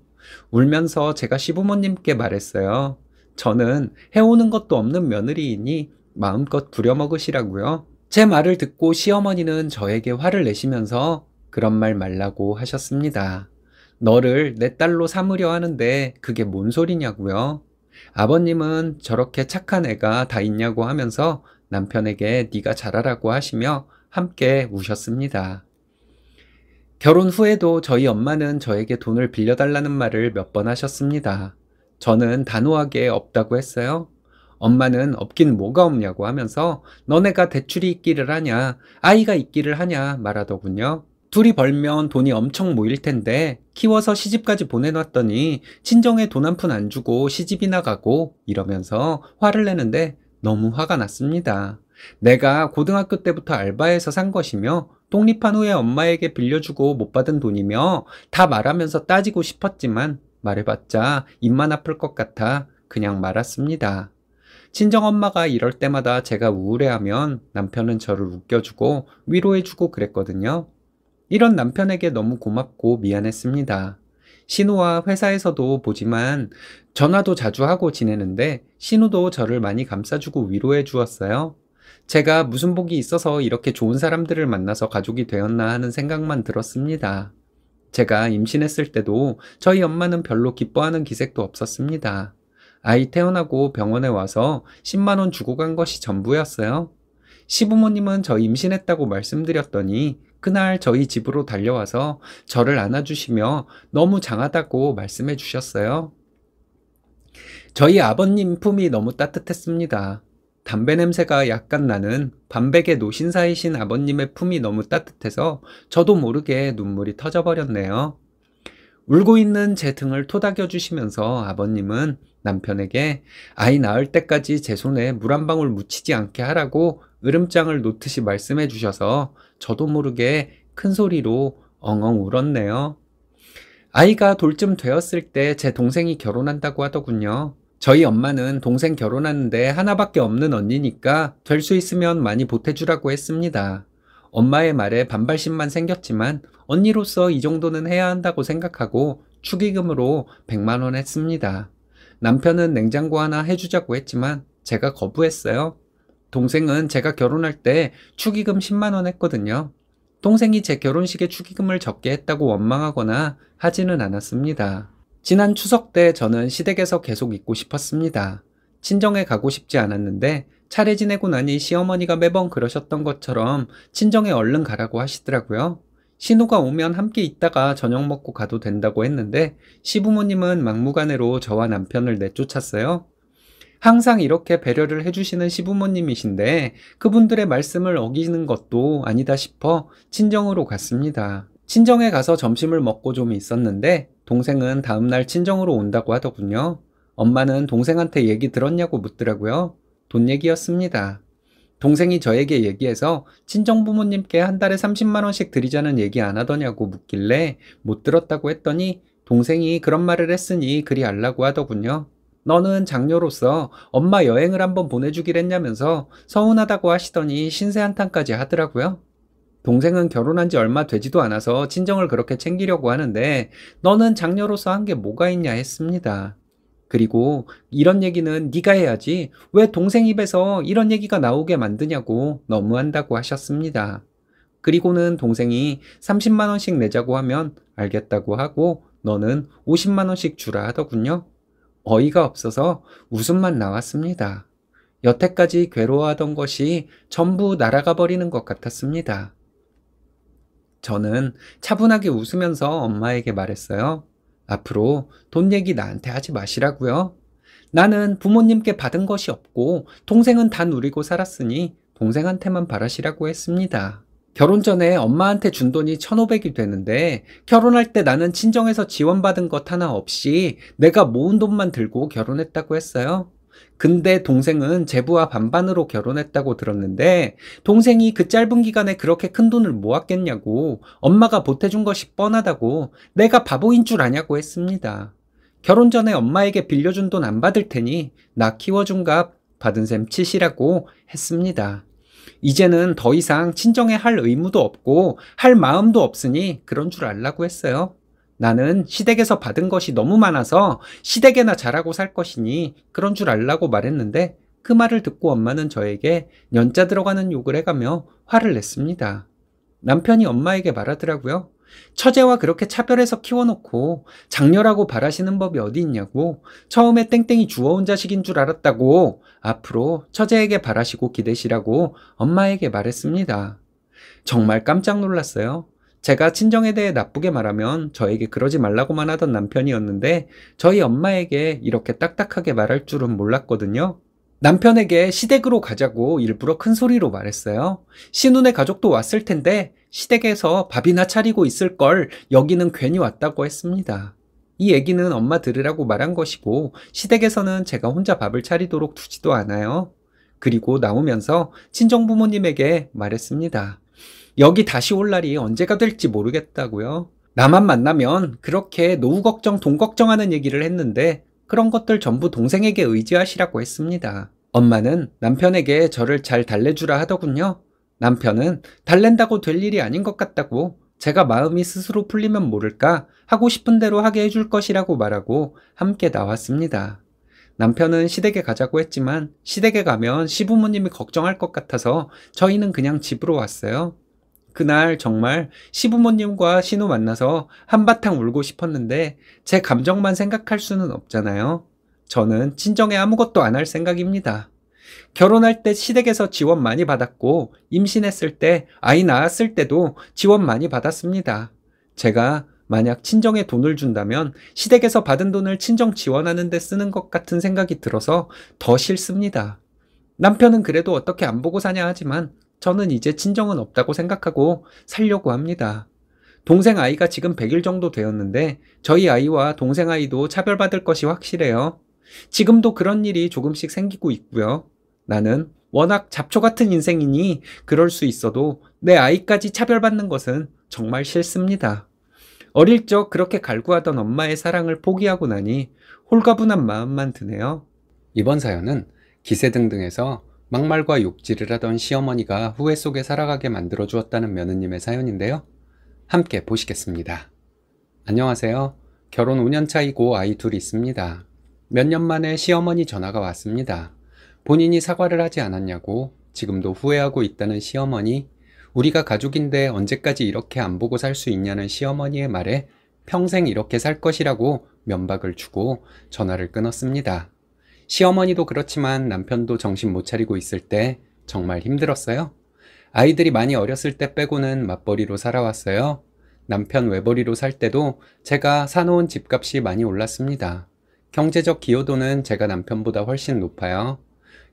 A: 울면서 제가 시부모님께 말했어요. 저는 해오는 것도 없는 며느리이니 마음껏 부려먹으시라고요. 제 말을 듣고 시어머니는 저에게 화를 내시면서 그런 말 말라고 하셨습니다. 너를 내 딸로 삼으려 하는데 그게 뭔 소리냐고요. 아버님은 저렇게 착한 애가 다 있냐고 하면서 남편에게 네가 잘하라고 하시며 함께 우셨습니다. 결혼 후에도 저희 엄마는 저에게 돈을 빌려달라는 말을 몇 번 하셨습니다. 저는 단호하게 없다고 했어요. 엄마는 없긴 뭐가 없냐고 하면서 너네가 대출이 있기를 하냐, 아이가 있기를 하냐 말하더군요. 둘이 벌면 돈이 엄청 모일 텐데 키워서 시집까지 보내놨더니 친정에 돈 한 푼 안 주고 시집이나 가고 이러면서 화를 내는데 너무 화가 났습니다. 내가 고등학교 때부터 알바해서 산 것이며 독립한 후에 엄마에게 빌려주고 못 받은 돈이며 다 말하면서 따지고 싶었지만 말해봤자 입만 아플 것 같아 그냥 말았습니다. 친정엄마가 이럴 때마다 제가 우울해하면 남편은 저를 웃겨주고 위로해주고 그랬거든요. 이런 남편에게 너무 고맙고 미안했습니다. 신우와 회사에서도 보지만 전화도 자주 하고 지내는데 신우도 저를 많이 감싸주고 위로해 주었어요. 제가 무슨 복이 있어서 이렇게 좋은 사람들을 만나서 가족이 되었나 하는 생각만 들었습니다. 제가 임신했을 때도 저희 엄마는 별로 기뻐하는 기색도 없었습니다. 아이 태어나고 병원에 와서 10만원 주고 간 것이 전부였어요. 시부모님은 저 임신했다고 말씀드렸더니 그날 저희 집으로 달려와서 저를 안아주시며 너무 장하다고 말씀해 주셨어요. 저희 아버님 품이 너무 따뜻했습니다. 담배 냄새가 약간 나는 밤백의 노신사이신 아버님의 품이 너무 따뜻해서 저도 모르게 눈물이 터져버렸네요. 울고 있는 제 등을 토닥여 주시면서 아버님은 남편에게 아이 낳을 때까지 제 손에 물 한 방울 묻히지 않게 하라고 으름장을 놓듯이 말씀해 주셔서 저도 모르게 큰 소리로 엉엉 울었네요. 아이가 돌쯤 되었을 때 제 동생이 결혼한다고 하더군요. 저희 엄마는 동생 결혼하는데 하나밖에 없는 언니니까 될 수 있으면 많이 보태주라고 했습니다. 엄마의 말에 반발심만 생겼지만 언니로서 이 정도는 해야 한다고 생각하고 축의금으로 100만원 했습니다. 남편은 냉장고 하나 해주자고 했지만 제가 거부했어요. 동생은 제가 결혼할 때 축의금 10만원 했거든요. 동생이 제 결혼식에 축의금을 적게 했다고 원망하거나 하지는 않았습니다. 지난 추석 때 저는 시댁에서 계속 있고 싶었습니다. 친정에 가고 싶지 않았는데 차례 지내고 나니 시어머니가 매번 그러셨던 것처럼 친정에 얼른 가라고 하시더라고요. 신호가 오면 함께 있다가 저녁 먹고 가도 된다고 했는데 시부모님은 막무가내로 저와 남편을 내쫓았어요. 항상 이렇게 배려를 해주시는 시부모님이신데 그분들의 말씀을 어기는 것도 아니다 싶어 친정으로 갔습니다. 친정에 가서 점심을 먹고 좀 있었는데 동생은 다음날 친정으로 온다고 하더군요. 엄마는 동생한테 얘기 들었냐고 묻더라고요. 돈 얘기였습니다. 동생이 저에게 얘기해서 친정 부모님께 한 달에 30만 원씩 드리자는 얘기 안 하더냐고 묻길래 못 들었다고 했더니 동생이 그런 말을 했으니 그리 알라고 하더군요. 너는 장녀로서 엄마 여행을 한번 보내주길 했냐면서 서운하다고 하시더니 신세 한탄까지 하더라고요. 동생은 결혼한 지 얼마 되지도 않아서 친정을 그렇게 챙기려고 하는데 너는 장녀로서 한 게 뭐가 있냐 했습니다. 그리고 이런 얘기는 네가 해야지 왜 동생 입에서 이런 얘기가 나오게 만드냐고 너무한다고 하셨습니다. 그리고는 동생이 30만원씩 내자고 하면 알겠다고 하고 너는 50만원씩 주라 하더군요. 어이가 없어서 웃음만 나왔습니다. 여태까지 괴로워하던 것이 전부 날아가 버리는 것 같았습니다. 저는 차분하게 웃으면서 엄마에게 말했어요. 앞으로 돈 얘기 나한테 하지 마시라고요. 나는 부모님께 받은 것이 없고 동생은 다 누리고 살았으니 동생한테만 바라시라고 했습니다. 결혼 전에 엄마한테 준 돈이 1,500이 되는데 결혼할 때 나는 친정에서 지원받은 것 하나 없이 내가 모은 돈만 들고 결혼했다고 했어요. 근데 동생은 제부와 반반으로 결혼했다고 들었는데 동생이 그 짧은 기간에 그렇게 큰 돈을 모았겠냐고 엄마가 보태준 것이 뻔하다고 내가 바보인 줄 아냐고 했습니다. 결혼 전에 엄마에게 빌려준 돈 안 받을 테니 나 키워준 값 받은 셈 치시라고 했습니다. 이제는 더 이상 친정에 할 의무도 없고 할 마음도 없으니 그런 줄 알라고 했어요. 나는 시댁에서 받은 것이 너무 많아서 시댁에나 자라고살 것이니 그런 줄 알라고 말했는데 그 말을 듣고 엄마는 저에게 연자 들어가는 욕을 해가며 화를 냈습니다. 남편이 엄마에게 말하더라고요. 처제와 그렇게 차별해서 키워놓고 장녀라고 바라시는 법이 어디 있냐고 처음에 땡땡이 주워온 자식인 줄 알았다고 앞으로 처제에게 바라시고 기대시라고 엄마에게 말했습니다. 정말 깜짝 놀랐어요. 제가 친정에 대해 나쁘게 말하면 저에게 그러지 말라고만 하던 남편이었는데 저희 엄마에게 이렇게 딱딱하게 말할 줄은 몰랐거든요. 남편에게 시댁으로 가자고 일부러 큰 소리로 말했어요. 신혼의 가족도 왔을 텐데 시댁에서 밥이나 차리고 있을 걸 여기는 괜히 왔다고 했습니다. 이 얘기는 엄마 들으라고 말한 것이고 시댁에서는 제가 혼자 밥을 차리도록 두지도 않아요. 그리고 나오면서 친정 부모님에게 말했습니다. 여기 다시 올 날이 언제가 될지 모르겠다고요. 나만 만나면 그렇게 노후 걱정, 돈 걱정하는 얘기를 했는데 그런 것들 전부 동생에게 의지하시라고 했습니다. 엄마는 남편에게 저를 잘 달래주라 하더군요. 남편은 달랜다고 될 일이 아닌 것 같다고 제가 마음이 스스로 풀리면 모를까 하고 싶은 대로 하게 해줄 것이라고 말하고 함께 나왔습니다. 남편은 시댁에 가자고 했지만 시댁에 가면 시부모님이 걱정할 것 같아서 저희는 그냥 집으로 왔어요. 그날 정말 시부모님과 신우 만나서 한바탕 울고 싶었는데 제 감정만 생각할 수는 없잖아요. 저는 친정에 아무것도 안 할 생각입니다. 결혼할 때 시댁에서 지원 많이 받았고 임신했을 때 아이 낳았을 때도 지원 많이 받았습니다. 제가 만약 친정에 돈을 준다면 시댁에서 받은 돈을 친정 지원하는 데 쓰는 것 같은 생각이 들어서 더 싫습니다. 남편은 그래도 어떻게 안 보고 사냐 하지만 저는 이제 친정은 없다고 생각하고 살려고 합니다. 동생 아이가 지금 100일 정도 되었는데 저희 아이와 동생 아이도 차별받을 것이 확실해요. 지금도 그런 일이 조금씩 생기고 있고요. 나는 워낙 잡초 같은 인생이니 그럴 수 있어도 내 아이까지 차별받는 것은 정말 싫습니다. 어릴 적 그렇게 갈구하던 엄마의 사랑을 포기하고 나니 홀가분한 마음만 드네요. 이번 사연은 기세 등등에서 막말과 욕지를 하던 시어머니가 후회 속에 살아가게 만들어 주었다는 며느님의 사연인데요. 함께 보시겠습니다. 안녕하세요. 결혼 5년 차이고 아이 둘이 있습니다. 몇 년 만에 시어머니 전화가 왔습니다. 본인이 사과를 하지 않았냐고 지금도 후회하고 있다는 시어머니 우리가 가족인데 언제까지 이렇게 안 보고 살 수 있냐는 시어머니의 말에 평생 이렇게 살 것이라고 면박을 주고 전화를 끊었습니다. 시어머니도 그렇지만 남편도 정신 못 차리고 있을 때 정말 힘들었어요. 아이들이 많이 어렸을 때 빼고는 맞벌이로 살아왔어요. 남편 외벌이로 살 때도 제가 사놓은 집값이 많이 올랐습니다. 경제적 기여도는 제가 남편보다 훨씬 높아요.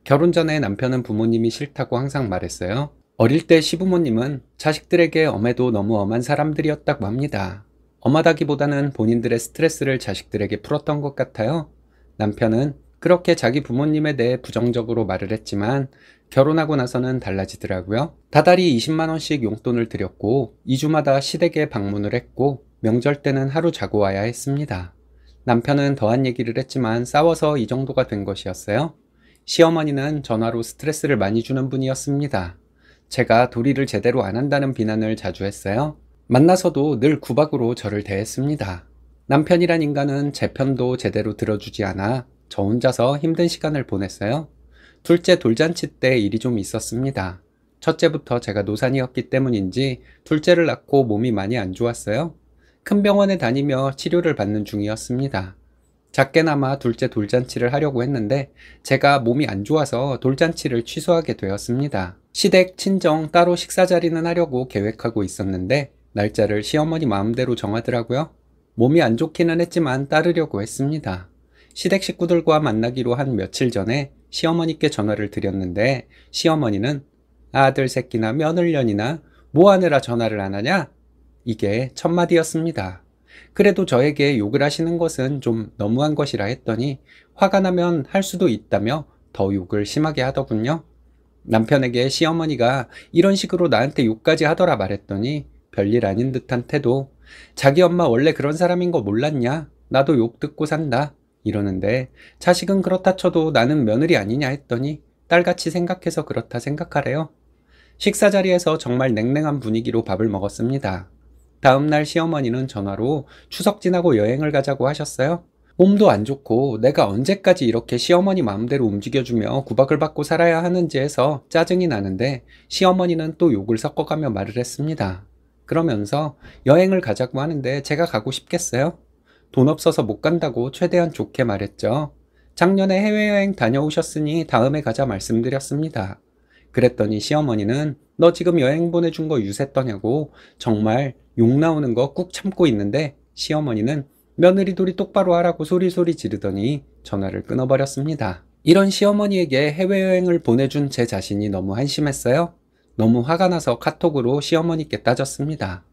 A: 결혼 전에 남편은 부모님이 싫다고 항상 말했어요. 어릴 때 시부모님은 자식들에게 엄해도 너무 엄한 사람들이었다고 합니다. 엄하다기보다는 본인들의 스트레스를 자식들에게 풀었던 것 같아요. 남편은 그렇게 자기 부모님에 대해 부정적으로 말을 했지만 결혼하고 나서는 달라지더라고요. 다달이 20만원씩 용돈을 드렸고 2주마다 시댁에 방문을 했고 명절 때는 하루 자고 와야 했습니다. 남편은 더한 얘기를 했지만 싸워서 이 정도가 된 것이었어요. 시어머니는 전화로 스트레스를 많이 주는 분이었습니다. 제가 도리를 제대로 안 한다는 비난을 자주 했어요. 만나서도 늘 구박으로 저를 대했습니다. 남편이란 인간은 제 편도 제대로 들어주지 않아 저 혼자서 힘든 시간을 보냈어요. 둘째 돌잔치 때 일이 좀 있었습니다. 첫째부터 제가 노산이었기 때문인지 둘째를 낳고 몸이 많이 안 좋았어요. 큰 병원에 다니며 치료를 받는 중이었습니다. 작게나마 둘째 돌잔치를 하려고 했는데 제가 몸이 안 좋아서 돌잔치를 취소하게 되었습니다. 시댁, 친정 따로 식사 자리는 하려고 계획하고 있었는데 날짜를 시어머니 마음대로 정하더라고요. 몸이 안 좋기는 했지만 따르려고 했습니다. 시댁 식구들과 만나기로 한 며칠 전에 시어머니께 전화를 드렸는데 시어머니는 아들 새끼나 며느년이나 뭐 하느라 전화를 안 하냐? 이게 첫마디였습니다. 그래도 저에게 욕을 하시는 것은 좀 너무한 것이라 했더니 화가 나면 할 수도 있다며 더 욕을 심하게 하더군요. 남편에게 시어머니가 이런 식으로 나한테 욕까지 하더라 말했더니 별일 아닌 듯한 태도 자기 엄마 원래 그런 사람인 거 몰랐냐? 나도 욕 듣고 산다. 이러는데 자식은 그렇다 쳐도 나는 며느리 아니냐 했더니 딸같이 생각해서 그렇다 생각하래요. 식사 자리에서 정말 냉랭한 분위기로 밥을 먹었습니다. 다음날 시어머니는 전화로 추석 지나고 여행을 가자고 하셨어요. 몸도 안 좋고 내가 언제까지 이렇게 시어머니 마음대로 움직여주며 구박을 받고 살아야 하는지 해서 짜증이 나는데 시어머니는 또 욕을 섞어가며 말을 했습니다. 그러면서 여행을 가자고 하는데 제가 가고 싶겠어요? 돈 없어서 못 간다고 최대한 좋게 말했죠. 작년에 해외여행 다녀오셨으니 다음에 가자 말씀드렸습니다. 그랬더니 시어머니는 너 지금 여행 보내준 거 유세떠냐고 정말 욕 나오는 거 꾹 참고 있는데 시어머니는 며느리 돌이 똑바로 하라고 소리소리 지르더니 전화를 끊어버렸습니다. 이런 시어머니에게 해외여행을 보내준 제 자신이 너무 한심했어요. 너무 화가 나서 카톡으로 시어머니께 따졌습니다.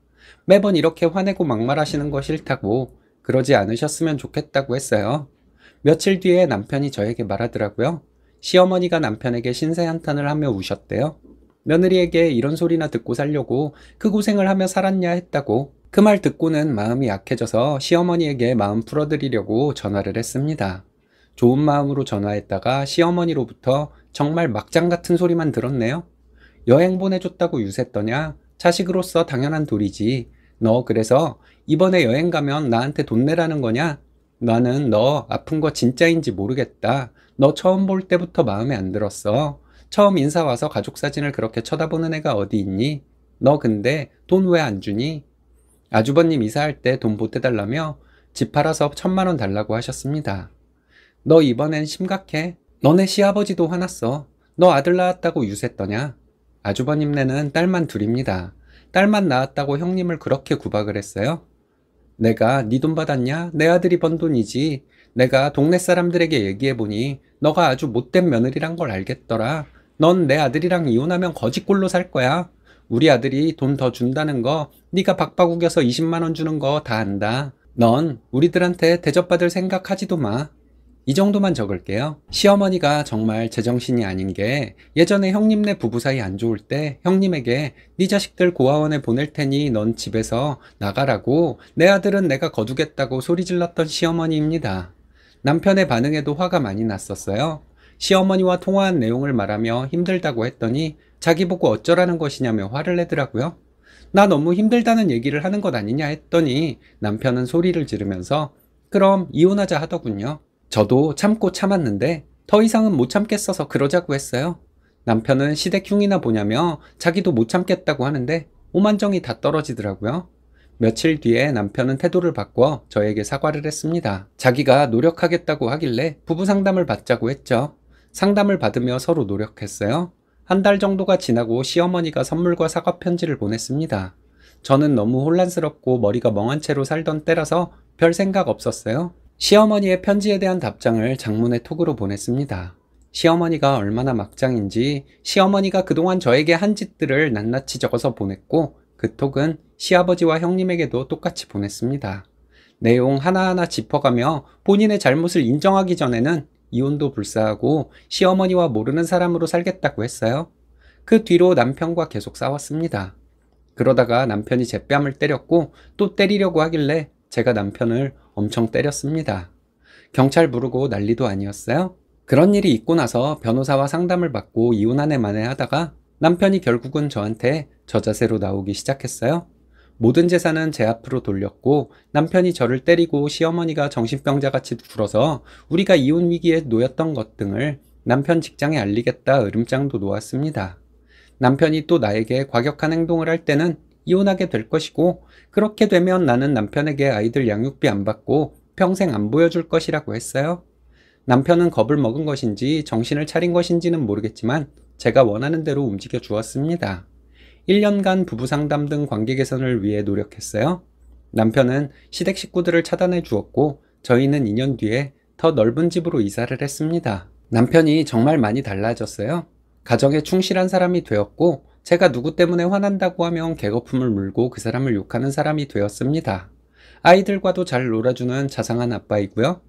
A: 매번 이렇게 화내고 막말하시는 거 싫다고 그러지 않으셨으면 좋겠다고 했어요. 며칠 뒤에 남편이 저에게 말하더라고요. 시어머니가 남편에게 신세한탄을 하며 우셨대요. 며느리에게 이런 소리나 듣고 살려고 그 고생을 하며 살았냐 했다고 그 말 듣고는 마음이 약해져서 시어머니에게 마음 풀어드리려고 전화를 했습니다. 좋은 마음으로 전화했다가 시어머니로부터 정말 막장 같은 소리만 들었네요. 여행 보내줬다고 유세더냐 자식으로서 당연한 도리지. 너 그래서 이번에 여행 가면 나한테 돈 내라는 거냐? 나는 너 아픈 거 진짜인지 모르겠다. 너 처음 볼 때부터 마음에 안 들었어. 처음 인사 와서 가족 사진을 그렇게 쳐다보는 애가 어디 있니? 너 근데 돈 왜 안 주니? 아주버님 이사할 때 돈 보태달라며 집 팔아서 천만 원 달라고 하셨습니다. 너 이번엔 심각해. 너네 시아버지도 화났어. 너 아들 낳았다고 유세 떠냐? 아주버님네는 딸만 둘입니다. 딸만 낳았다고 형님을 그렇게 구박을 했어요? 내가 네 돈 받았냐? 내 아들이 번 돈이지. 내가 동네 사람들에게 얘기해보니 너가 아주 못된 며느리란 걸 알겠더라. 넌 내 아들이랑 이혼하면 거짓꼴로살 거야. 우리 아들이 돈 더 준다는 거 네가 박박 우겨서 20만 원 주는 거 다 안다. 넌 우리들한테 대접받을 생각하지도 마. 이 정도만 적을게요. 시어머니가 정말 제정신이 아닌 게 예전에 형님네 부부 사이 안 좋을 때 형님에게 네 자식들 고아원에 보낼 테니 넌 집에서 나가라고 내 아들은 내가 거두겠다고 소리 질렀던 시어머니입니다. 남편의 반응에도 화가 많이 났었어요. 시어머니와 통화한 내용을 말하며 힘들다고 했더니 자기 보고 어쩌라는 것이냐며 화를 내더라고요. 나 너무 힘들다는 얘기를 하는 것 아니냐 했더니 남편은 소리를 지르면서 그럼 이혼하자 하더군요. 저도 참고 참았는데 더 이상은 못 참겠어서 그러자고 했어요. 남편은 시댁흉이나 보냐며 자기도 못 참겠다고 하는데 오만정이 다 떨어지더라고요. 며칠 뒤에 남편은 태도를 바꿔 저에게 사과를 했습니다. 자기가 노력하겠다고 하길래 부부 상담을 받자고 했죠. 상담을 받으며 서로 노력했어요. 한 달 정도가 지나고 시어머니가 선물과 사과 편지를 보냈습니다. 저는 너무 혼란스럽고 머리가 멍한 채로 살던 때라서 별 생각 없었어요. 시어머니의 편지에 대한 답장을 장문의 톡으로 보냈습니다. 시어머니가 얼마나 막장인지 시어머니가 그동안 저에게 한 짓들을 낱낱이 적어서 보냈고 그 톡은 시아버지와 형님에게도 똑같이 보냈습니다. 내용 하나하나 짚어가며 본인의 잘못을 인정하기 전에는 이혼도 불사하고 시어머니와 모르는 사람으로 살겠다고 했어요. 그 뒤로 남편과 계속 싸웠습니다. 그러다가 남편이 제 뺨을 때렸고 또 때리려고 하길래 제가 남편을 엄청 때렸습니다. 경찰 부르고 난리도 아니었어요? 그런 일이 있고 나서 변호사와 상담을 받고 이혼한 해 만에 하다가 남편이 결국은 저한테 저자세로 나오기 시작했어요. 모든 재산은 제 앞으로 돌렸고 남편이 저를 때리고 시어머니가 정신병자같이 굴어서 우리가 이혼 위기에 놓였던 것 등을 남편 직장에 알리겠다 으름장도 놓았습니다. 남편이 또 나에게 과격한 행동을 할 때는 이혼하게 될 것이고 그렇게 되면 나는 남편에게 아이들 양육비 안 받고 평생 안 보여줄 것이라고 했어요. 남편은 겁을 먹은 것인지 정신을 차린 것인지는 모르겠지만 제가 원하는 대로 움직여 주었습니다. 1년간 부부 상담 등 관계 개선을 위해 노력했어요. 남편은 시댁 식구들을 차단해 주었고 저희는 2년 뒤에 더 넓은 집으로 이사를 했습니다. 남편이 정말 많이 달라졌어요. 가정에 충실한 사람이 되었고 제가 누구 때문에 화난다고 하면 개거품을 물고 그 사람을 욕하는 사람이 되었습니다. 아이들과도 잘 놀아주는 자상한 아빠이고요.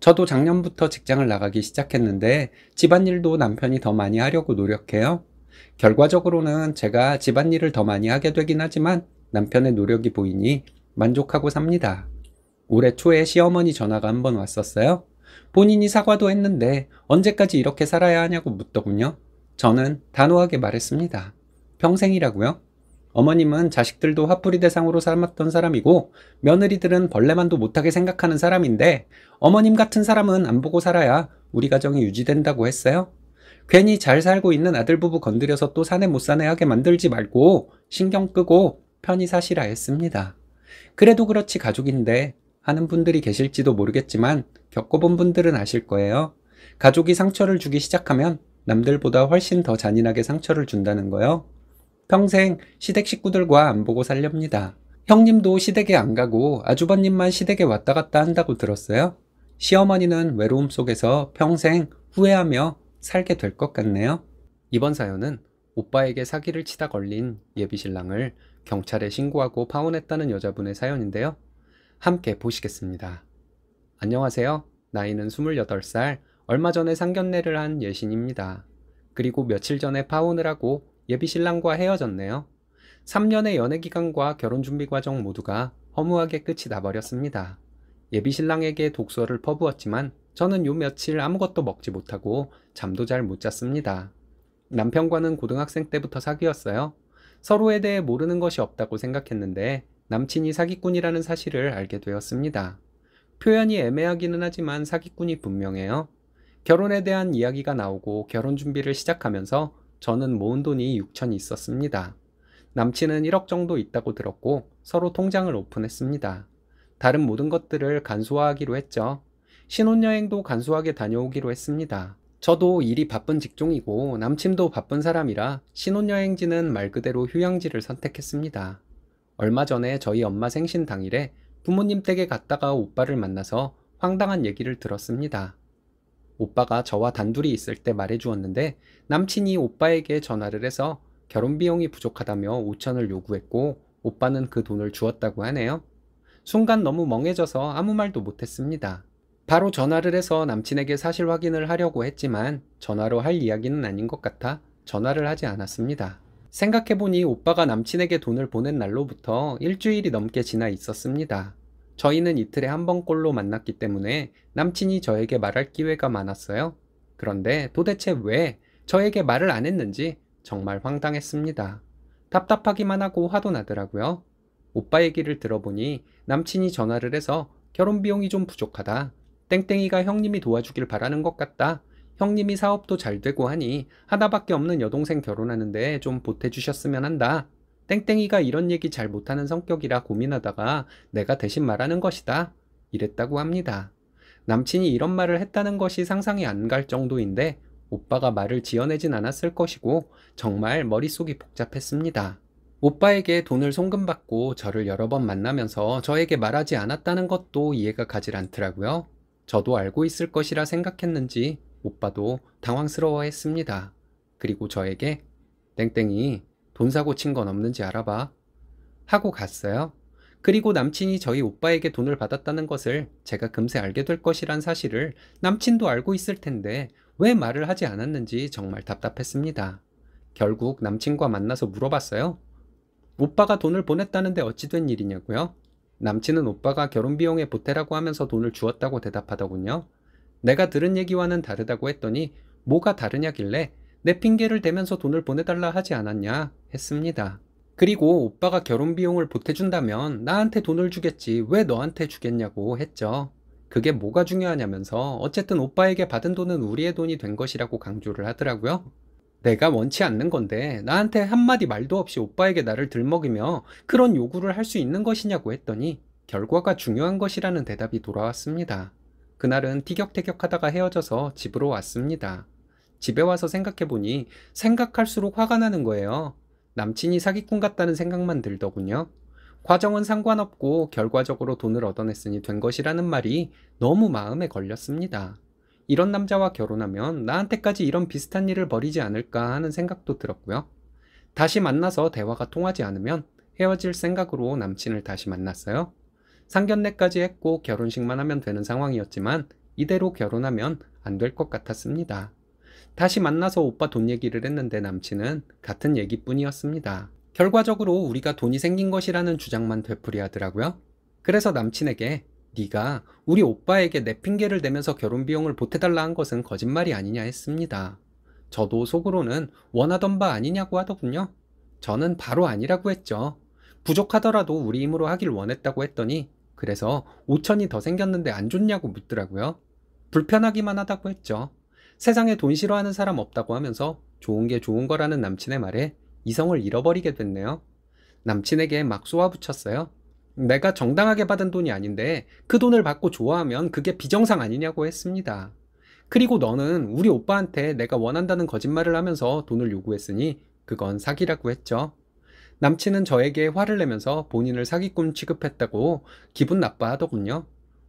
A: 저도 작년부터 직장을 나가기 시작했는데 집안일도 남편이 더 많이 하려고 노력해요. 결과적으로는 제가 집안일을 더 많이 하게 되긴 하지만 남편의 노력이 보이니 만족하고 삽니다. 올해 초에 시어머니 전화가 한번 왔었어요. 본인이 사과도 했는데 언제까지 이렇게 살아야 하냐고 묻더군요. 저는 단호하게 말했습니다. 평생이라고요? 어머님은 자식들도 화풀이 대상으로 삶았던 사람이고 며느리들은 벌레만도 못하게 생각하는 사람인데 어머님 같은 사람은 안 보고 살아야 우리 가정이 유지된다고 했어요? 괜히 잘 살고 있는 아들 부부 건드려서 또 사내 못 사내 하게 만들지 말고 신경 끄고 편히 사시라 했습니다. 그래도 그렇지 가족인데 하는 분들이 계실지도 모르겠지만 겪어본 분들은 아실 거예요. 가족이 상처를 주기 시작하면 남들보다 훨씬 더 잔인하게 상처를 준다는 거요. 평생 시댁 식구들과 안 보고 살렵니다. 형님도 시댁에 안 가고 아주버님만 시댁에 왔다 갔다 한다고 들었어요. 시어머니는 외로움 속에서 평생 후회하며 살게 될 것 같네요. 이번 사연은 오빠에게 사기를 치다 걸린 예비신랑을 경찰에 신고하고 파혼했다는 여자분의 사연인데요. 함께 보시겠습니다. 안녕하세요. 나이는 28살, 얼마 전에 상견례를 한 예신입니다. 그리고 며칠 전에 파혼을 하고 예비 신랑과 헤어졌네요. 3년의 연애 기간과 결혼 준비 과정 모두가 허무하게 끝이 나버렸습니다. 예비 신랑에게 독서를 퍼부었지만 저는 요 며칠 아무것도 먹지 못하고 잠도 잘 못 잤습니다. 남편과는 고등학생 때부터 사귀었어요. 서로에 대해 모르는 것이 없다고 생각했는데 남친이 사기꾼이라는 사실을 알게 되었습니다. 표현이 애매하기는 하지만 사기꾼이 분명해요. 결혼에 대한 이야기가 나오고 결혼 준비를 시작하면서 저는 모은 돈이 6천이 있었습니다. 남친은 1억 정도 있다고 들었고 서로 통장을 오픈했습니다. 다른 모든 것들을 간소화하기로 했죠. 신혼여행도 간소하게 다녀오기로 했습니다. 저도 일이 바쁜 직종이고 남친도 바쁜 사람이라 신혼여행지는 말 그대로 휴양지를 선택했습니다. 얼마 전에 저희 엄마 생신 당일에 부모님 댁에 갔다가 오빠를 만나서 황당한 얘기를 들었습니다. 오빠가 저와 단둘이 있을 때 말해주었는데 남친이 오빠에게 전화를 해서 결혼 비용이 부족하다며 5천을 요구했고 오빠는 그 돈을 주었다고 하네요. 순간 너무 멍해져서 아무 말도 못했습니다. 바로 전화를 해서 남친에게 사실 확인을 하려고 했지만 전화로 할 이야기는 아닌 것 같아 전화를 하지 않았습니다. 생각해보니 오빠가 남친에게 돈을 보낸 날로부터 일주일이 넘게 지나 있었습니다. 저희는 이틀에 한 번꼴로 만났기 때문에 남친이 저에게 말할 기회가 많았어요. 그런데 도대체 왜 저에게 말을 안 했는지 정말 황당했습니다. 답답하기만 하고 화도 나더라고요. 오빠 얘기를 들어보니 남친이 전화를 해서 결혼 비용이 좀 부족하다. 땡땡이가 형님이 도와주길 바라는 것 같다. 형님이 사업도 잘 되고 하니 하나밖에 없는 여동생 결혼하는데 좀 보태주셨으면 한다. 땡땡이가 이런 얘기 잘 못하는 성격이라 고민하다가 내가 대신 말하는 것이다. 이랬다고 합니다. 남친이 이런 말을 했다는 것이 상상이 안 갈 정도인데 오빠가 말을 지어내진 않았을 것이고 정말 머릿속이 복잡했습니다. 오빠에게 돈을 송금받고 저를 여러 번 만나면서 저에게 말하지 않았다는 것도 이해가 가질 않더라고요. 저도 알고 있을 것이라 생각했는지 오빠도 당황스러워 했습니다. 그리고 저에게 땡땡이 돈 사고 친 건 없는지 알아봐. 하고 갔어요. 그리고 남친이 저희 오빠에게 돈을 받았다는 것을 제가 금세 알게 될 것이란 사실을 남친도 알고 있을 텐데 왜 말을 하지 않았는지 정말 답답했습니다. 결국 남친과 만나서 물어봤어요. 오빠가 돈을 보냈다는데 어찌 된 일이냐고요? 남친은 오빠가 결혼 비용에 보태라고 하면서 돈을 주었다고 대답하더군요. 내가 들은 얘기와는 다르다고 했더니 뭐가 다르냐길래 내 핑계를 대면서 돈을 보내달라 하지 않았냐 했습니다. 그리고 오빠가 결혼 비용을 보태준다면 나한테 돈을 주겠지 왜 너한테 주겠냐고 했죠. 그게 뭐가 중요하냐면서 어쨌든 오빠에게 받은 돈은 우리의 돈이 된 것이라고 강조를 하더라고요. 내가 원치 않는 건데 나한테 한마디 말도 없이 오빠에게 나를 들먹이며 그런 요구를 할 수 있는 것이냐고 했더니 결과가 중요한 것이라는 대답이 돌아왔습니다. 그날은 티격태격 하다가 헤어져서 집으로 왔습니다. 집에 와서 생각해보니 생각할수록 화가 나는 거예요. 남친이 사기꾼 같다는 생각만 들더군요. 과정은 상관없고 결과적으로 돈을 얻어냈으니 된 것이라는 말이 너무 마음에 걸렸습니다. 이런 남자와 결혼하면 나한테까지 이런 비슷한 일을 벌이지 않을까 하는 생각도 들었고요. 다시 만나서 대화가 통하지 않으면 헤어질 생각으로 남친을 다시 만났어요. 상견례까지 했고 결혼식만 하면 되는 상황이었지만 이대로 결혼하면 안 될 것 같았습니다. 다시 만나서 오빠 돈 얘기를 했는데 남친은 같은 얘기뿐이었습니다. 결과적으로 우리가 돈이 생긴 것이라는 주장만 되풀이하더라고요. 그래서 남친에게 네가 우리 오빠에게 내 핑계를 대면서 결혼 비용을 보태달라 한 것은 거짓말이 아니냐 했습니다. 저도 속으로는 원하던 바 아니냐고 하더군요. 저는 바로 아니라고 했죠. 부족하더라도 우리 힘으로 하길 원했다고 했더니 그래서 5천이 더 생겼는데 안 좋냐고 묻더라고요. 불편하기만 하다고 했죠. 세상에 돈 싫어하는 사람 없다고 하면서 좋은 게 좋은 거라는 남친의 말에 이성을 잃어버리게 됐네요. 남친에게 막 쏘아붙였어요. 내가 정당하게 받은 돈이 아닌데 그 돈을 받고 좋아하면 그게 비정상 아니냐고 했습니다. 그리고 너는 우리 오빠한테 내가 원한다는 거짓말을 하면서 돈을 요구했으니 그건 사기라고 했죠. 남친은 저에게 화를 내면서 본인을 사기꾼 취급했다고 기분 나빠하더군요.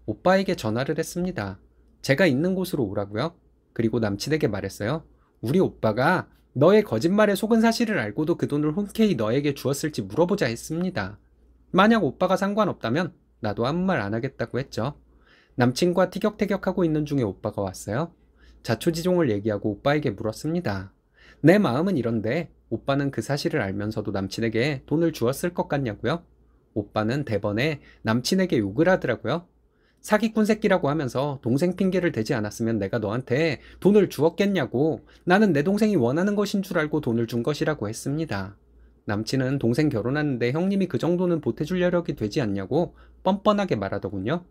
A: 오빠에게 전화를 했습니다. 제가 있는 곳으로 오라고요? 그리고 남친에게 말했어요. 우리 오빠가 너의 거짓말에 속은 사실을 알고도 그 돈을 흔쾌히 너에게 주었을지 물어보자 했습니다. 만약 오빠가 상관없다면 나도 아무 말 안 하겠다고 했죠. 남친과 티격태격하고 있는 중에 오빠가 왔어요. 자초지종을 얘기하고 오빠에게 물었습니다. 내 마음은 이런데 오빠는 그 사실을 알면서도 남친에게 돈을 주었을 것 같냐고요? 오빠는 대번에 남친에게 욕을 하더라고요. 사기꾼 새끼라고 하면서 동생 핑계를 대지 않았으면 내가 너한테 돈을 주었겠냐고 나는 내 동생이 원하는 것인 줄 알고 돈을 준 것이라고 했습니다. 남친은 동생 결혼하는데 형님이 그 정도는 보태줄 여력이 되지 않냐고 뻔뻔하게 말하더군요.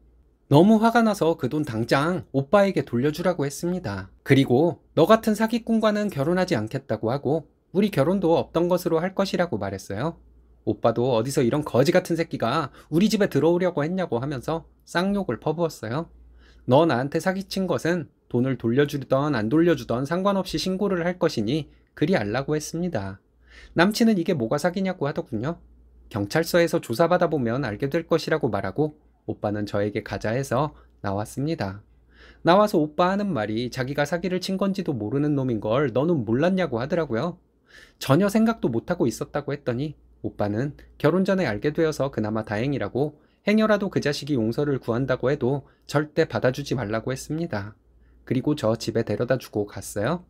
A: 너무 화가 나서 그 돈 당장 오빠에게 돌려주라고 했습니다. 그리고 너 같은 사기꾼과는 결혼하지 않겠다고 하고 우리 결혼도 없던 것으로 할 것이라고 말했어요. 오빠도 어디서 이런 거지 같은 새끼가 우리 집에 들어오려고 했냐고 하면서 쌍욕을 퍼부었어요. 너 나한테 사기친 것은 돈을 돌려주던 안 돌려주던 상관없이 신고를 할 것이니 그리 알라고 했습니다. 남친은 이게 뭐가 사기냐고 하더군요. 경찰서에서 조사받아 보면 알게 될 것이라고 말하고 오빠는 저에게 가자 해서 나왔습니다. 나와서 오빠 하는 말이 자기가 사기를 친 건지도 모르는 놈인 걸 너는 몰랐냐고 하더라고요. 전혀 생각도 못하고 있었다고 했더니 오빠는 결혼 전에 알게 되어서 그나마 다행이라고 행여라도 그 자식이 용서를 구한다고 해도 절대 받아주지 말라고 했습니다. 그리고 저 집에 데려다 주고 갔어요.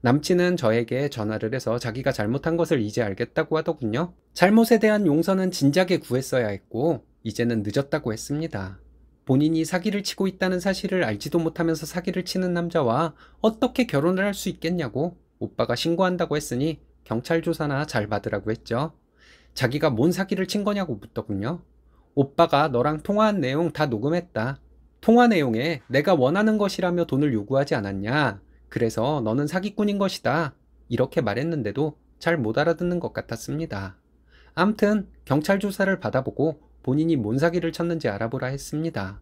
A: 남친은 저에게 전화를 해서 자기가 잘못한 것을 이제 알겠다고 하더군요. 잘못에 대한 용서는 진작에 구했어야 했고, 이제는 늦었다고 했습니다. 본인이 사기를 치고 있다는 사실을 알지도 못하면서 사기를 치는 남자와 어떻게 결혼을 할 수 있겠냐고 오빠가 신고한다고 했으니 경찰 조사나 잘 받으라고 했죠. 자기가 뭔 사기를 친 거냐고 묻더군요. 오빠가 너랑 통화한 내용 다 녹음했다. 통화 내용에 내가 원하는 것이라며 돈을 요구하지 않았냐. 그래서 너는 사기꾼인 것이다. 이렇게 말했는데도 잘 못 알아듣는 것 같았습니다. 암튼 경찰 조사를 받아보고 본인이 뭔 사기를 쳤는지 알아보라 했습니다.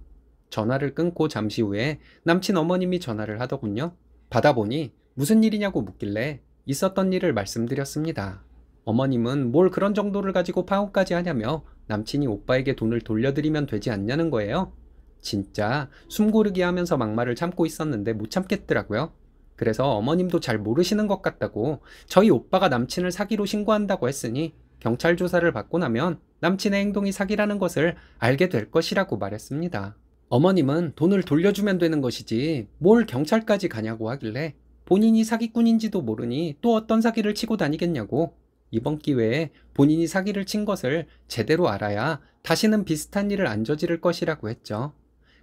A: 전화를 끊고 잠시 후에 남친 어머님이 전화를 하더군요. 받아보니 무슨 일이냐고 묻길래 있었던 일을 말씀드렸습니다. 어머님은 뭘 그런 정도를 가지고 파혼까지 하냐며 남친이 오빠에게 돈을 돌려드리면 되지 않냐는 거예요. 진짜 숨 고르게 하면서 막말을 참고 있었는데 못 참겠더라고요. 그래서 어머님도 잘 모르시는 것 같다고 저희 오빠가 남친을 사기로 신고한다고 했으니 경찰 조사를 받고 나면 남친의 행동이 사기라는 것을 알게 될 것이라고 말했습니다. 어머님은 돈을 돌려주면 되는 것이지 뭘 경찰까지 가냐고 하길래 본인이 사기꾼인지도 모르니 또 어떤 사기를 치고 다니겠냐고 이번 기회에 본인이 사기를 친 것을 제대로 알아야 다시는 비슷한 일을 안 저지를 것이라고 했죠.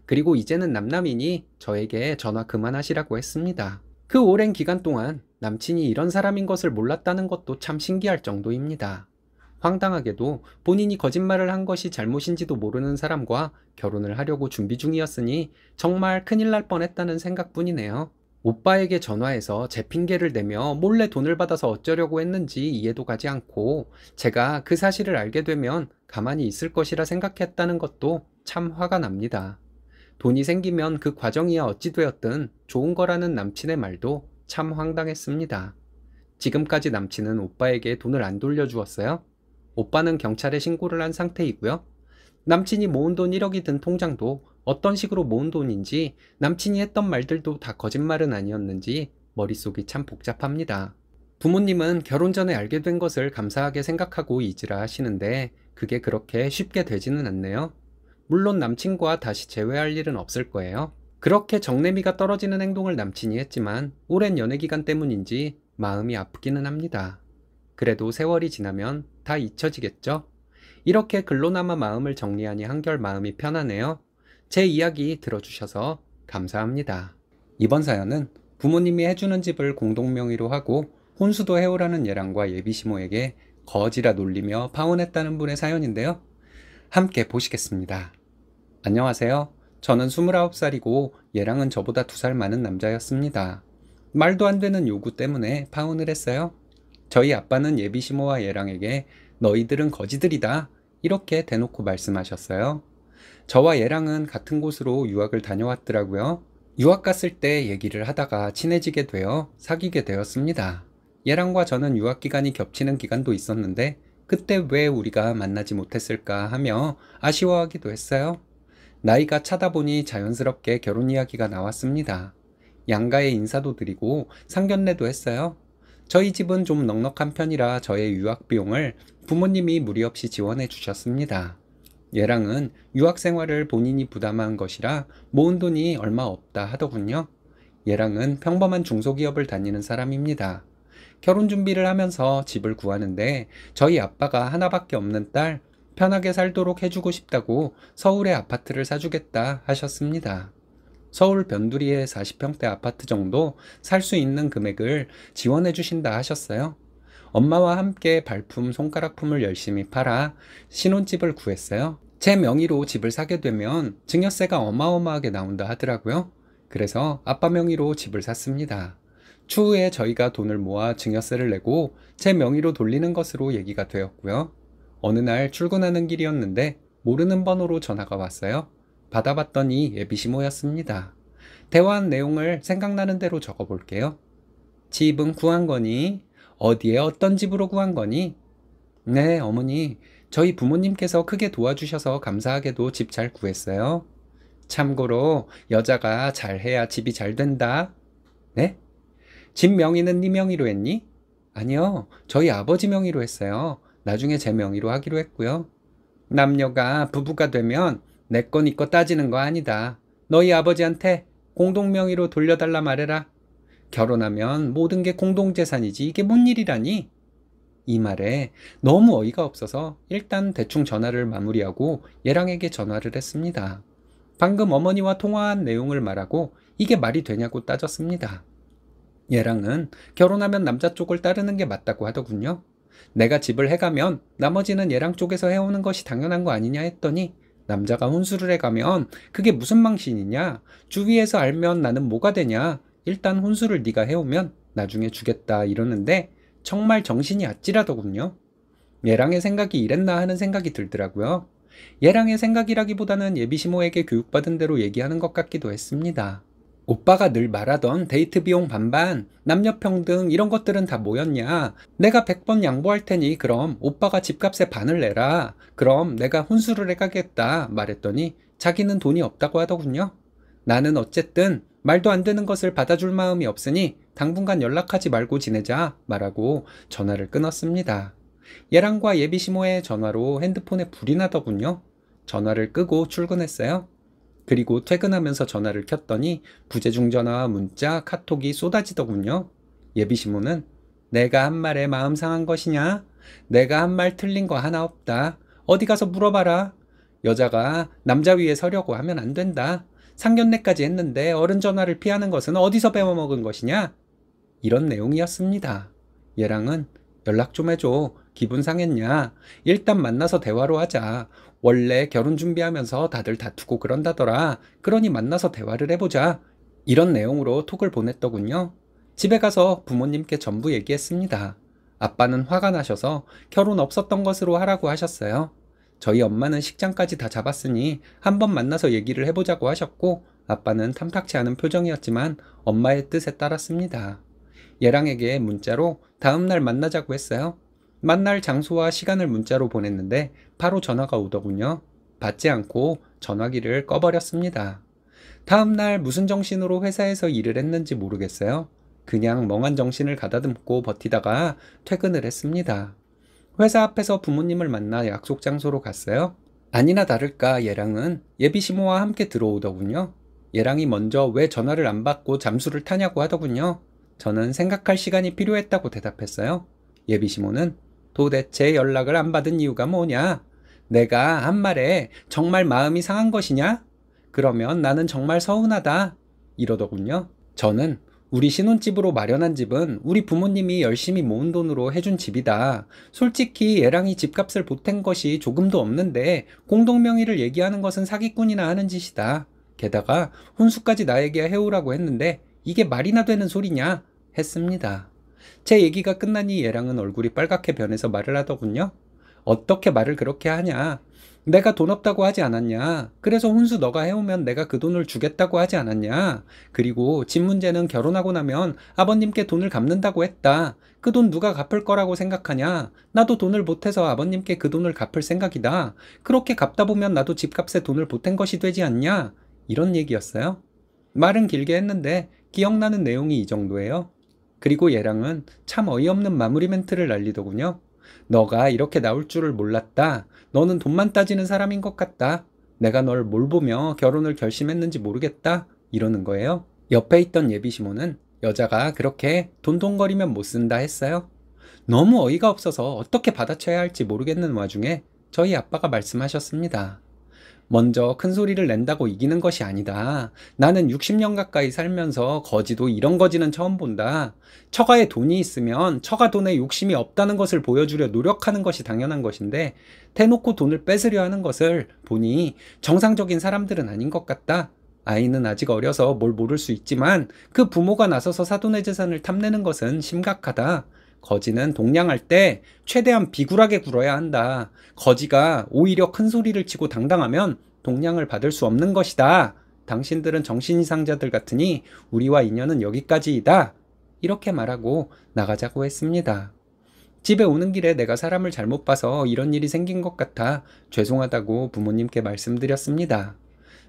A: 그리고 이제는 남남이니 저에게 전화 그만하시라고 했습니다. 그 오랜 기간 동안 남친이 이런 사람인 것을 몰랐다는 것도 참 신기할 정도입니다. 황당하게도 본인이 거짓말을 한 것이 잘못인지도 모르는 사람과 결혼을 하려고 준비 중이었으니 정말 큰일 날 뻔했다는 생각뿐이네요. 오빠에게 전화해서 제 핑계를 내며 몰래 돈을 받아서 어쩌려고 했는지 이해도 가지 않고 제가 그 사실을 알게 되면 가만히 있을 것이라 생각했다는 것도 참 화가 납니다. 돈이 생기면 그 과정이야 어찌되었든 좋은 거라는 남친의 말도 참 황당했습니다. 지금까지 남친은 오빠에게 돈을 안 돌려주었어요? 오빠는 경찰에 신고를 한 상태이고요. 남친이 모은 돈 1억이 든 통장도 어떤 식으로 모은 돈인지 남친이 했던 말들도 다 거짓말은 아니었는지 머릿속이 참 복잡합니다. 부모님은 결혼 전에 알게 된 것을 감사하게 생각하고 잊으라 하시는데 그게 그렇게 쉽게 되지는 않네요. 물론 남친과 다시 재회할 일은 없을 거예요. 그렇게 정내미가 떨어지는 행동을 남친이 했지만 오랜 연애 기간 때문인지 마음이 아프기는 합니다. 그래도 세월이 지나면 다 잊혀지겠죠? 이렇게 글로나마 마음을 정리하니 한결 마음이 편하네요. 제 이야기 들어주셔서 감사합니다. 이번 사연은 부모님이 해주는 집을 공동명의로 하고 혼수도 해오라는 예랑과 예비시모에게 거지라 놀리며 파혼했다는 분의 사연인데요. 함께 보시겠습니다. 안녕하세요. 저는 29살이고 예랑은 저보다 2살 많은 남자였습니다. 말도 안 되는 요구 때문에 파혼을 했어요. 저희 아빠는 예비시모와 예랑에게 너희들은 거지들이다. 이렇게 대놓고 말씀하셨어요. 저와 얘랑은 같은 곳으로 유학을 다녀왔더라고요. 유학 갔을 때 얘기를 하다가 친해지게 되어 사귀게 되었습니다. 얘랑과 저는 유학 기간이 겹치는 기간도 있었는데 그때 왜 우리가 만나지 못했을까 하며 아쉬워하기도 했어요. 나이가 차다 보니 자연스럽게 결혼 이야기가 나왔습니다. 양가의 인사도 드리고 상견례도 했어요. 저희 집은 좀 넉넉한 편이라 저의 유학 비용을 부모님이 무리 없이 지원해 주셨습니다. 예랑은 유학 생활을 본인이 부담한 것이라 모은 돈이 얼마 없다 하더군요. 예랑은 평범한 중소기업을 다니는 사람입니다. 결혼 준비를 하면서 집을 구하는데 저희 아빠가 하나밖에 없는 딸 편하게 살도록 해주고 싶다고 서울에 아파트를 사주겠다 하셨습니다. 서울 변두리에 40평대 아파트 정도 살 수 있는 금액을 지원해 주신다 하셨어요. 엄마와 함께 발품 손가락품을 열심히 팔아 신혼집을 구했어요. 제 명의로 집을 사게 되면 증여세가 어마어마하게 나온다 하더라고요. 그래서 아빠 명의로 집을 샀습니다. 추후에 저희가 돈을 모아 증여세를 내고 제 명의로 돌리는 것으로 얘기가 되었고요. 어느 날 출근하는 길이었는데 모르는 번호로 전화가 왔어요. 받아봤더니 예비시모였습니다. 대화한 내용을 생각나는 대로 적어볼게요. 집은 구한 거니? 어디에 어떤 집으로 구한 거니? 네, 어머니. 저희 부모님께서 크게 도와주셔서 감사하게도 집 잘 구했어요. 참고로 여자가 잘해야 집이 잘 된다. 네? 집 명의는 네 명의로 했니? 아니요. 저희 아버지 명의로 했어요. 나중에 제 명의로 하기로 했고요. 남녀가 부부가 되면 내 건 이거 네 따지는 거 아니다. 너희 아버지한테 공동 명의로 돌려달라 말해라. 결혼하면 모든 게 공동 재산이지 이게 뭔 일이라니? 이 말에 너무 어이가 없어서 일단 대충 전화를 마무리하고 예랑에게 전화를 했습니다. 방금 어머니와 통화한 내용을 말하고 이게 말이 되냐고 따졌습니다. 예랑은 결혼하면 남자 쪽을 따르는 게 맞다고 하더군요. 내가 집을 해가면 나머지는 예랑 쪽에서 해오는 것이 당연한 거 아니냐 했더니 남자가 혼수를 해가면 그게 무슨 망신이냐 주위에서 알면 나는 뭐가 되냐 일단 혼수를 네가 해오면 나중에 주겠다 이러는데 정말 정신이 아찔하더군요. 예랑의 생각이 이랬나 하는 생각이 들더라고요. 예랑의 생각이라기보다는 예비시모에게 교육받은 대로 얘기하는 것 같기도 했습니다. 오빠가 늘 말하던 데이트 비용 반반, 남녀평등 이런 것들은 다 뭐였냐? 내가 100번 양보할 테니 그럼 오빠가 집값의 반을 내라. 그럼 내가 혼수를 해가겠다 말했더니 자기는 돈이 없다고 하더군요. 나는 어쨌든 말도 안 되는 것을 받아줄 마음이 없으니 당분간 연락하지 말고 지내자 말하고 전화를 끊었습니다. 예랑과 예비시모의 전화로 핸드폰에 불이 나더군요. 전화를 끄고 출근했어요. 그리고 퇴근하면서 전화를 켰더니 부재중 전화와 문자, 카톡이 쏟아지더군요. 예비시모는 내가 한 말에 마음 상한 것이냐? 내가 한 말 틀린 거 하나 없다. 어디 가서 물어봐라. 여자가 남자 위에 서려고 하면 안 된다. 상견례까지 했는데 어른 전화를 피하는 것은 어디서 배워먹은 것이냐? 이런 내용이었습니다. 얘랑은 연락 좀 해줘. 기분 상했냐? 일단 만나서 대화로 하자. 원래 결혼 준비하면서 다들 다투고 그런다더라. 그러니 만나서 대화를 해보자. 이런 내용으로 톡을 보냈더군요. 집에 가서 부모님께 전부 얘기했습니다. 아빠는 화가 나셔서 결혼 없었던 것으로 하라고 하셨어요. 저희 엄마는 식장까지 다 잡았으니 한번 만나서 얘기를 해보자고 하셨고 아빠는 탐탁치 않은 표정이었지만 엄마의 뜻에 따랐습니다. 예랑에게 문자로 다음날 만나자고 했어요. 만날 장소와 시간을 문자로 보냈는데 바로 전화가 오더군요. 받지 않고 전화기를 꺼버렸습니다. 다음날 무슨 정신으로 회사에서 일을 했는지 모르겠어요. 그냥 멍한 정신을 가다듬고 버티다가 퇴근을 했습니다. 회사 앞에서 부모님을 만나 약속 장소로 갔어요. 아니나 다를까 예랑은 예비시모와 함께 들어오더군요. 예랑이 먼저 왜 전화를 안 받고 잠수를 타냐고 하더군요. 저는 생각할 시간이 필요했다고 대답했어요. 예비시모는 도대체 연락을 안 받은 이유가 뭐냐? 내가 한 말에 정말 마음이 상한 것이냐? 그러면 나는 정말 서운하다. 이러더군요. 저는 우리 신혼집으로 마련한 집은 우리 부모님이 열심히 모은 돈으로 해준 집이다. 솔직히 얘랑이 집값을 보탠 것이 조금도 없는데 공동명의를 얘기하는 것은 사기꾼이나 하는 짓이다. 게다가 혼수까지 나에게 해오라고 했는데 이게 말이나 되는 소리냐? 했습니다. 제 얘기가 끝나니 얘랑은 얼굴이 빨갛게 변해서 말을 하더군요. 어떻게 말을 그렇게 하냐? 내가 돈 없다고 하지 않았냐? 그래서 혼수 너가 해오면 내가 그 돈을 주겠다고 하지 않았냐? 그리고 집 문제는 결혼하고 나면 아버님께 돈을 갚는다고 했다. 그 돈 누가 갚을 거라고 생각하냐? 나도 돈을 못해서 아버님께 그 돈을 갚을 생각이다. 그렇게 갚다 보면 나도 집값에 돈을 보탠 것이 되지 않냐? 이런 얘기였어요. 말은 길게 했는데 기억나는 내용이 이 정도예요. 그리고 얘랑은 참 어이없는 마무리 멘트를 날리더군요. 너가 이렇게 나올 줄을 몰랐다. 너는 돈만 따지는 사람인 것 같다. 내가 널 뭘 보며 결혼을 결심했는지 모르겠다. 이러는 거예요. 옆에 있던 예비시모는 여자가 그렇게 돈돈거리면 못 쓴다 했어요. 너무 어이가 없어서 어떻게 받아쳐야 할지 모르겠는 와중에 저희 아빠가 말씀하셨습니다. 먼저 큰 소리를 낸다고 이기는 것이 아니다. 나는 60년 가까이 살면서 거지도 이런 거지는 처음 본다. 처가에 돈이 있으면 처가 돈에 욕심이 없다는 것을 보여주려 노력하는 것이 당연한 것인데 대놓고 돈을 뺏으려 하는 것을 보니 정상적인 사람들은 아닌 것 같다. 아이는 아직 어려서 뭘 모를 수 있지만 그 부모가 나서서 사돈의 재산을 탐내는 것은 심각하다. 거지는 동냥할 때 최대한 비굴하게 굴어야 한다. 거지가 오히려 큰 소리를 치고 당당하면 동냥을 받을 수 없는 것이다. 당신들은 정신이상자들 같으니 우리와 인연은 여기까지이다. 이렇게 말하고 나가자고 했습니다. 집에 오는 길에 내가 사람을 잘못 봐서 이런 일이 생긴 것 같아 죄송하다고 부모님께 말씀드렸습니다.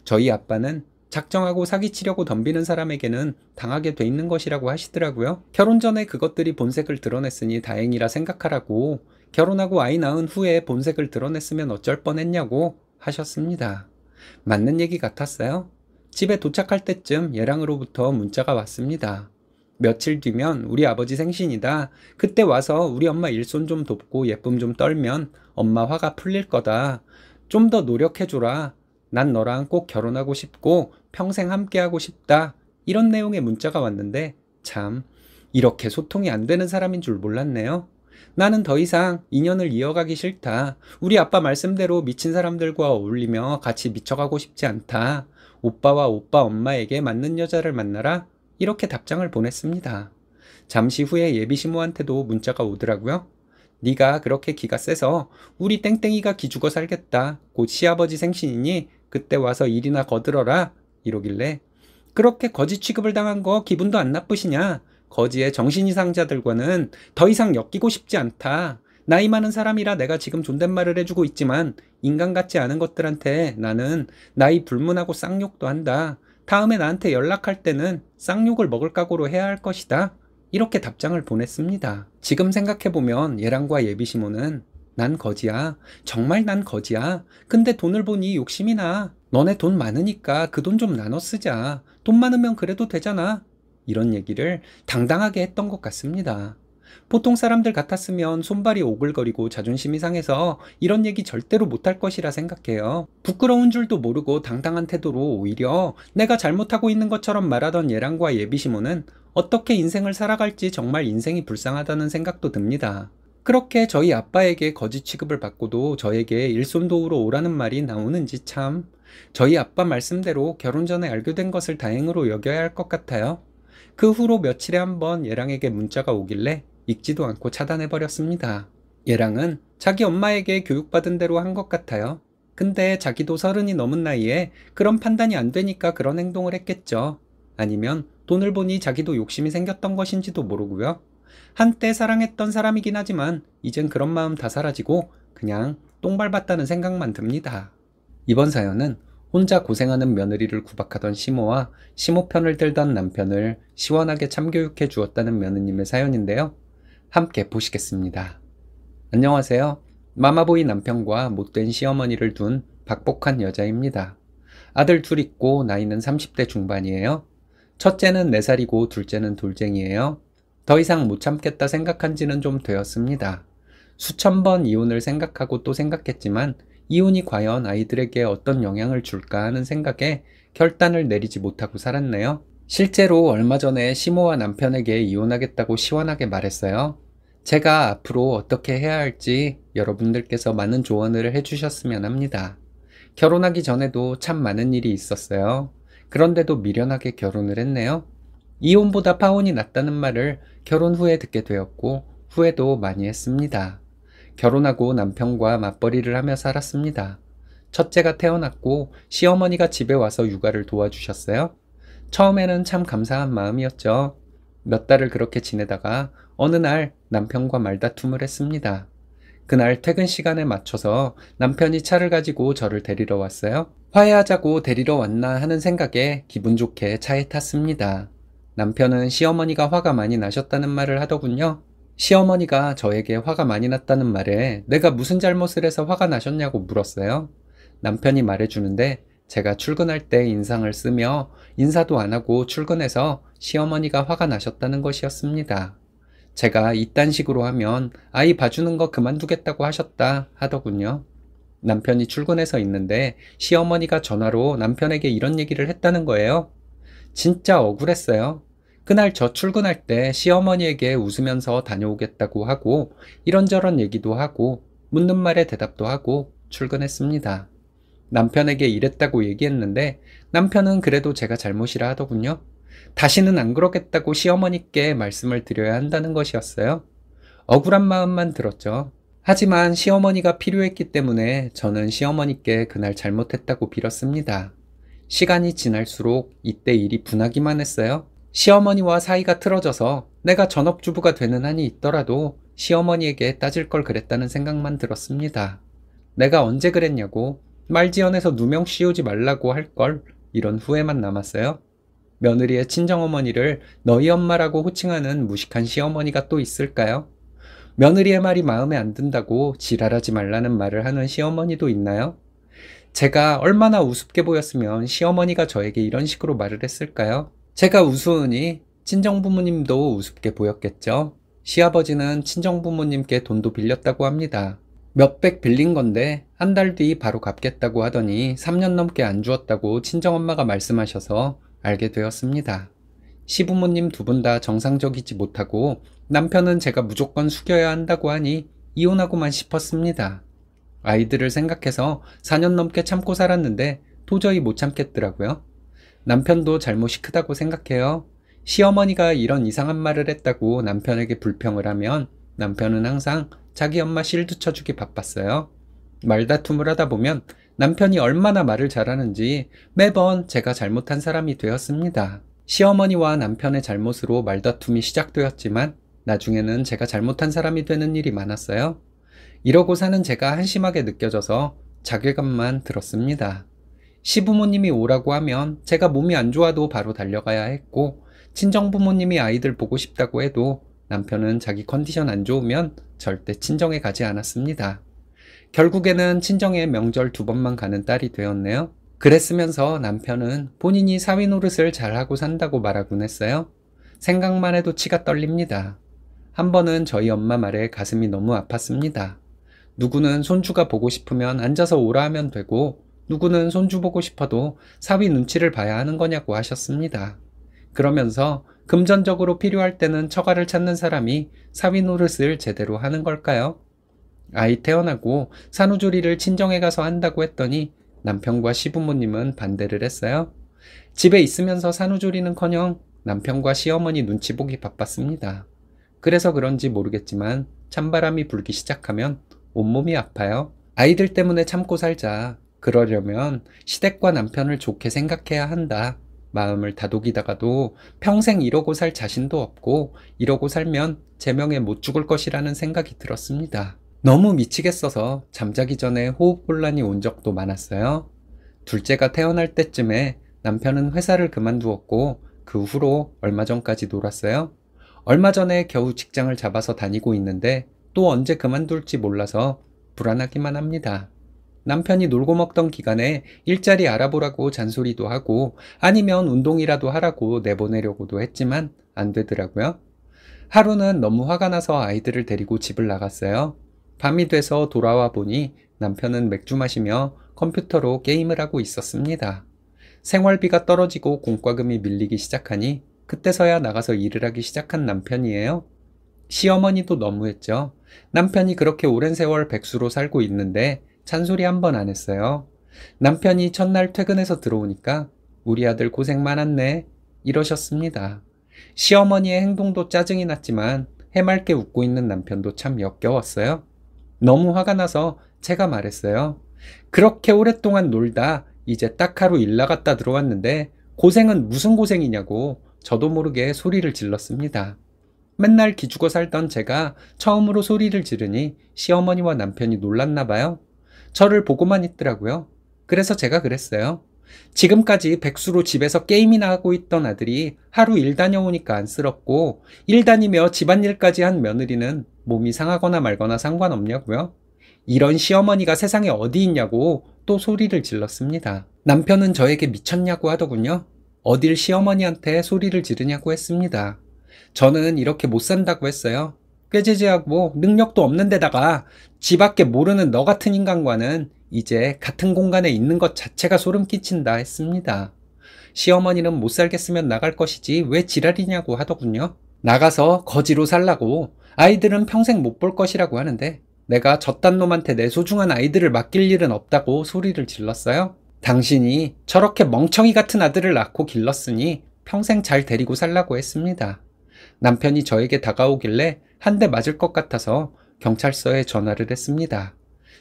A: 저희 아빠는 작정하고 사기치려고 덤비는 사람에게는 당하게 돼 있는 것이라고 하시더라고요. 결혼 전에 그것들이 본색을 드러냈으니 다행이라 생각하라고 결혼하고 아이 낳은 후에 본색을 드러냈으면 어쩔 뻔했냐고 하셨습니다. 맞는 얘기 같았어요. 집에 도착할 때쯤 예랑으로부터 문자가 왔습니다. 며칠 뒤면 우리 아버지 생신이다. 그때 와서 우리 엄마 일손 좀 돕고 예쁨 좀 떨면 엄마 화가 풀릴 거다. 좀 더 노력해줘라. 난 너랑 꼭 결혼하고 싶고 평생 함께하고 싶다. 이런 내용의 문자가 왔는데 참 이렇게 소통이 안 되는 사람인 줄 몰랐네요. 나는 더 이상 인연을 이어가기 싫다. 우리 아빠 말씀대로 미친 사람들과 어울리며 같이 미쳐가고 싶지 않다. 오빠와 오빠 엄마에게 맞는 여자를 만나라. 이렇게 답장을 보냈습니다. 잠시 후에 예비 시모한테도 문자가 오더라고요. 네가 그렇게 기가 세서 우리 땡땡이가 기죽어 살겠다. 곧 시아버지 생신이니 그때 와서 일이나 거들어라. 이러길래 그렇게 거지 취급을 당한 거 기분도 안 나쁘시냐? 거지의 정신이상자들과는 더 이상 엮이고 싶지 않다. 나이 많은 사람이라 내가 지금 존댓말을 해주고 있지만 인간 같지 않은 것들한테 나는 나이 불문하고 쌍욕도 한다. 다음에 나한테 연락할 때는 쌍욕을 먹을 각오로 해야 할 것이다. 이렇게 답장을 보냈습니다. 지금 생각해보면 예랑과 예비시모는 난 거지야. 정말 난 거지야. 근데 돈을 보니 욕심이 나. 너네 돈 많으니까 그 돈 좀 나눠 쓰자. 돈 많으면 그래도 되잖아. 이런 얘기를 당당하게 했던 것 같습니다. 보통 사람들 같았으면 손발이 오글거리고 자존심이 상해서 이런 얘기 절대로 못할 것이라 생각해요. 부끄러운 줄도 모르고 당당한 태도로 오히려 내가 잘못하고 있는 것처럼 말하던 예랑과 예비시모는 어떻게 인생을 살아갈지 정말 인생이 불쌍하다는 생각도 듭니다. 그렇게 저희 아빠에게 거짓 취급을 받고도 저에게 일손 도우러 오라는 말이 나오는지 참 저희 아빠 말씀대로 결혼 전에 알게 된 것을 다행으로 여겨야 할 것 같아요. 그 후로 며칠에 한번 예랑에게 문자가 오길래 읽지도 않고 차단해버렸습니다. 예랑은 자기 엄마에게 교육받은 대로 한 것 같아요. 근데 자기도 서른이 넘은 나이에 그런 판단이 안 되니까 그런 행동을 했겠죠. 아니면 돈을 보니 자기도 욕심이 생겼던 것인지도 모르고요. 한때 사랑했던 사람이긴 하지만 이젠 그런 마음 다 사라지고 그냥 똥 밟았다는 생각만 듭니다. 이번 사연은 혼자 고생하는 며느리를 구박하던 시모와 시모편을 들던 남편을 시원하게 참교육해 주었다는 며느님의 사연인데요. 함께 보시겠습니다. 안녕하세요. 마마보이 남편과 못된 시어머니를 둔 박복한 여자입니다. 아들 둘 있고 나이는 30대 중반이에요. 첫째는 4살이고 둘째는 돌쟁이에요. 더 이상 못 참겠다 생각한 지는 좀 되었습니다. 수천 번 이혼을 생각하고 또 생각했지만 이혼이 과연 아이들에게 어떤 영향을 줄까 하는 생각에 결단을 내리지 못하고 살았네요. 실제로 얼마 전에 시모와 남편에게 이혼하겠다고 시원하게 말했어요. 제가 앞으로 어떻게 해야 할지 여러분들께서 많은 조언을 해주셨으면 합니다. 결혼하기 전에도 참 많은 일이 있었어요. 그런데도 미련하게 결혼을 했네요. 이혼보다 파혼이 낫다는 말을 결혼 후에 듣게 되었고, 후회도 많이 했습니다. 결혼하고 남편과 맞벌이를 하며 살았습니다. 첫째가 태어났고 시어머니가 집에 와서 육아를 도와주셨어요. 처음에는 참 감사한 마음이었죠. 몇 달을 그렇게 지내다가 어느 날 남편과 말다툼을 했습니다. 그날 퇴근 시간에 맞춰서 남편이 차를 가지고 저를 데리러 왔어요. 화해하자고 데리러 왔나 하는 생각에 기분 좋게 차에 탔습니다. 남편은 시어머니가 화가 많이 나셨다는 말을 하더군요. 시어머니가 저에게 화가 많이 났다는 말에 내가 무슨 잘못을 해서 화가 나셨냐고 물었어요. 남편이 말해주는데 제가 출근할 때 인상을 쓰며 인사도 안 하고 출근해서 시어머니가 화가 나셨다는 것이었습니다. 제가 이딴 식으로 하면 아이 봐주는 거 그만두겠다고 하셨다 하더군요. 남편이 출근해서 있는데 시어머니가 전화로 남편에게 이런 얘기를 했다는 거예요. 진짜 억울했어요. 그날 저 출근할 때 시어머니에게 웃으면서 다녀오겠다고 하고 이런저런 얘기도 하고 묻는 말에 대답도 하고 출근했습니다. 남편에게 이랬다고 얘기했는데 남편은 그래도 제가 잘못이라 하더군요. 다시는 안 그러겠다고 시어머니께 말씀을 드려야 한다는 것이었어요. 억울한 마음만 들었죠. 하지만 시어머니가 필요했기 때문에 저는 시어머니께 그날 잘못했다고 빌었습니다. 시간이 지날수록 이때 일이 분하기만 했어요. 시어머니와 사이가 틀어져서 내가 전업주부가 되는 한이 있더라도 시어머니에게 따질 걸 그랬다는 생각만 들었습니다. 내가 언제 그랬냐고 말지연에서 누명 씌우지 말라고 할 걸 이런 후회만 남았어요. 며느리의 친정어머니를 너희 엄마라고 호칭하는 무식한 시어머니가 또 있을까요? 며느리의 말이 마음에 안 든다고 지랄하지 말라는 말을 하는 시어머니도 있나요? 제가 얼마나 우습게 보였으면 시어머니가 저에게 이런 식으로 말을 했을까요? 제가 우스우니 친정 부모님도 우습게 보였겠죠. 시아버지는 친정 부모님께 돈도 빌렸다고 합니다. 몇백 빌린 건데 한 달 뒤 바로 갚겠다고 하더니 3년 넘게 안 주었다고 친정엄마가 말씀하셔서 알게 되었습니다. 시부모님 두 분 다 정상적이지 못하고 남편은 제가 무조건 숙여야 한다고 하니 이혼하고만 싶었습니다. 아이들을 생각해서 4년 넘게 참고 살았는데 도저히 못 참겠더라고요. 남편도 잘못이 크다고 생각해요. 시어머니가 이런 이상한 말을 했다고 남편에게 불평을 하면 남편은 항상 자기 엄마 실드 쳐주기 바빴어요. 말다툼을 하다 보면 남편이 얼마나 말을 잘하는지 매번 제가 잘못한 사람이 되었습니다. 시어머니와 남편의 잘못으로 말다툼이 시작되었지만 나중에는 제가 잘못한 사람이 되는 일이 많았어요. 이러고 사는 제가 한심하게 느껴져서 자괴감만 들었습니다. 시부모님이 오라고 하면 제가 몸이 안 좋아도 바로 달려가야 했고, 친정부모님이 아이들 보고 싶다고 해도 남편은 자기 컨디션 안 좋으면 절대 친정에 가지 않았습니다. 결국에는 친정에 명절 두 번만 가는 딸이 되었네요. 그랬으면서 남편은 본인이 사위 노릇을 잘하고 산다고 말하곤 했어요. 생각만 해도 치가 떨립니다. 한 번은 저희 엄마 말에 가슴이 너무 아팠습니다. 누구는 손주가 보고 싶으면 앉아서 오라 하면 되고 누구는 손주 보고 싶어도 사위 눈치를 봐야 하는 거냐고 하셨습니다. 그러면서 금전적으로 필요할 때는 처가를 찾는 사람이 사위 노릇을 제대로 하는 걸까요? 아이 태어나고 산후조리를 친정에 가서 한다고 했더니 남편과 시부모님은 반대를 했어요. 집에 있으면서 산후조리는커녕 남편과 시어머니 눈치 보기 바빴습니다. 그래서 그런지 모르겠지만 찬바람이 불기 시작하면 온몸이 아파요. 아이들 때문에 참고 살자. 그러려면 시댁과 남편을 좋게 생각해야 한다. 마음을 다독이다가도 평생 이러고 살 자신도 없고 이러고 살면 제 명에 못 죽을 것이라는 생각이 들었습니다. 너무 미치겠어서 잠자기 전에 호흡곤란이 온 적도 많았어요. 둘째가 태어날 때쯤에 남편은 회사를 그만두었고 그 후로 얼마 전까지 놀았어요. 얼마 전에 겨우 직장을 잡아서 다니고 있는데 또 언제 그만둘지 몰라서 불안하기만 합니다. 남편이 놀고 먹던 기간에 일자리 알아보라고 잔소리도 하고 아니면 운동이라도 하라고 내보내려고도 했지만 안 되더라고요. 하루는 너무 화가 나서 아이들을 데리고 집을 나갔어요. 밤이 돼서 돌아와 보니 남편은 맥주 마시며 컴퓨터로 게임을 하고 있었습니다. 생활비가 떨어지고 공과금이 밀리기 시작하니 그때서야 나가서 일을 하기 시작한 남편이에요. 시어머니도 너무했죠. 남편이 그렇게 오랜 세월 백수로 살고 있는데 잔소리 한 번 안 했어요. 남편이 첫날 퇴근해서 들어오니까 우리 아들 고생 많았네 이러셨습니다. 시어머니의 행동도 짜증이 났지만 해맑게 웃고 있는 남편도 참 역겨웠어요. 너무 화가 나서 제가 말했어요. 그렇게 오랫동안 놀다 이제 딱 하루 일 나갔다 들어왔는데 고생은 무슨 고생이냐고 저도 모르게 소리를 질렀습니다. 맨날 기죽어 살던 제가 처음으로 소리를 지르니 시어머니와 남편이 놀랐나 봐요. 저를 보고만 있더라고요. 그래서 제가 그랬어요. 지금까지 백수로 집에서 게임이나 하고 있던 아들이 하루 일 다녀오니까 안쓰럽고 일 다니며 집안일까지 한 며느리는 몸이 상하거나 말거나 상관없냐고요. 이런 시어머니가 세상에 어디 있냐고 또 소리를 질렀습니다. 남편은 저에게 미쳤냐고 하더군요. 어딜 시어머니한테 소리를 지르냐고 했습니다. 저는 이렇게 못 산다고 했어요. 꾀지지하고 뭐 능력도 없는 데다가 지밖에 모르는 너 같은 인간과는 이제 같은 공간에 있는 것 자체가 소름 끼친다 했습니다. 시어머니는 못 살겠으면 나갈 것이지 왜 지랄이냐고 하더군요. 나가서 거지로 살라고 아이들은 평생 못 볼 것이라고 하는데 내가 저딴 놈한테 내 소중한 아이들을 맡길 일은 없다고 소리를 질렀어요. 당신이 저렇게 멍청이 같은 아들을 낳고 길렀으니 평생 잘 데리고 살라고 했습니다. 남편이 저에게 다가오길래 한대 맞을 것 같아서 경찰서에 전화를 했습니다.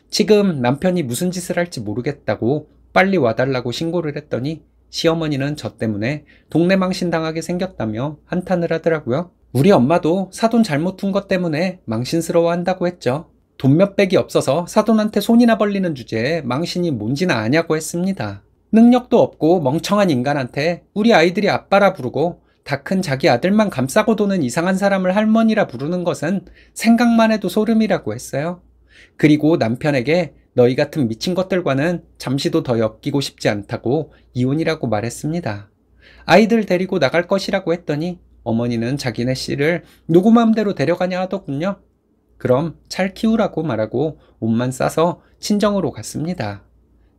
A: 지금 남편이 무슨 짓을 할지 모르겠다고 빨리 와달라고 신고를 했더니 시어머니는 저 때문에 동네 망신당하게 생겼다며 한탄을 하더라고요. 우리 엄마도 사돈 잘못 둔것 때문에 망신스러워 한다고 했죠. 돈 몇백이 없어서 사돈한테 손이나 벌리는 주제에 망신이 뭔지나 아냐고 했습니다. 능력도 없고 멍청한 인간한테 우리 아이들이 아빠라 부르고 다큰 자기 아들만 감싸고 도는 이상한 사람을 할머니라 부르는 것은 생각만 해도 소름이라고 했어요. 그리고 남편에게 너희 같은 미친 것들과는 잠시도 더 엮이고 싶지 않다고 이혼이라고 말했습니다. 아이들 데리고 나갈 것이라고 했더니 어머니는 자기네 씨를 누구 마음대로 데려가냐 하더군요. 그럼 잘 키우라고 말하고 옷만 싸서 친정으로 갔습니다.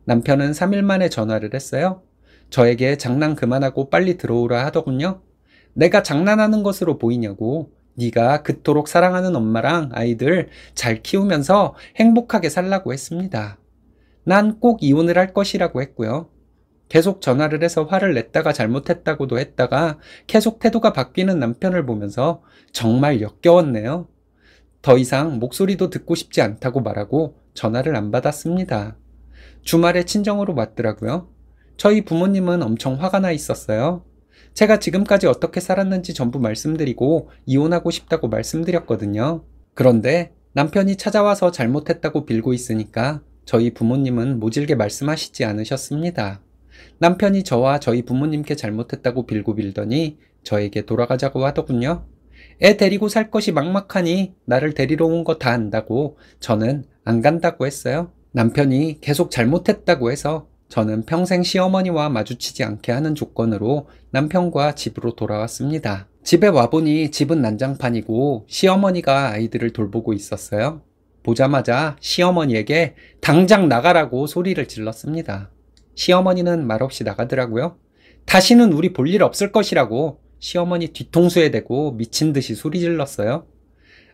A: 남편은 3일 만에 전화를 했어요. 저에게 장난 그만하고 빨리 들어오라 하더군요. 내가 장난하는 것으로 보이냐고. 네가 그토록 사랑하는 엄마랑 아이들 잘 키우면서 행복하게 살라고 했습니다. 난 꼭 이혼을 할 것이라고 했고요. 계속 전화를 해서 화를 냈다가 잘못했다고도 했다가 계속 태도가 바뀌는 남편을 보면서 정말 역겨웠네요. 더 이상 목소리도 듣고 싶지 않다고 말하고 전화를 안 받았습니다. 주말에 친정으로 왔더라고요. 저희 부모님은 엄청 화가 나 있었어요. 제가 지금까지 어떻게 살았는지 전부 말씀드리고 이혼하고 싶다고 말씀드렸거든요. 그런데 남편이 찾아와서 잘못했다고 빌고 있으니까 저희 부모님은 모질게 말씀하시지 않으셨습니다. 남편이 저와 저희 부모님께 잘못했다고 빌고 빌더니 저에게 돌아가자고 하더군요. 애 데리고 살 것이 막막하니 나를 데리러 온 거 다 안다고 저는 안 간다고 했어요. 남편이 계속 잘못했다고 해서 저는 평생 시어머니와 마주치지 않게 하는 조건으로 남편과 집으로 돌아왔습니다. 집에 와보니 집은 난장판이고 시어머니가 아이들을 돌보고 있었어요. 보자마자 시어머니에게 당장 나가라고 소리를 질렀습니다. 시어머니는 말없이 나가더라고요. 다시는 우리 볼 일 없을 것이라고 시어머니 뒤통수에 대고 미친 듯이 소리 질렀어요.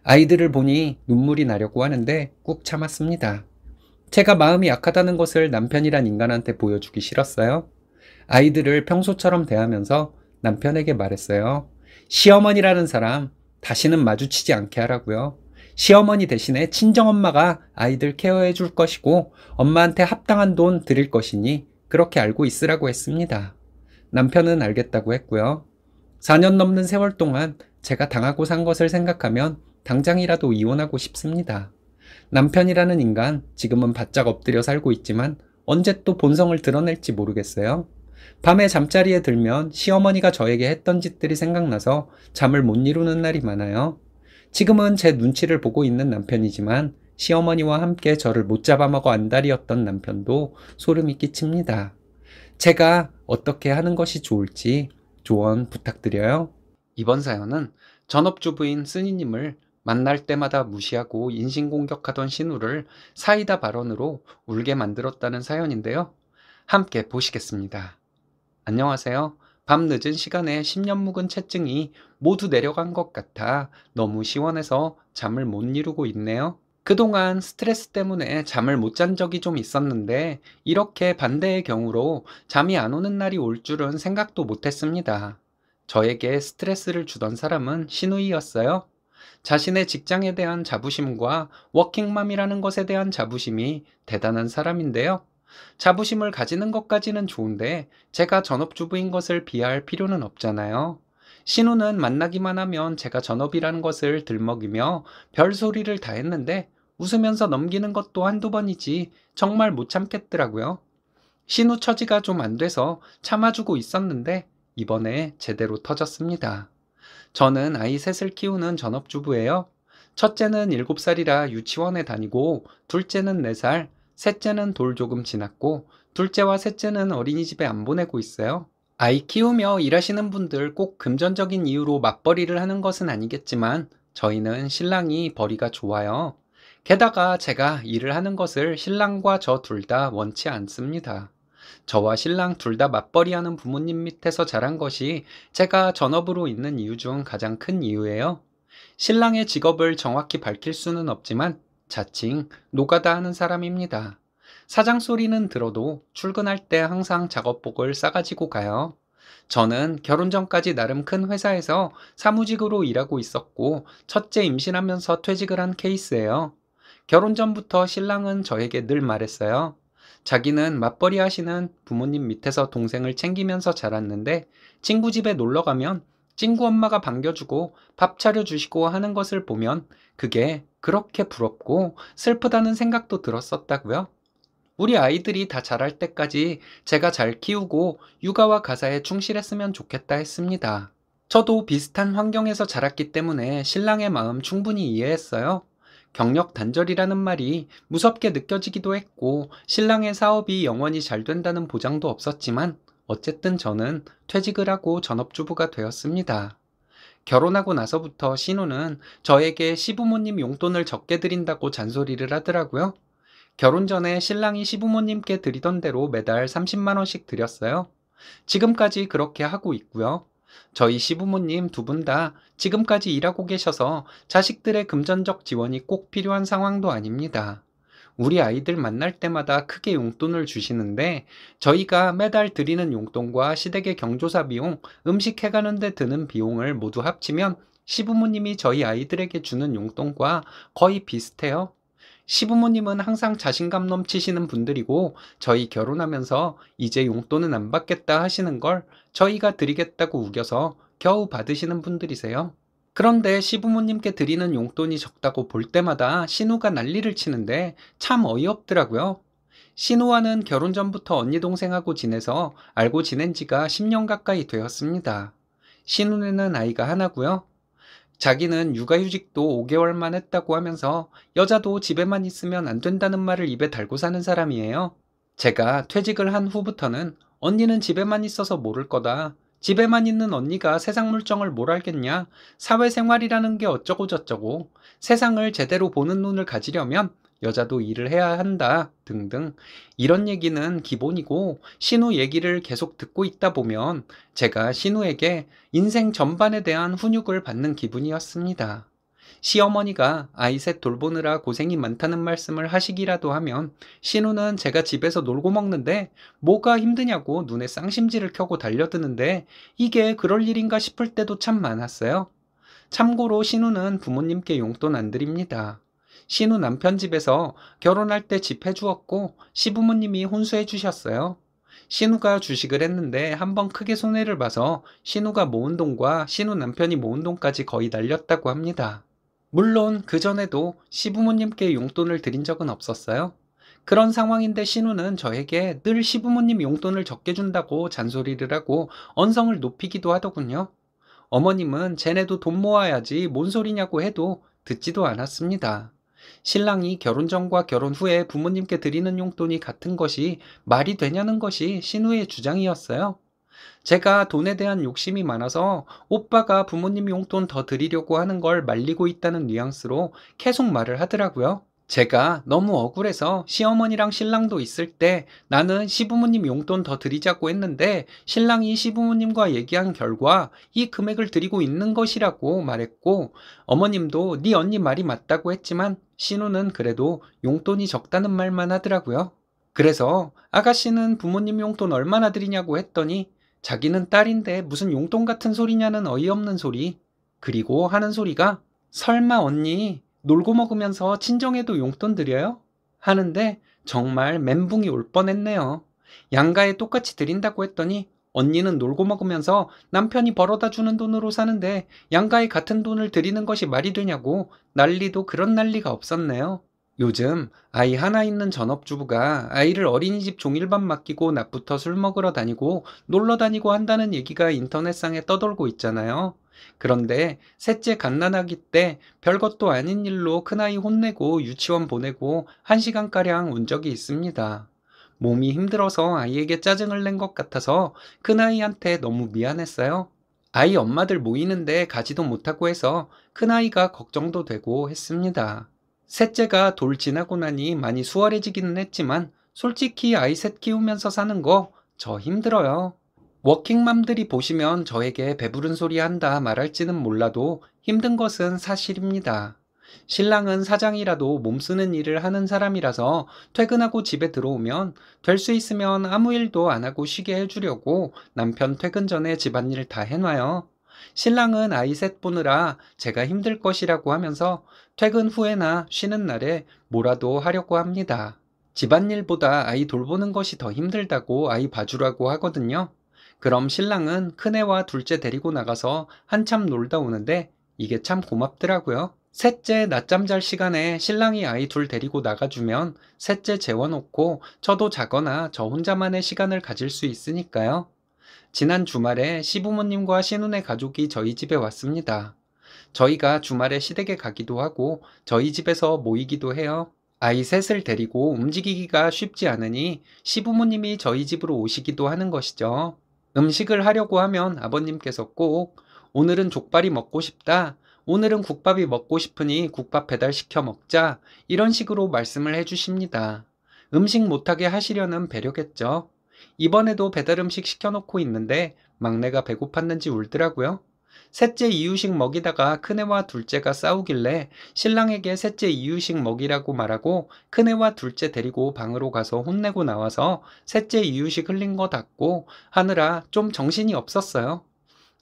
A: 아이들을 보니 눈물이 나려고 하는데 꾹 참았습니다. 제가 마음이 약하다는 것을 남편이란 인간한테 보여주기 싫었어요. 아이들을 평소처럼 대하면서 남편에게 말했어요. 시어머니라는 사람 다시는 마주치지 않게 하라고요. 시어머니 대신에 친정엄마가 아이들 케어해 줄 것이고 엄마한테 합당한 돈 드릴 것이니 그렇게 알고 있으라고 했습니다. 남편은 알겠다고 했고요. 4년 넘는 세월 동안 제가 당하고 산 것을 생각하면 당장이라도 이혼하고 싶습니다. 남편이라는 인간 지금은 바짝 엎드려 살고 있지만 언제 또 본성을 드러낼지 모르겠어요. 밤에 잠자리에 들면 시어머니가 저에게 했던 짓들이 생각나서 잠을 못 이루는 날이 많아요. 지금은 제 눈치를 보고 있는 남편이지만 시어머니와 함께 저를 못 잡아먹어 안달이었던 남편도 소름이 끼칩니다. 제가 어떻게 하는 것이 좋을지 조언 부탁드려요. 이번 사연은 전업주부인 쓰니님을 만날 때마다 무시하고 인신공격하던 신우를 사이다 발언으로 울게 만들었다는 사연인데요. 함께 보시겠습니다. 안녕하세요. 밤 늦은 시간에 10년 묵은 채증이 모두 내려간 것 같아 너무 시원해서 잠을 못 이루고 있네요. 그동안 스트레스 때문에 잠을 못 잔 적이 좀 있었는데 이렇게 반대의 경우로 잠이 안 오는 날이 올 줄은 생각도 못 했습니다. 저에게 스트레스를 주던 사람은 신우이었어요 자신의 직장에 대한 자부심과 워킹맘이라는 것에 대한 자부심이 대단한 사람인데요. 자부심을 가지는 것까지는 좋은데 제가 전업주부인 것을 비하할 필요는 없잖아요. 신우는 만나기만 하면 제가 전업이라는 것을 들먹이며 별소리를 다 했는데 웃으면서 넘기는 것도 한두 번이지 정말 못 참겠더라고요. 신우 처지가 좀 안 돼서 참아주고 있었는데 이번에 제대로 터졌습니다. 저는 아이 셋을 키우는 전업주부예요. 첫째는 7살이라 유치원에 다니고, 둘째는 4살, 셋째는 돌 조금 지났고, 둘째와 셋째는 어린이집에 안 보내고 있어요. 아이 키우며 일하시는 분들 꼭 금전적인 이유로 맞벌이를 하는 것은 아니겠지만, 저희는 신랑이 벌이가 좋아요. 게다가 제가 일을 하는 것을 신랑과 저 둘 다 원치 않습니다. 저와 신랑 둘 다 맞벌이하는 부모님 밑에서 자란 것이 제가 전업으로 있는 이유 중 가장 큰 이유예요. 신랑의 직업을 정확히 밝힐 수는 없지만 자칭 노가다 하는 사람입니다. 사장 소리는 들어도 출근할 때 항상 작업복을 싸가지고 가요. 저는 결혼 전까지 나름 큰 회사에서 사무직으로 일하고 있었고 첫째 임신하면서 퇴직을 한 케이스예요. 결혼 전부터 신랑은 저에게 늘 말했어요. 자기는 맞벌이 하시는 부모님 밑에서 동생을 챙기면서 자랐는데 친구 집에 놀러 가면 친구 엄마가 반겨주고 밥 차려주시고 하는 것을 보면 그게 그렇게 부럽고 슬프다는 생각도 들었었다고요. 우리 아이들이 다 자랄 때까지 제가 잘 키우고 육아와 가사에 충실했으면 좋겠다 했습니다. 저도 비슷한 환경에서 자랐기 때문에 신랑의 마음 충분히 이해했어요. 경력 단절이라는 말이 무섭게 느껴지기도 했고 신랑의 사업이 영원히 잘 된다는 보장도 없었지만 어쨌든 저는 퇴직을 하고 전업주부가 되었습니다. 결혼하고 나서부터 신우는 저에게 시부모님 용돈을 적게 드린다고 잔소리를 하더라고요. 결혼 전에 신랑이 시부모님께 드리던 대로 매달 30만원씩 드렸어요. 지금까지 그렇게 하고 있고요. 저희 시부모님 두 분 다 지금까지 일하고 계셔서 자식들의 금전적 지원이 꼭 필요한 상황도 아닙니다. 우리 아이들 만날 때마다 크게 용돈을 주시는데 저희가 매달 드리는 용돈과 시댁의 경조사 비용, 음식 해가는데 드는 비용을 모두 합치면 시부모님이 저희 아이들에게 주는 용돈과 거의 비슷해요. 시부모님은 항상 자신감 넘치시는 분들이고 저희 결혼하면서 이제 용돈은 안 받겠다 하시는 걸 저희가 드리겠다고 우겨서 겨우 받으시는 분들이세요. 그런데 시부모님께 드리는 용돈이 적다고 볼 때마다 신우가 난리를 치는데 참 어이없더라고요. 신우와는 결혼 전부터 언니 동생하고 지내서 알고 지낸 지가 10년 가까이 되었습니다. 신우는 아이가 하나고요. 자기는 육아휴직도 5개월만 했다고 하면서 여자도 집에만 있으면 안 된다는 말을 입에 달고 사는 사람이에요. 제가 퇴직을 한 후부터는 언니는 집에만 있어서 모를 거다. 집에만 있는 언니가 세상 물정을 뭘 알겠냐? 사회생활이라는 게 어쩌고저쩌고. 세상을 제대로 보는 눈을 가지려면 여자도 일을 해야 한다 등등 이런 얘기는 기본이고 신우 얘기를 계속 듣고 있다 보면 제가 신우에게 인생 전반에 대한 훈육을 받는 기분이었습니다. 시어머니가 아이 셋 돌보느라 고생이 많다는 말씀을 하시기라도 하면 신우는 제가 집에서 놀고 먹는데 뭐가 힘드냐고 눈에 쌍심지를 켜고 달려드는데 이게 그럴 일인가 싶을 때도 참 많았어요. 참고로 신우는 부모님께 용돈 안 드립니다. 신우 남편 집에서 결혼할 때 집 해주었고 시부모님이 혼수해 주셨어요. 신우가 주식을 했는데 한번 크게 손해를 봐서 신우가 모은 돈과 신우 남편이 모은 돈까지 거의 날렸다고 합니다. 물론 그전에도 시부모님께 용돈을 드린 적은 없었어요. 그런 상황인데 신우는 저에게 늘 시부모님 용돈을 적게 준다고 잔소리를 하고 언성을 높이기도 하더군요. 어머님은 쟤네도 돈 모아야지 뭔 소리냐고 해도 듣지도 않았습니다. 신랑이 결혼 전과 결혼 후에 부모님께 드리는 용돈이 같은 것이 말이 되냐는 것이 신우의 주장이었어요. 제가 돈에 대한 욕심이 많아서 오빠가 부모님 용돈 더 드리려고 하는 걸 말리고 있다는 뉘앙스로 계속 말을 하더라고요. 제가 너무 억울해서 시어머니랑 신랑도 있을 때 나는 시부모님 용돈 더 드리자고 했는데 신랑이 시부모님과 얘기한 결과 이 금액을 드리고 있는 것이라고 말했고 어머님도 네 언니 말이 맞다고 했지만 신우는 그래도 용돈이 적다는 말만 하더라고요. 그래서 아가씨는 부모님 용돈 얼마나 드리냐고 했더니 자기는 딸인데 무슨 용돈 같은 소리냐는 어이없는 소리 그리고 하는 소리가 설마 언니 놀고 먹으면서 친정에도 용돈 드려요? 하는데 정말 멘붕이 올 뻔했네요. 양가에 똑같이 드린다고 했더니 언니는 놀고 먹으면서 남편이 벌어다 주는 돈으로 사는데 양가에 같은 돈을 드리는 것이 말이 되냐고 난리도 그런 난리가 없었네요. 요즘 아이 하나 있는 전업주부가 아이를 어린이집 종일반 맡기고 낮부터 술 먹으러 다니고 놀러 다니고 한다는 얘기가 인터넷상에 떠돌고 있잖아요. 그런데 셋째 갓난아기 때 별것도 아닌 일로 큰아이 혼내고 유치원 보내고 한시간가량 운 적이 있습니다. 몸이 힘들어서 아이에게 짜증을 낸 것 같아서 큰아이한테 너무 미안했어요. 아이 엄마들 모이는데 가지도 못하고 해서 큰아이가 걱정도 되고 했습니다. 셋째가 돌 지나고 나니 많이 수월해지기는 했지만 솔직히 아이 셋 키우면서 사는 거 저 힘들어요. 워킹맘들이 보시면 저에게 배부른 소리 한다 말할지는 몰라도 힘든 것은 사실입니다. 신랑은 사장이라도 몸쓰는 일을 하는 사람이라서 퇴근하고 집에 들어오면 될 수 있으면 아무 일도 안 하고 쉬게 해주려고 남편 퇴근 전에 집안일 다 해놔요. 신랑은 아이 셋 보느라 제가 힘들 것이라고 하면서 퇴근 후에나 쉬는 날에 뭐라도 하려고 합니다. 집안일보다 아이 돌보는 것이 더 힘들다고 아이 봐주라고 하거든요. 그럼 신랑은 큰애와 둘째 데리고 나가서 한참 놀다 오는데 이게 참 고맙더라고요. 셋째 낮잠 잘 시간에 신랑이 아이 둘 데리고 나가주면 셋째 재워놓고 저도 자거나 저 혼자만의 시간을 가질 수 있으니까요. 지난 주말에 시부모님과 신혼의 가족이 저희 집에 왔습니다. 저희가 주말에 시댁에 가기도 하고 저희 집에서 모이기도 해요. 아이 셋을 데리고 움직이기가 쉽지 않으니 시부모님이 저희 집으로 오시기도 하는 것이죠. 음식을 하려고 하면 아버님께서 꼭 오늘은 족발이 먹고 싶다. 오늘은 국밥이 먹고 싶으니 국밥 배달시켜 먹자. 이런 식으로 말씀을 해주십니다. 음식 못하게 하시려는 배려겠죠. 이번에도 배달 음식 시켜놓고 있는데 막내가 배고팠는지 울더라고요. 셋째 이유식 먹이다가 큰애와 둘째가 싸우길래 신랑에게 셋째 이유식 먹이라고 말하고 큰애와 둘째 데리고 방으로 가서 혼내고 나와서 셋째 이유식 흘린 거 닦고 하느라 좀 정신이 없었어요.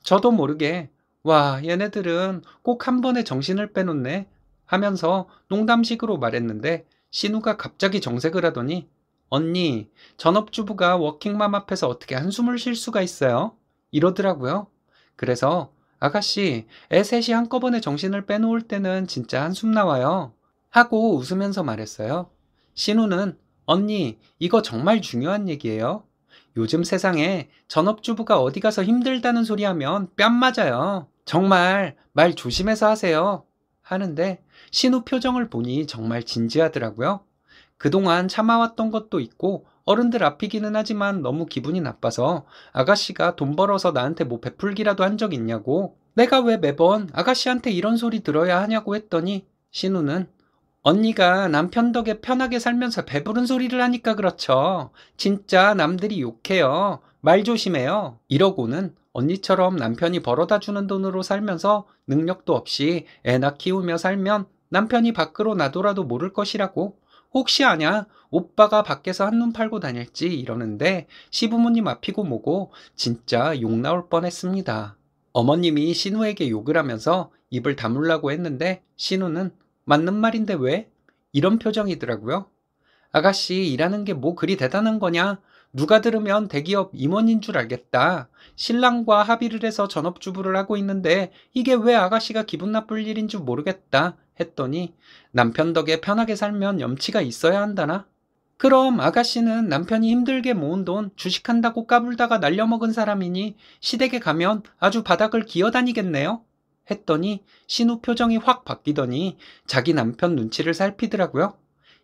A: 저도 모르게 와 얘네들은 꼭 한 번에 정신을 빼놓네 하면서 농담식으로 말했는데 신우가 갑자기 정색을 하더니 언니, 전업주부가 워킹맘 앞에서 어떻게 한숨을 쉴 수가 있어요? 이러더라고요. 그래서 아가씨, 애 셋이 한꺼번에 정신을 빼놓을 때는 진짜 한숨 나와요. 하고 웃으면서 말했어요. 신우는 언니, 이거 정말 중요한 얘기예요. 요즘 세상에 전업주부가 어디 가서 힘들다는 소리 하면 뺨 맞아요. 정말 말 조심해서 하세요. 하는데 신우 표정을 보니 정말 진지하더라고요. 그동안 참아왔던 것도 있고 어른들 앞이기는 하지만 너무 기분이 나빠서 아가씨가 돈 벌어서 나한테 뭐 베풀기라도 한 적 있냐고 내가 왜 매번 아가씨한테 이런 소리 들어야 하냐고 했더니 신우는 언니가 남편 덕에 편하게 살면서 배부른 소리를 하니까 그렇죠. 진짜 남들이 욕해요. 말 조심해요. 이러고는 언니처럼 남편이 벌어다 주는 돈으로 살면서 능력도 없이 애나 키우며 살면 남편이 밖으로 나더라도 모를 것이라고 혹시 아냐? 오빠가 밖에서 한눈 팔고 다닐지 이러는데 시부모님 앞이고 뭐고 진짜 욕 나올 뻔했습니다. 어머님이 신우에게 욕을 하면서 입을 다물라고 했는데 신우는 맞는 말인데 왜? 이런 표정이더라고요. 아가씨 일하는 게 뭐 그리 대단한 거냐? 누가 들으면 대기업 임원인 줄 알겠다. 신랑과 합의를 해서 전업주부를 하고 있는데 이게 왜 아가씨가 기분 나쁠 일인 줄 모르겠다. 했더니 남편 덕에 편하게 살면 염치가 있어야 한다나? 그럼 아가씨는 남편이 힘들게 모은 돈 주식한다고 까불다가 날려먹은 사람이니 시댁에 가면 아주 바닥을 기어다니겠네요? 했더니 신우 표정이 확 바뀌더니 자기 남편 눈치를 살피더라고요.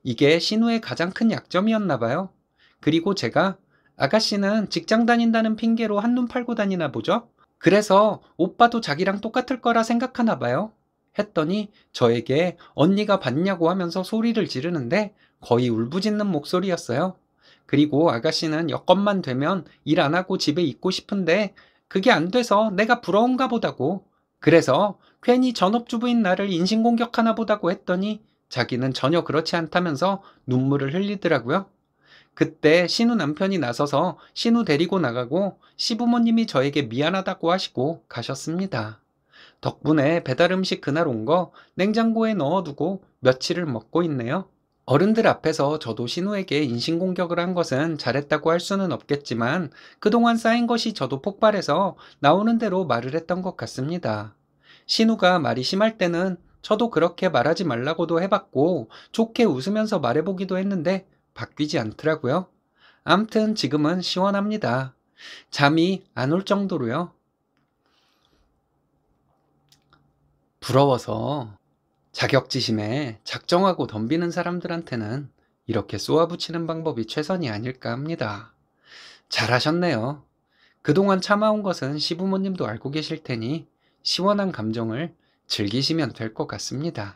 A: 이게 신우의 가장 큰 약점이었나 봐요. 그리고 제가 아가씨는 직장 다닌다는 핑계로 한눈 팔고 다니나 보죠? 그래서 오빠도 자기랑 똑같을 거라 생각하나 봐요. 했더니 저에게 언니가 봤냐고 하면서 소리를 지르는데 거의 울부짖는 목소리였어요. 그리고 아가씨는 여건만 되면 일 안 하고 집에 있고 싶은데 그게 안 돼서 내가 부러운가 보다고 그래서 괜히 전업주부인 나를 인신공격하나 보다고 했더니 자기는 전혀 그렇지 않다면서 눈물을 흘리더라고요. 그때 신우 남편이 나서서 신우 데리고 나가고 시부모님이 저에게 미안하다고 하시고 가셨습니다. 덕분에 배달 음식 그날 온 거 냉장고에 넣어두고 며칠을 먹고 있네요. 어른들 앞에서 저도 신우에게 인신공격을 한 것은 잘했다고 할 수는 없겠지만 그동안 쌓인 것이 저도 폭발해서 나오는 대로 말을 했던 것 같습니다. 신우가 말이 심할 때는 저도 그렇게 말하지 말라고도 해봤고 좋게 웃으면서 말해보기도 했는데 바뀌지 않더라고요. 암튼 지금은 시원합니다. 잠이 안 올 정도로요. 부러워서 자격지심에 작정하고 덤비는 사람들한테는 이렇게 쏘아붙이는 방법이 최선이 아닐까 합니다. 잘하셨네요. 그동안 참아온 것은 시부모님도 알고 계실 테니 시원한 감정을 즐기시면 될 것 같습니다.